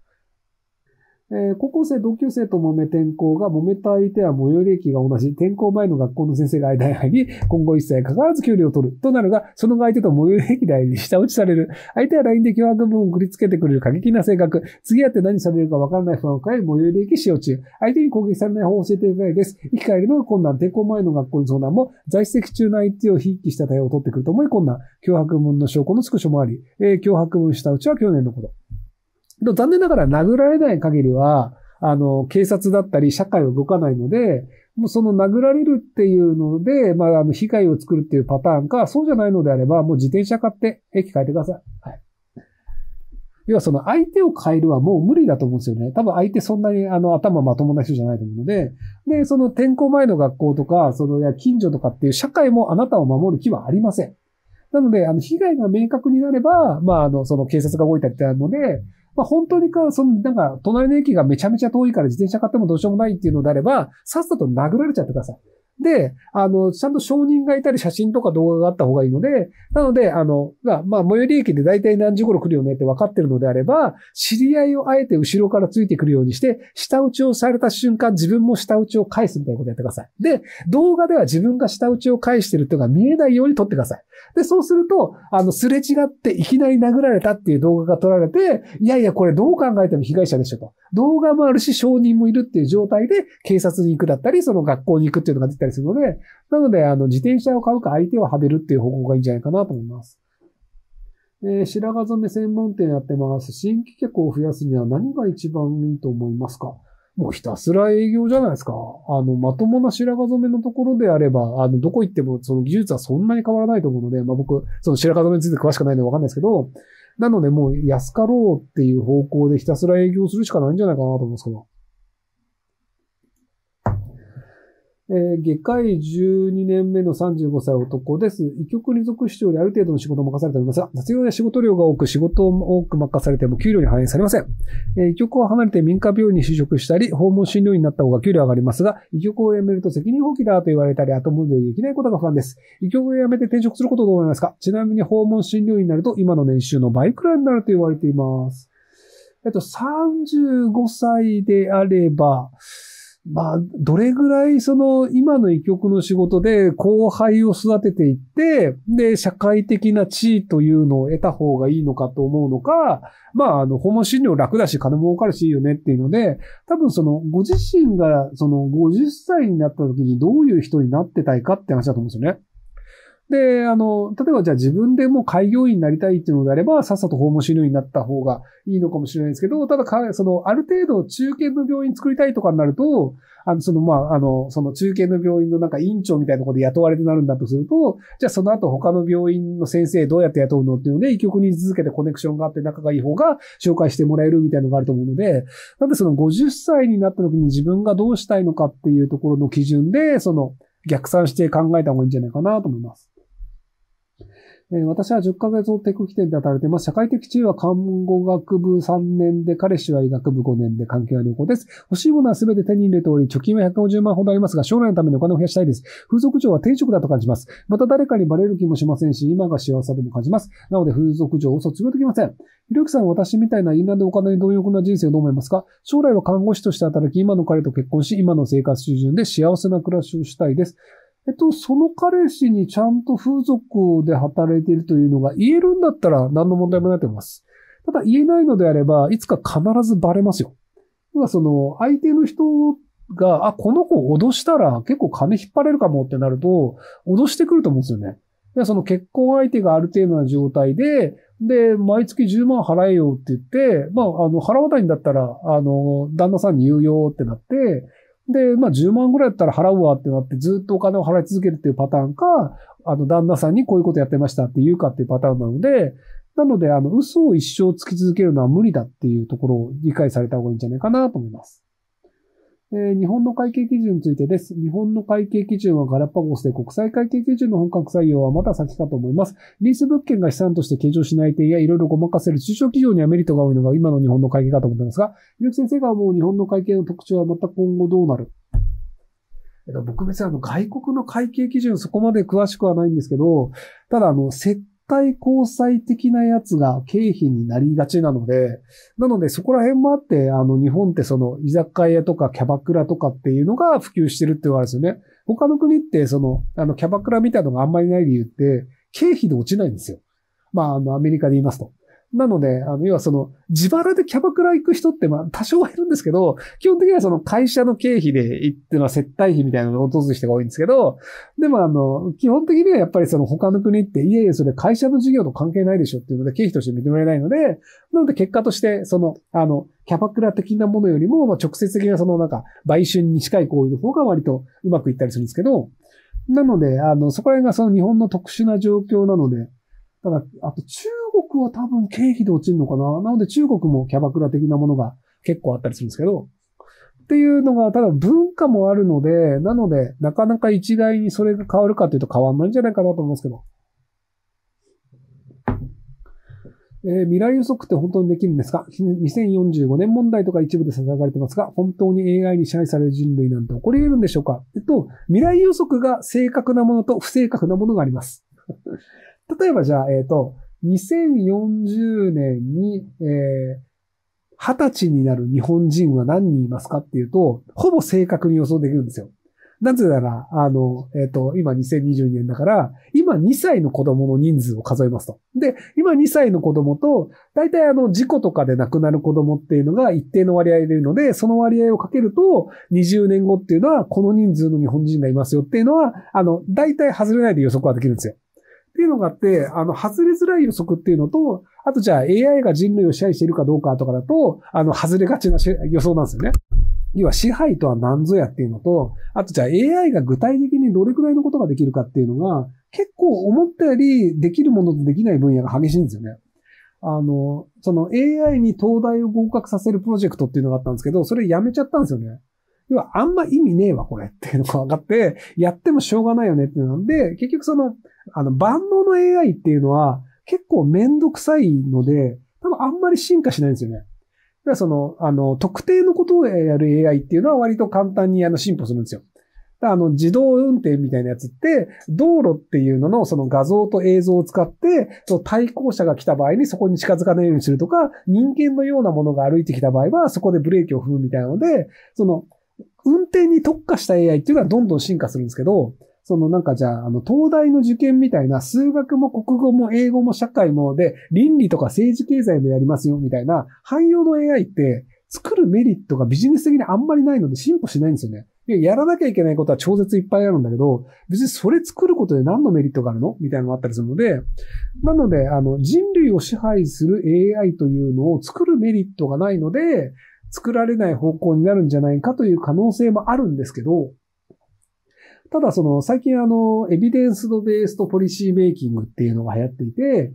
えー、高校生、同級生と揉め転校が、揉めた相手は最寄り駅が同じ、転校前の学校の先生が間に入り、今後一切関わらず給料を取る。となるが、その後相手と最寄り駅代に下打ちされる。相手は LINE で脅迫文を送りつけてくれる過激な性格。次やって何されるかわからない不安を抱え、最寄り駅使用中。相手に攻撃されない方を教えていただいです。生き返るのが困難。転校前の学校に相談も、在籍中の相手を筆記した対応を取ってくると思い困難。脅迫文の証拠のスクショもあり、えー、脅迫文したうちは去年のこと。残念ながら殴られない限りは、あの、警察だったり社会は動かないので、もうその殴られるっていうので、まあ、あの、被害を作るっていうパターンか、そうじゃないのであれば、もう自転車買って駅変えてください。はい。要はその相手を変えるはもう無理だと思うんですよね。多分相手そんなにあの頭まともな人じゃないと思うので、で、その転校前の学校とか、そのや近所とかっていう社会もあなたを守る気はありません。なので、あの、被害が明確になれば、まあ、あの、その警察が動いたりってあるので、まあ、本当にか、その、なんか、隣の駅がめちゃめちゃ遠いから自転車買ってもどうしようもないっていうのであれば、さっさと殴られちゃってください。で、あの、ちゃんと証人がいたり写真とか動画があった方がいいので、なので、あの、が、まあ、最寄り駅で大体何時頃来るよねって分かってるのであれば、知り合いをあえて後ろからついてくるようにして、下打ちをされた瞬間自分も下打ちを返すみたいなことやってください。で、動画では自分が下打ちを返してるっていうのが見えないように撮ってください。で、そうすると、あの、すれ違っていきなり殴られたっていう動画が撮られて、いやいや、これどう考えても被害者でしょと。動画もあるし、証人もいるっていう状態で、警察に行くだったり、その学校に行くっていうのが出てったりするので、なので、あの、自転車を買うか相手をはめるっていう方法がいいんじゃないかなと思います。え白髪染め専門店やってます。新規客を増やすには何が一番いいと思いますかもうひたすら営業じゃないですか。あの、まともな白髪染めのところであれば、あの、どこ行ってもその技術はそんなに変わらないと思うので、まあ、僕、その白髪染めについて詳しくないのでわかんないですけど、なのでもう安かろうっていう方向でひたすら営業するしかないんじゃないかなと思うんですけど。えー、下界12年目の35歳男です。医局に属ており、ある程度の仕事を任されておりますが、雑用や仕事量が多く、仕事を多く任されても給料に反映されません。えー、一を離れて民間病院に就職したり、訪問診療医になった方が給料上がりますが、医局を辞めると責任放棄だと言われたり、後戻りできないことが不安です。医局を辞めて転職することどう思いますかちなみに訪問診療医になると、今の年収の倍くらいになると言われています。えっと、35歳であれば、まあ、どれぐらいその今の医局の仕事で後輩を育てていって、で、社会的な地位というのを得た方がいいのかと思うのか、まあ、あの、訪問診療楽だし金儲かるしいいよねっていうので、多分そのご自身がその50歳になった時にどういう人になってたいかって話だと思うんですよね。で、あの、例えばじゃあ自分でもう開業医になりたいっていうのであれば、さっさと訪問診療になった方がいいのかもしれないですけど、ただその、ある程度中堅の病院作りたいとかになると、あの、その、まあ、あの、その中堅の病院のなんか院長みたいなとことで雇われてなるんだとすると、じゃあその後他の病院の先生どうやって雇うのっていうので、医局に続けてコネクションがあって仲がいい方が紹介してもらえるみたいなのがあると思うので、なんでその50歳になった時に自分がどうしたいのかっていうところの基準で、その、逆算して考えた方がいいんじゃないかなと思います。えー、私は10ヶ月をテク起点で働いてます。社会的地位は看護学部3年で、彼氏は医学部5年で、関係は旅行です。欲しいものは全て手に入れており、貯金は150万ほどありますが、将来のためにお金を増やしたいです。風俗嬢は転職だと感じます。また誰かにバレる気もしませんし、今が幸せとも感じます。なので、風俗嬢を卒業できません。ひろゆきさんは私みたいなインナーでお金に貪欲な人生をどう思いますか将来は看護師として働き、今の彼と結婚し、今の生活水準で幸せな暮らしをしたいです。えっと、その彼氏にちゃんと風俗で働いているというのが言えるんだったら何の問題もないと思います。ただ言えないのであれば、いつか必ずバレますよ。今その、相手の人が、あ、この子を脅したら結構金引っ張れるかもってなると、脅してくると思うんですよね。で、その結婚相手がある程度な状態で、で、毎月10万払えよって言って、まあ、あの、払わないんだったら、あの、旦那さんに言うよってなって、で、まあ10万ぐらいだったら払うわってなって、ずっとお金を払い続けるっていうパターンか、あの、旦那さんにこういうことやってましたって言うかっていうパターンなので、なので、あの、嘘を一生つき続けるのは無理だっていうところを理解された方がいいんじゃないかなと思います。え日本の会計基準についてです。日本の会計基準はガラパゴスで国際会計基準の本格採用はまだ先かと思います。リース物件が資産として計上しない点やいろいろごまかせる中小企業にはメリットが多いのが今の日本の会計かと思ってますが、ゆうき先生がもう日本の会計の特徴はまた今後どうなるえっと、僕別にあの外国の会計基準そこまで詳しくはないんですけど、ただあの設対交際的なやつが経費になりがちなので、なのでそこら辺もあって、あの日本ってその居酒屋とかキャバクラとかっていうのが普及してるって言われるんですよね。他の国ってその、あのキャバクラみたいなのがあんまりない理由って、経費で落ちないんですよ。まあ、あの、アメリカで言いますと。なので、あの、要はその、自腹でキャバクラ行く人って、まあ、多少はいるんですけど、基本的にはその会社の経費で行ってのは接待費みたいなのを落とす人が多いんですけど、でもあの、基本的にはやっぱりその他の国って、いえいえ、それ会社の事業と関係ないでしょっていうので、経費として認められないので、なので結果として、その、あの、キャバクラ的なものよりも、まあ、直接的なそのなんか、売春に近い行為の方が割とうまくいったりするんですけど、なので、あの、そこら辺がその日本の特殊な状況なので、ただ、あと中国は多分経費で落ちるのかな。なので中国もキャバクラ的なものが結構あったりするんですけど、っていうのが、ただ文化もあるので、なので、なかなか一概にそれが変わるかというと変わんないんじゃないかなと思いますけど。えー、未来予測って本当にできるんですか ?2045 年問題とか一部で囁かれてますが、本当に AI に支配される人類なんて起こり得るんでしょうかえっと、未来予測が正確なものと不正確なものがあります。例えばじゃあ、えっ、ー、と、2040年に、えー、20歳になる日本人は何人いますかっていうと、ほぼ正確に予想できるんですよ。なぜなら、あの、えっ、ー、と、今2022年だから、今2歳の子供の人数を数えますと。で、今2歳の子供と、大体あの、事故とかで亡くなる子供っていうのが一定の割合でいるので、その割合をかけると、20年後っていうのは、この人数の日本人がいますよっていうのは、あの、大体外れないで予測はできるんですよ。ていうのがあって、あの、外れづらい予測っていうのと、あとじゃあ AI が人類を支配しているかどうかとかだと、あの、外れがちな予想なんですよね。要は支配とは何ぞやっていうのと、あとじゃあ AI が具体的にどれくらいのことができるかっていうのが、結構思ったよりできるものとできない分野が激しいんですよね。あの、その AI に東大を合格させるプロジェクトっていうのがあったんですけど、それやめちゃったんですよね。要はあんま意味ねえわ、これっていうのが分かって、やってもしょうがないよねっていうので、結局その、あの、万能の AI っていうのは結構めんどくさいので、多分あんまり進化しないんですよね。だからその、あの、特定のことをやる AI っていうのは割と簡単にあの進歩するんですよ。あの、自動運転みたいなやつって、道路っていうののその画像と映像を使って、その対向車が来た場合にそこに近づかないようにするとか、人間のようなものが歩いてきた場合は、そこでブレーキを踏むみたいなので、その、運転に特化した AI っていうのはどんどん進化するんですけど、そのなんかじゃあ、あの、東大の受験みたいな、数学も国語も英語も社会もで、倫理とか政治経済もやりますよ、みたいな、汎用の AI って、作るメリットがビジネス的にあんまりないので進歩しないんですよね。やらなきゃいけないことは超絶いっぱいあるんだけど、別にそれ作ることで何のメリットがあるのみたいなのがあったりするので、なので、あの、人類を支配する AI というのを作るメリットがないので、作られない方向になるんじゃないかという可能性もあるんですけど、ただその、最近あの、エビデンスのベースとポリシーメイキングっていうのが流行っていて、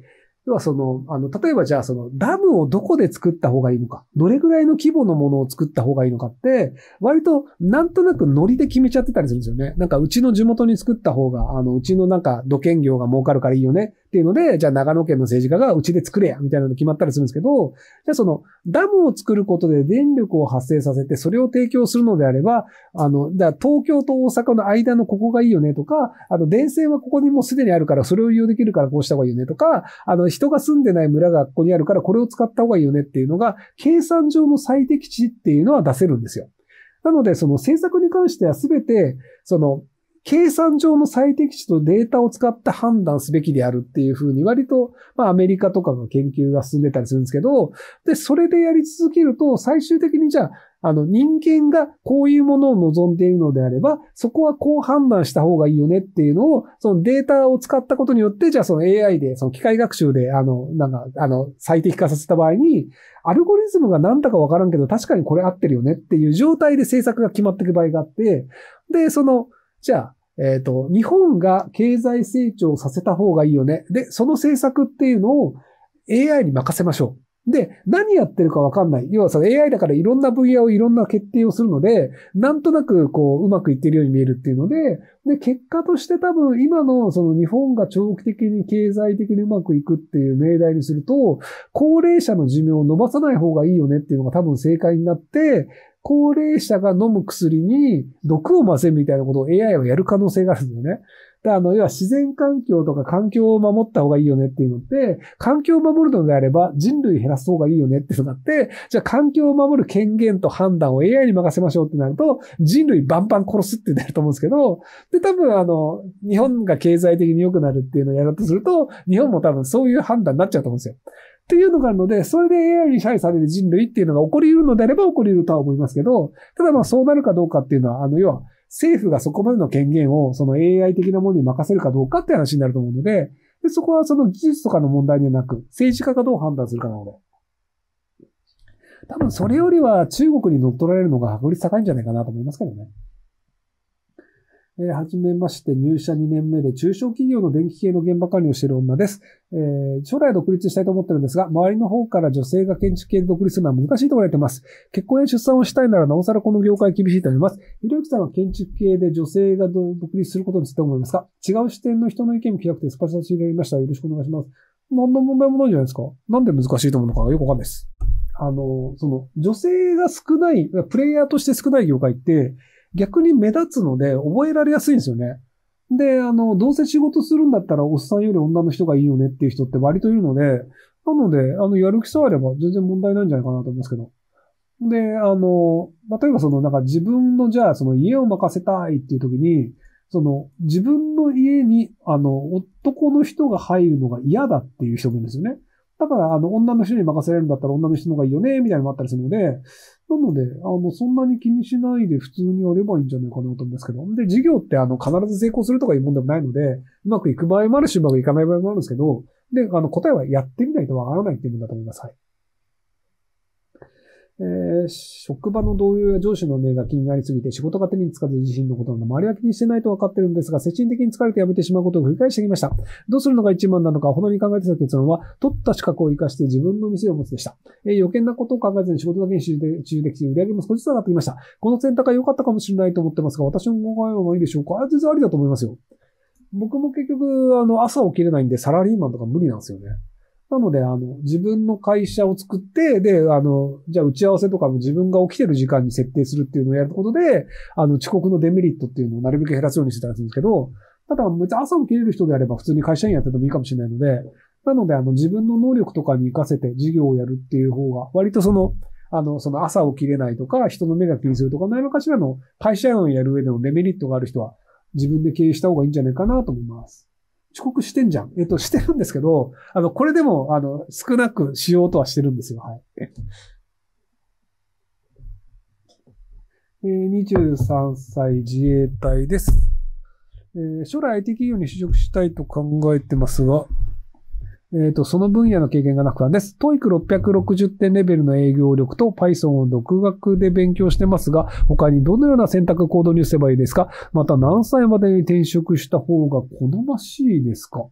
要はその、あの、例えばじゃあその、ダムをどこで作った方がいいのか、どれぐらいの規模のものを作った方がいいのかって、割となんとなくノリで決めちゃってたりするんですよね。なんか、うちの地元に作った方が、あの、うちのなんか、土建業が儲かるからいいよね。っていうので、じゃあ長野県の政治家がうちで作れや、みたいなの決まったりするんですけど、じゃあその、ダムを作ることで電力を発生させて、それを提供するのであれば、あの、じゃあ東京と大阪の間のここがいいよねとか、あの、電線はここにもうすでにあるから、それを利用できるからこうした方がいいよねとか、あの、人が住んでない村がここにあるからこれを使った方がいいよねっていうのが、計算上の最適値っていうのは出せるんですよ。なので、その政策に関しては全て、その、計算上の最適値とデータを使って判断すべきであるっていうふうに割と、まあアメリカとかの研究が進んでたりするんですけど、で、それでやり続けると最終的にじゃあ、あの人間がこういうものを望んでいるのであれば、そこはこう判断した方がいいよねっていうのを、そのデータを使ったことによって、じゃあその AI で、その機械学習で、あの、なんか、あの、最適化させた場合に、アルゴリズムが何だかわからんけど、確かにこれ合ってるよねっていう状態で政策が決まっていく場合があって、で、その、じゃあ、えっ、ー、と、日本が経済成長させた方がいいよね。で、その政策っていうのを AI に任せましょう。で、何やってるかわかんない。要はその AI だからいろんな分野をいろんな決定をするので、なんとなくこう、うまくいってるように見えるっていうので、で、結果として多分今のその日本が長期的に経済的にうまくいくっていう命題にすると、高齢者の寿命を伸ばさない方がいいよねっていうのが多分正解になって、高齢者が飲む薬に毒を混ぜるみたいなことを AI はやる可能性があるんだよね。だあの、要は自然環境とか環境を守った方がいいよねっていうのって、環境を守るのであれば人類減らす方がいいよねっていうのがあって、じゃあ環境を守る権限と判断を AI に任せましょうってなると、人類バンバン殺すってなると思うんですけど、で、多分あの、日本が経済的に良くなるっていうのをやろうとすると、日本も多分そういう判断になっちゃうと思うんですよ。っていうのがあるので、それで AI に支配される人類っていうのが起こり得るのであれば起こり得るとは思いますけど、ただまあそうなるかどうかっていうのは、あの、要は政府がそこまでの権限をその AI 的なものに任せるかどうかって話になると思うので、でそこはその技術とかの問題ではなく、政治家がどう判断するかなので。多分それよりは中国に乗っ取られるのが確率高いんじゃないかなと思いますけどね。えー、はじめまして、入社2年目で中小企業の電気系の現場管理をしている女です。えー、将来独立したいと思ってるんですが、周りの方から女性が建築系で独立するのは難しいと言われてます。結婚や出産をしたいなら、なおさらこの業界厳しいと思います。ひろゆきさんは建築系で女性が独立することについて思いますか違う視点の人の意見も聞きたくてスパチャしいました。よろしくお願いします。何の問題もないんじゃないですかなんで難しいと思うのかよくわかんないです。あの、その、女性が少ない、プレイヤーとして少ない業界って、逆に目立つので、覚えられやすいんですよね。で、あの、どうせ仕事するんだったら、おっさんより女の人がいいよねっていう人って割といるので、なので、あの、やる気さえあれば全然問題ないんじゃないかなと思いますけど。で、あの、例えばその、なんか自分の、じゃあ、その家を任せたいっていう時に、その、自分の家に、あの、男の人が入るのが嫌だっていう人もいるんですよね。だから、あの、女の人に任せられるんだったら女の人の方がいいよね、みたいなのもあったりするので、なので、あの、そんなに気にしないで普通にやればいいんじゃないかなと思うんですけど。で、事業ってあの、必ず成功するとかいうもんでもないので、うまくいく場合もあるし、うまくいかない場合もあるんですけど、で、あの、答えはやってみないとわからないっていうもんだと思います。はい。えー、職場の同僚や上司の命が気になりすぎて仕事が手につかず自身のことなど周りは気にしてないと分かってるんですが、精神的に疲れて辞めてしまうことを繰り返してきました。どうするのが一番なのか、ほどに考えてた結論は、取った資格を活かして自分の店を持つでした。えー、余計なことを考えずに仕事だけに集中できて売り上げも少しずつ上がってきました。この選択は良かったかもしれないと思ってますが、私の考えはもいいでしょうかあ、全然ありだと思いますよ。僕も結局、あの、朝起きれないんでサラリーマンとか無理なんですよね。なので、あの、自分の会社を作って、で、あの、じゃあ打ち合わせとかも自分が起きてる時間に設定するっていうのをやることで、あの、遅刻のデメリットっていうのをなるべく減らすようにしてたんですけど、ただ、別に朝起きれる人であれば普通に会社員やっててもいいかもしれないので、なので、あの、自分の能力とかに活かせて事業をやるっていう方が、割とその、あの、その朝起きれないとか、人の目が気にするとか、何らかしらの会社員をやる上でのデメリットがある人は、自分で経営した方がいいんじゃないかなと思います。遅刻してんじゃん。えっ、と、してるんですけど、あの、これでも、あの、少なくしようとはしてるんですよ。はい。えー、23歳自衛隊です。えー、将来 IT 企業に就職したいと考えてますが、えっ、ー、と、その分野の経験がなくたんです。トイ i ク660点レベルの営業力と Python を独学で勉強してますが、他にどのような選択行動にすればいいですかまた何歳までに転職した方が好ましいですか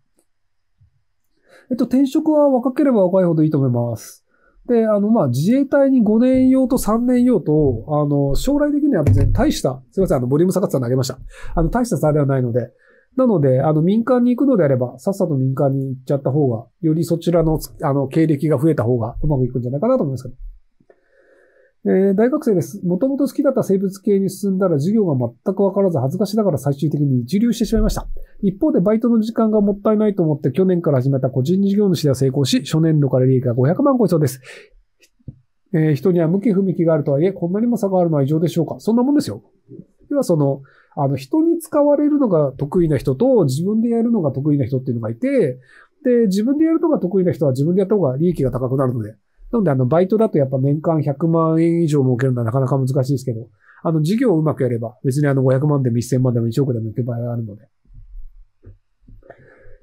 えっと、転職は若ければ若いほどいいと思います。で、あの、まあ、自衛隊に5年用と3年用と、あの、将来的には別に大した、すいません、あの、ボリューム下がってたのげました。あの、大した差ではないので、なので、あの、民間に行くのであれば、さっさと民間に行っちゃった方が、よりそちらの、あの、経歴が増えた方がうまくいくんじゃないかなと思いますけど。えー、大学生です。もともと好きだった生物系に進んだら授業が全くわからず恥ずかしながら最終的に一流してしまいました。一方でバイトの時間がもったいないと思って去年から始めた個人事業主では成功し、初年度から利益が500万超えそうです。えー、人には向き不向きがあるとはいえ、こんなにも差があるのは異常でしょうかそんなもんですよ。ではその、あの、人に使われるのが得意な人と、自分でやるのが得意な人っていうのがいて、で、自分でやるのが得意な人は自分でやった方が利益が高くなるので。なので、あの、バイトだとやっぱ年間100万円以上儲けるのはなかなか難しいですけど、あの、事業をうまくやれば、別にあの、500万でも1000万でも1億でもいけばあるので。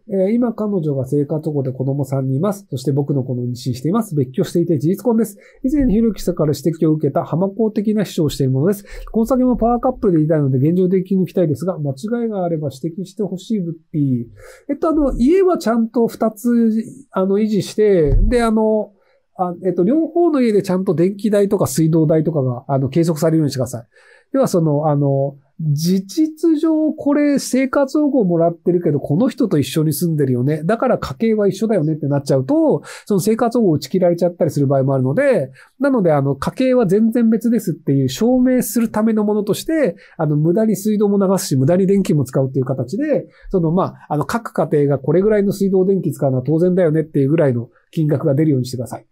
えー、今彼女が生活保護で子供さんにいます。そして僕の子の妊娠しています。別居していて事実婚です。以前ひろきさんから指摘を受けた浜公的な主張をしているものです。この先もパワーカップルでいたいので現状で生き抜きたいですが、間違いがあれば指摘してほしい物品。えっと、あの、家はちゃんと2つ、あの、維持して、で、あの、あえっと、両方の家でちゃんと電気代とか水道代とかが、あの、計測されるようにしてください。では、その、あの、事実上これ生活保護もらってるけど、この人と一緒に住んでるよね。だから家計は一緒だよねってなっちゃうと、その生活保護を打ち切られちゃったりする場合もあるので、なのであの家計は全然別ですっていう証明するためのものとして、あの無駄に水道も流すし、無駄に電気も使うっていう形で、そのまあ、あの各家庭がこれぐらいの水道電気使うのは当然だよねっていうぐらいの金額が出るようにしてください。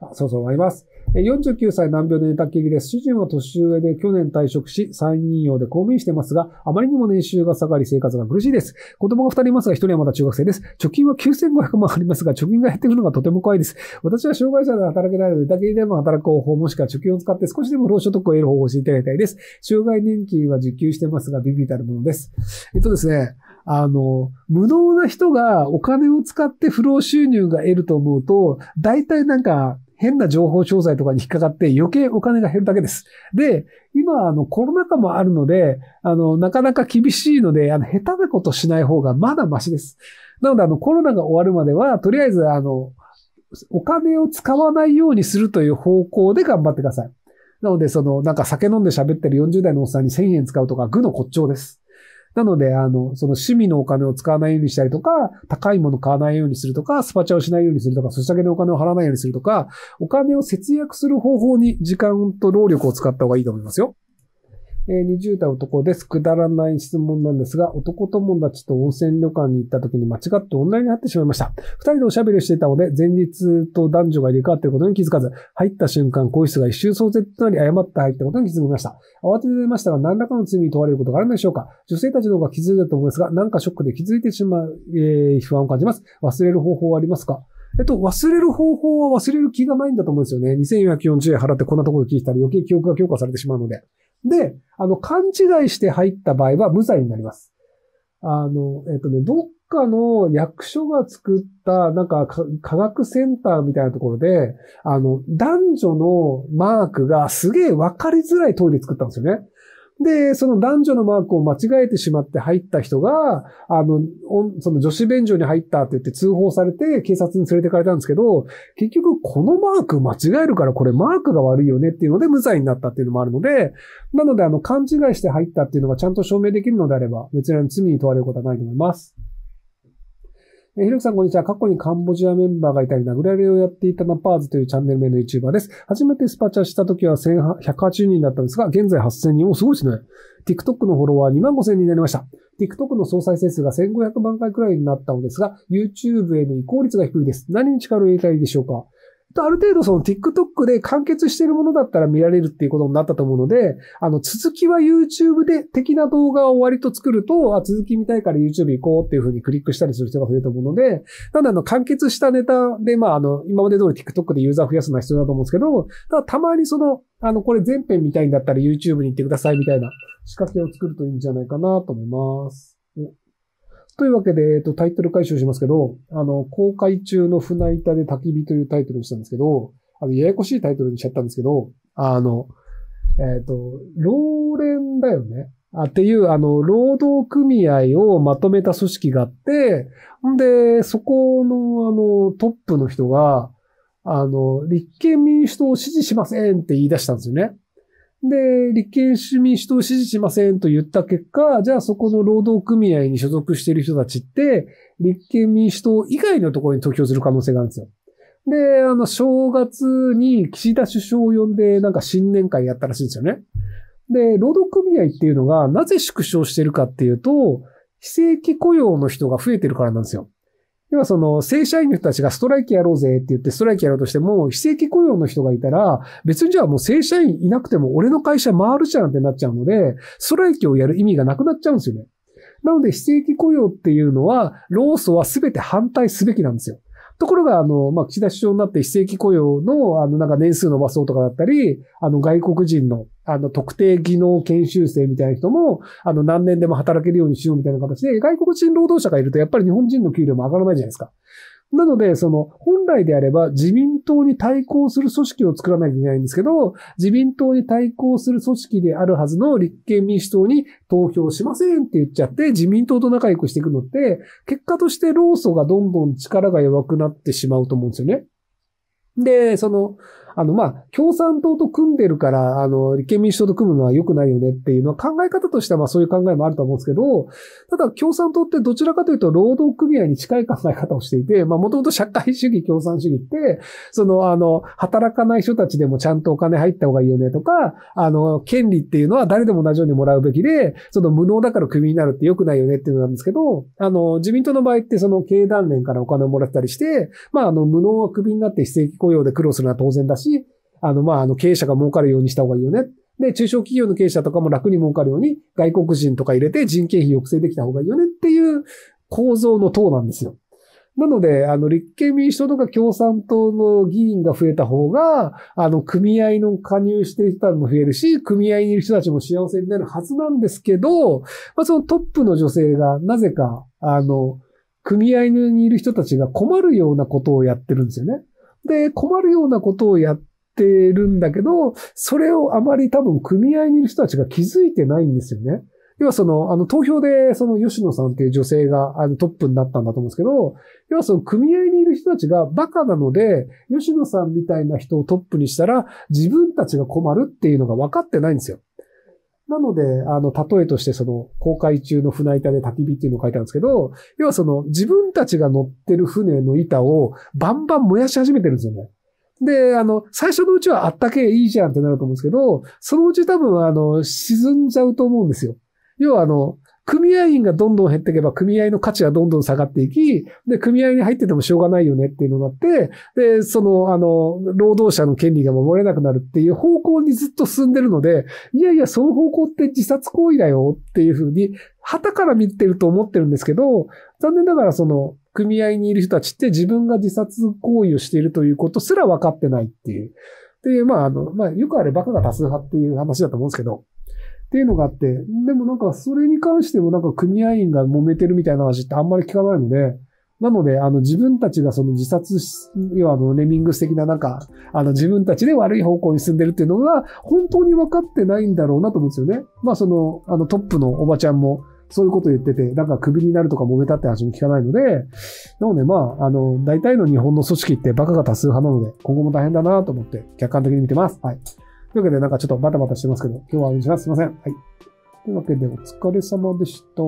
あそうそう、思います。49歳難病で寝たきりです。主人は年上で去年退職し、3人用で公務員してますが、あまりにも年収が下がり生活が苦しいです。子供が2人いますが、1人はまだ中学生です。貯金は9500万ありますが、貯金が減ってくるのがとても怖いです。私は障害者で働けないので、寝たきりでも働く方法もしくは貯金を使って少しでも労所得を得る方法を教えていただきたいです。障害年金は受給してますが、ビビたるものです。えっとですね、あの、無能な人がお金を使って不労収入が得ると思うと、大体なんか、変な情報商材とかに引っかかって余計お金が減るだけです。で、今、あの、コロナ禍もあるので、あの、なかなか厳しいので、あの、下手なことしない方がまだマシです。なので、あの、コロナが終わるまでは、とりあえず、あの、お金を使わないようにするという方向で頑張ってください。なので、その、なんか酒飲んで喋ってる40代のおっさんに1000円使うとか、愚の骨頂です。なので、あの、その趣味のお金を使わないようにしたりとか、高いもの買わないようにするとか、スパチャをしないようにするとか、そしゃげのお金を払わないようにするとか、お金を節約する方法に時間と労力を使った方がいいと思いますよ。えー、20代男です。くだらない質問なんですが、男友達と温泉旅館に行った時に間違って女になってしまいました。二人でおしゃべりしていたので、前日と男女が入れ替わっていることに気づかず、入った瞬間、更衣室が一周創設となり誤って入ったことに気づきました。慌てて出ましたが、何らかの罪に問われることがあるのでしょうか女性たちの方が気づいたと思いますが、なんかショックで気づいてしまう、えー、不安を感じます。忘れる方法はありますかえっと、忘れる方法は忘れる気がないんだと思うんですよね。2440円払ってこんなところで聞いたら余計記憶が強化されてしまうので。で、あの、勘違いして入った場合は無罪になります。あの、えっ、とね、どっかの役所が作った、なんか科学センターみたいなところで、あの、男女のマークがすげえわかりづらいトイレ作ったんですよね。で、その男女のマークを間違えてしまって入った人が、あの、その女子便所に入ったって言って通報されて警察に連れてかれたんですけど、結局このマーク間違えるからこれマークが悪いよねっていうので無罪になったっていうのもあるので、なのであの勘違いして入ったっていうのがちゃんと証明できるのであれば、別に罪に問われることはないと思います。えー、ひろきさん、こんにちは。過去にカンボジアメンバーがいたり、殴られをやっていたナパーズというチャンネル名の YouTuber です。初めてスパチャした時は180人だったんですが、現在8000人。お、すごいですね。TikTok のフォロワー2万5000人になりました。TikTok の総再生数が1500万回くらいになったのですが、YouTube への移行率が低いです。何に力を入れたらいいでしょうかとある程度その TikTok で完結しているものだったら見られるっていうことになったと思うので、あの、続きは YouTube で的な動画を割と作ると、あ、続き見たいから YouTube 行こうっていうふうにクリックしたりする人が増えると思うので、なんあの、完結したネタで、まあ、あの、今まで通り TikTok でユーザー増やすのは必要だと思うんですけど、ただたまにその、あの、これ全編見たいんだったら YouTube に行ってくださいみたいな仕掛けを作るといいんじゃないかなと思います。というわけで、えっと、タイトル回収しますけど、あの、公開中の船板で焚き火というタイトルにしたんですけど、あの、ややこしいタイトルにしちゃったんですけど、あの、えっ、ー、と、老練だよね。あっていう、あの、労働組合をまとめた組織があって、んで、そこの、あの、トップの人が、あの、立憲民主党を支持しませんって言い出したんですよね。で、立憲主民主党を支持しませんと言った結果、じゃあそこの労働組合に所属している人たちって、立憲民主党以外のところに投票する可能性があるんですよ。で、あの、正月に岸田首相を呼んで、なんか新年会やったらしいんですよね。で、労働組合っていうのが、なぜ縮小してるかっていうと、非正規雇用の人が増えてるからなんですよ。要はその、正社員の人たちがストライキやろうぜって言ってストライキやろうとしても、非正規雇用の人がいたら、別にじゃあもう正社員いなくても俺の会社回るじゃんってなっちゃうので、ストライキをやる意味がなくなっちゃうんですよね。なので、非正規雇用っていうのは、労組は全て反対すべきなんですよ。ところが、あの、まあ、岸田首相になって非正規雇用の、あの、なんか年数伸ばそうとかだったり、あの、外国人の、あの、特定技能研修生みたいな人も、あの、何年でも働けるようにしようみたいな形で、外国人労働者がいると、やっぱり日本人の給料も上がらないじゃないですか。なので、その、本来であれば自民党に対抗する組織を作らなきゃいけないんですけど、自民党に対抗する組織であるはずの立憲民主党に投票しませんって言っちゃって、自民党と仲良くしていくのって、結果として労組がどんどん力が弱くなってしまうと思うんですよね。で、その、あの、まあ、共産党と組んでるから、あの、立憲民主党と組むのは良くないよねっていうのは考え方としては、まあ、そういう考えもあると思うんですけど、ただ、共産党ってどちらかというと、労働組合に近い考え方をしていて、まあ、もともと社会主義、共産主義って、その、あの、働かない人たちでもちゃんとお金入った方がいいよねとか、あの、権利っていうのは誰でも同じようにもらうべきで、その無能だからクビになるって良くないよねっていうのなんですけど、あの、自民党の場合ってその経団連からお金をもらったりして、まあ、あの、無能はクビになって非正規雇用で苦労するのは当然だし、し、あの、まあ、あの、経営者が儲かるようにした方がいいよね。で、中小企業の経営者とかも楽に儲かるように、外国人とか入れて人件費抑制できた方がいいよねっていう構造の党なんですよ。なので、あの、立憲民主党とか共産党の議員が増えた方が、あの、組合の加入してる人も増えるし、組合にいる人たちも幸せになるはずなんですけど、まあ、そのトップの女性が、なぜか、あの、組合にいる人たちが困るようなことをやってるんですよね。で、困るようなことをやってるんだけど、それをあまり多分組合にいる人たちが気づいてないんですよね。要はその、あの、投票で、その、吉野さんっていう女性が、あの、トップになったんだと思うんですけど、要はその、組合にいる人たちがバカなので、吉野さんみたいな人をトップにしたら、自分たちが困るっていうのが分かってないんですよ。なので、あの、例えとしてその、公開中の船板で焚き火っていうのを書いたんですけど、要はその、自分たちが乗ってる船の板をバンバン燃やし始めてるんですよね。で、あの、最初のうちはあったけいいじゃんってなると思うんですけど、そのうち多分あの、沈んじゃうと思うんですよ。要はあの、組合員がどんどん減っていけば、組合の価値はどんどん下がっていき、で、組合に入っててもしょうがないよねっていうのがあって、で、その、あの、労働者の権利が守れなくなるっていう方向にずっと進んでるので、いやいや、その方向って自殺行為だよっていうふうに、旗から見てると思ってるんですけど、残念ながらその、組合にいる人たちって自分が自殺行為をしているということすら分かってないっていう。で、まあ、あの、まあ、よくあれバカが多数派っていう話だと思うんですけど、っていうのがあって、でもなんかそれに関してもなんか組合員が揉めてるみたいな話ってあんまり聞かないので、なので、あの、自分たちがその自殺し、要はあの、レミングス的ななんか、あの、自分たちで悪い方向に進んでるっていうのが、本当に分かってないんだろうなと思うんですよね。まあ、その、あの、トップのおばちゃんも、そういうこと言ってて、なんか首になるとか揉めたって話も聞かないので、なのでまあ、あの、大体の日本の組織ってバカが多数派なので、今後も大変だなと思って、客観的に見てます。はい。というわけで、なんかちょっとバタバタしてますけど、今日はおわいします。すいません。はい。というわけで、お疲れ様でした。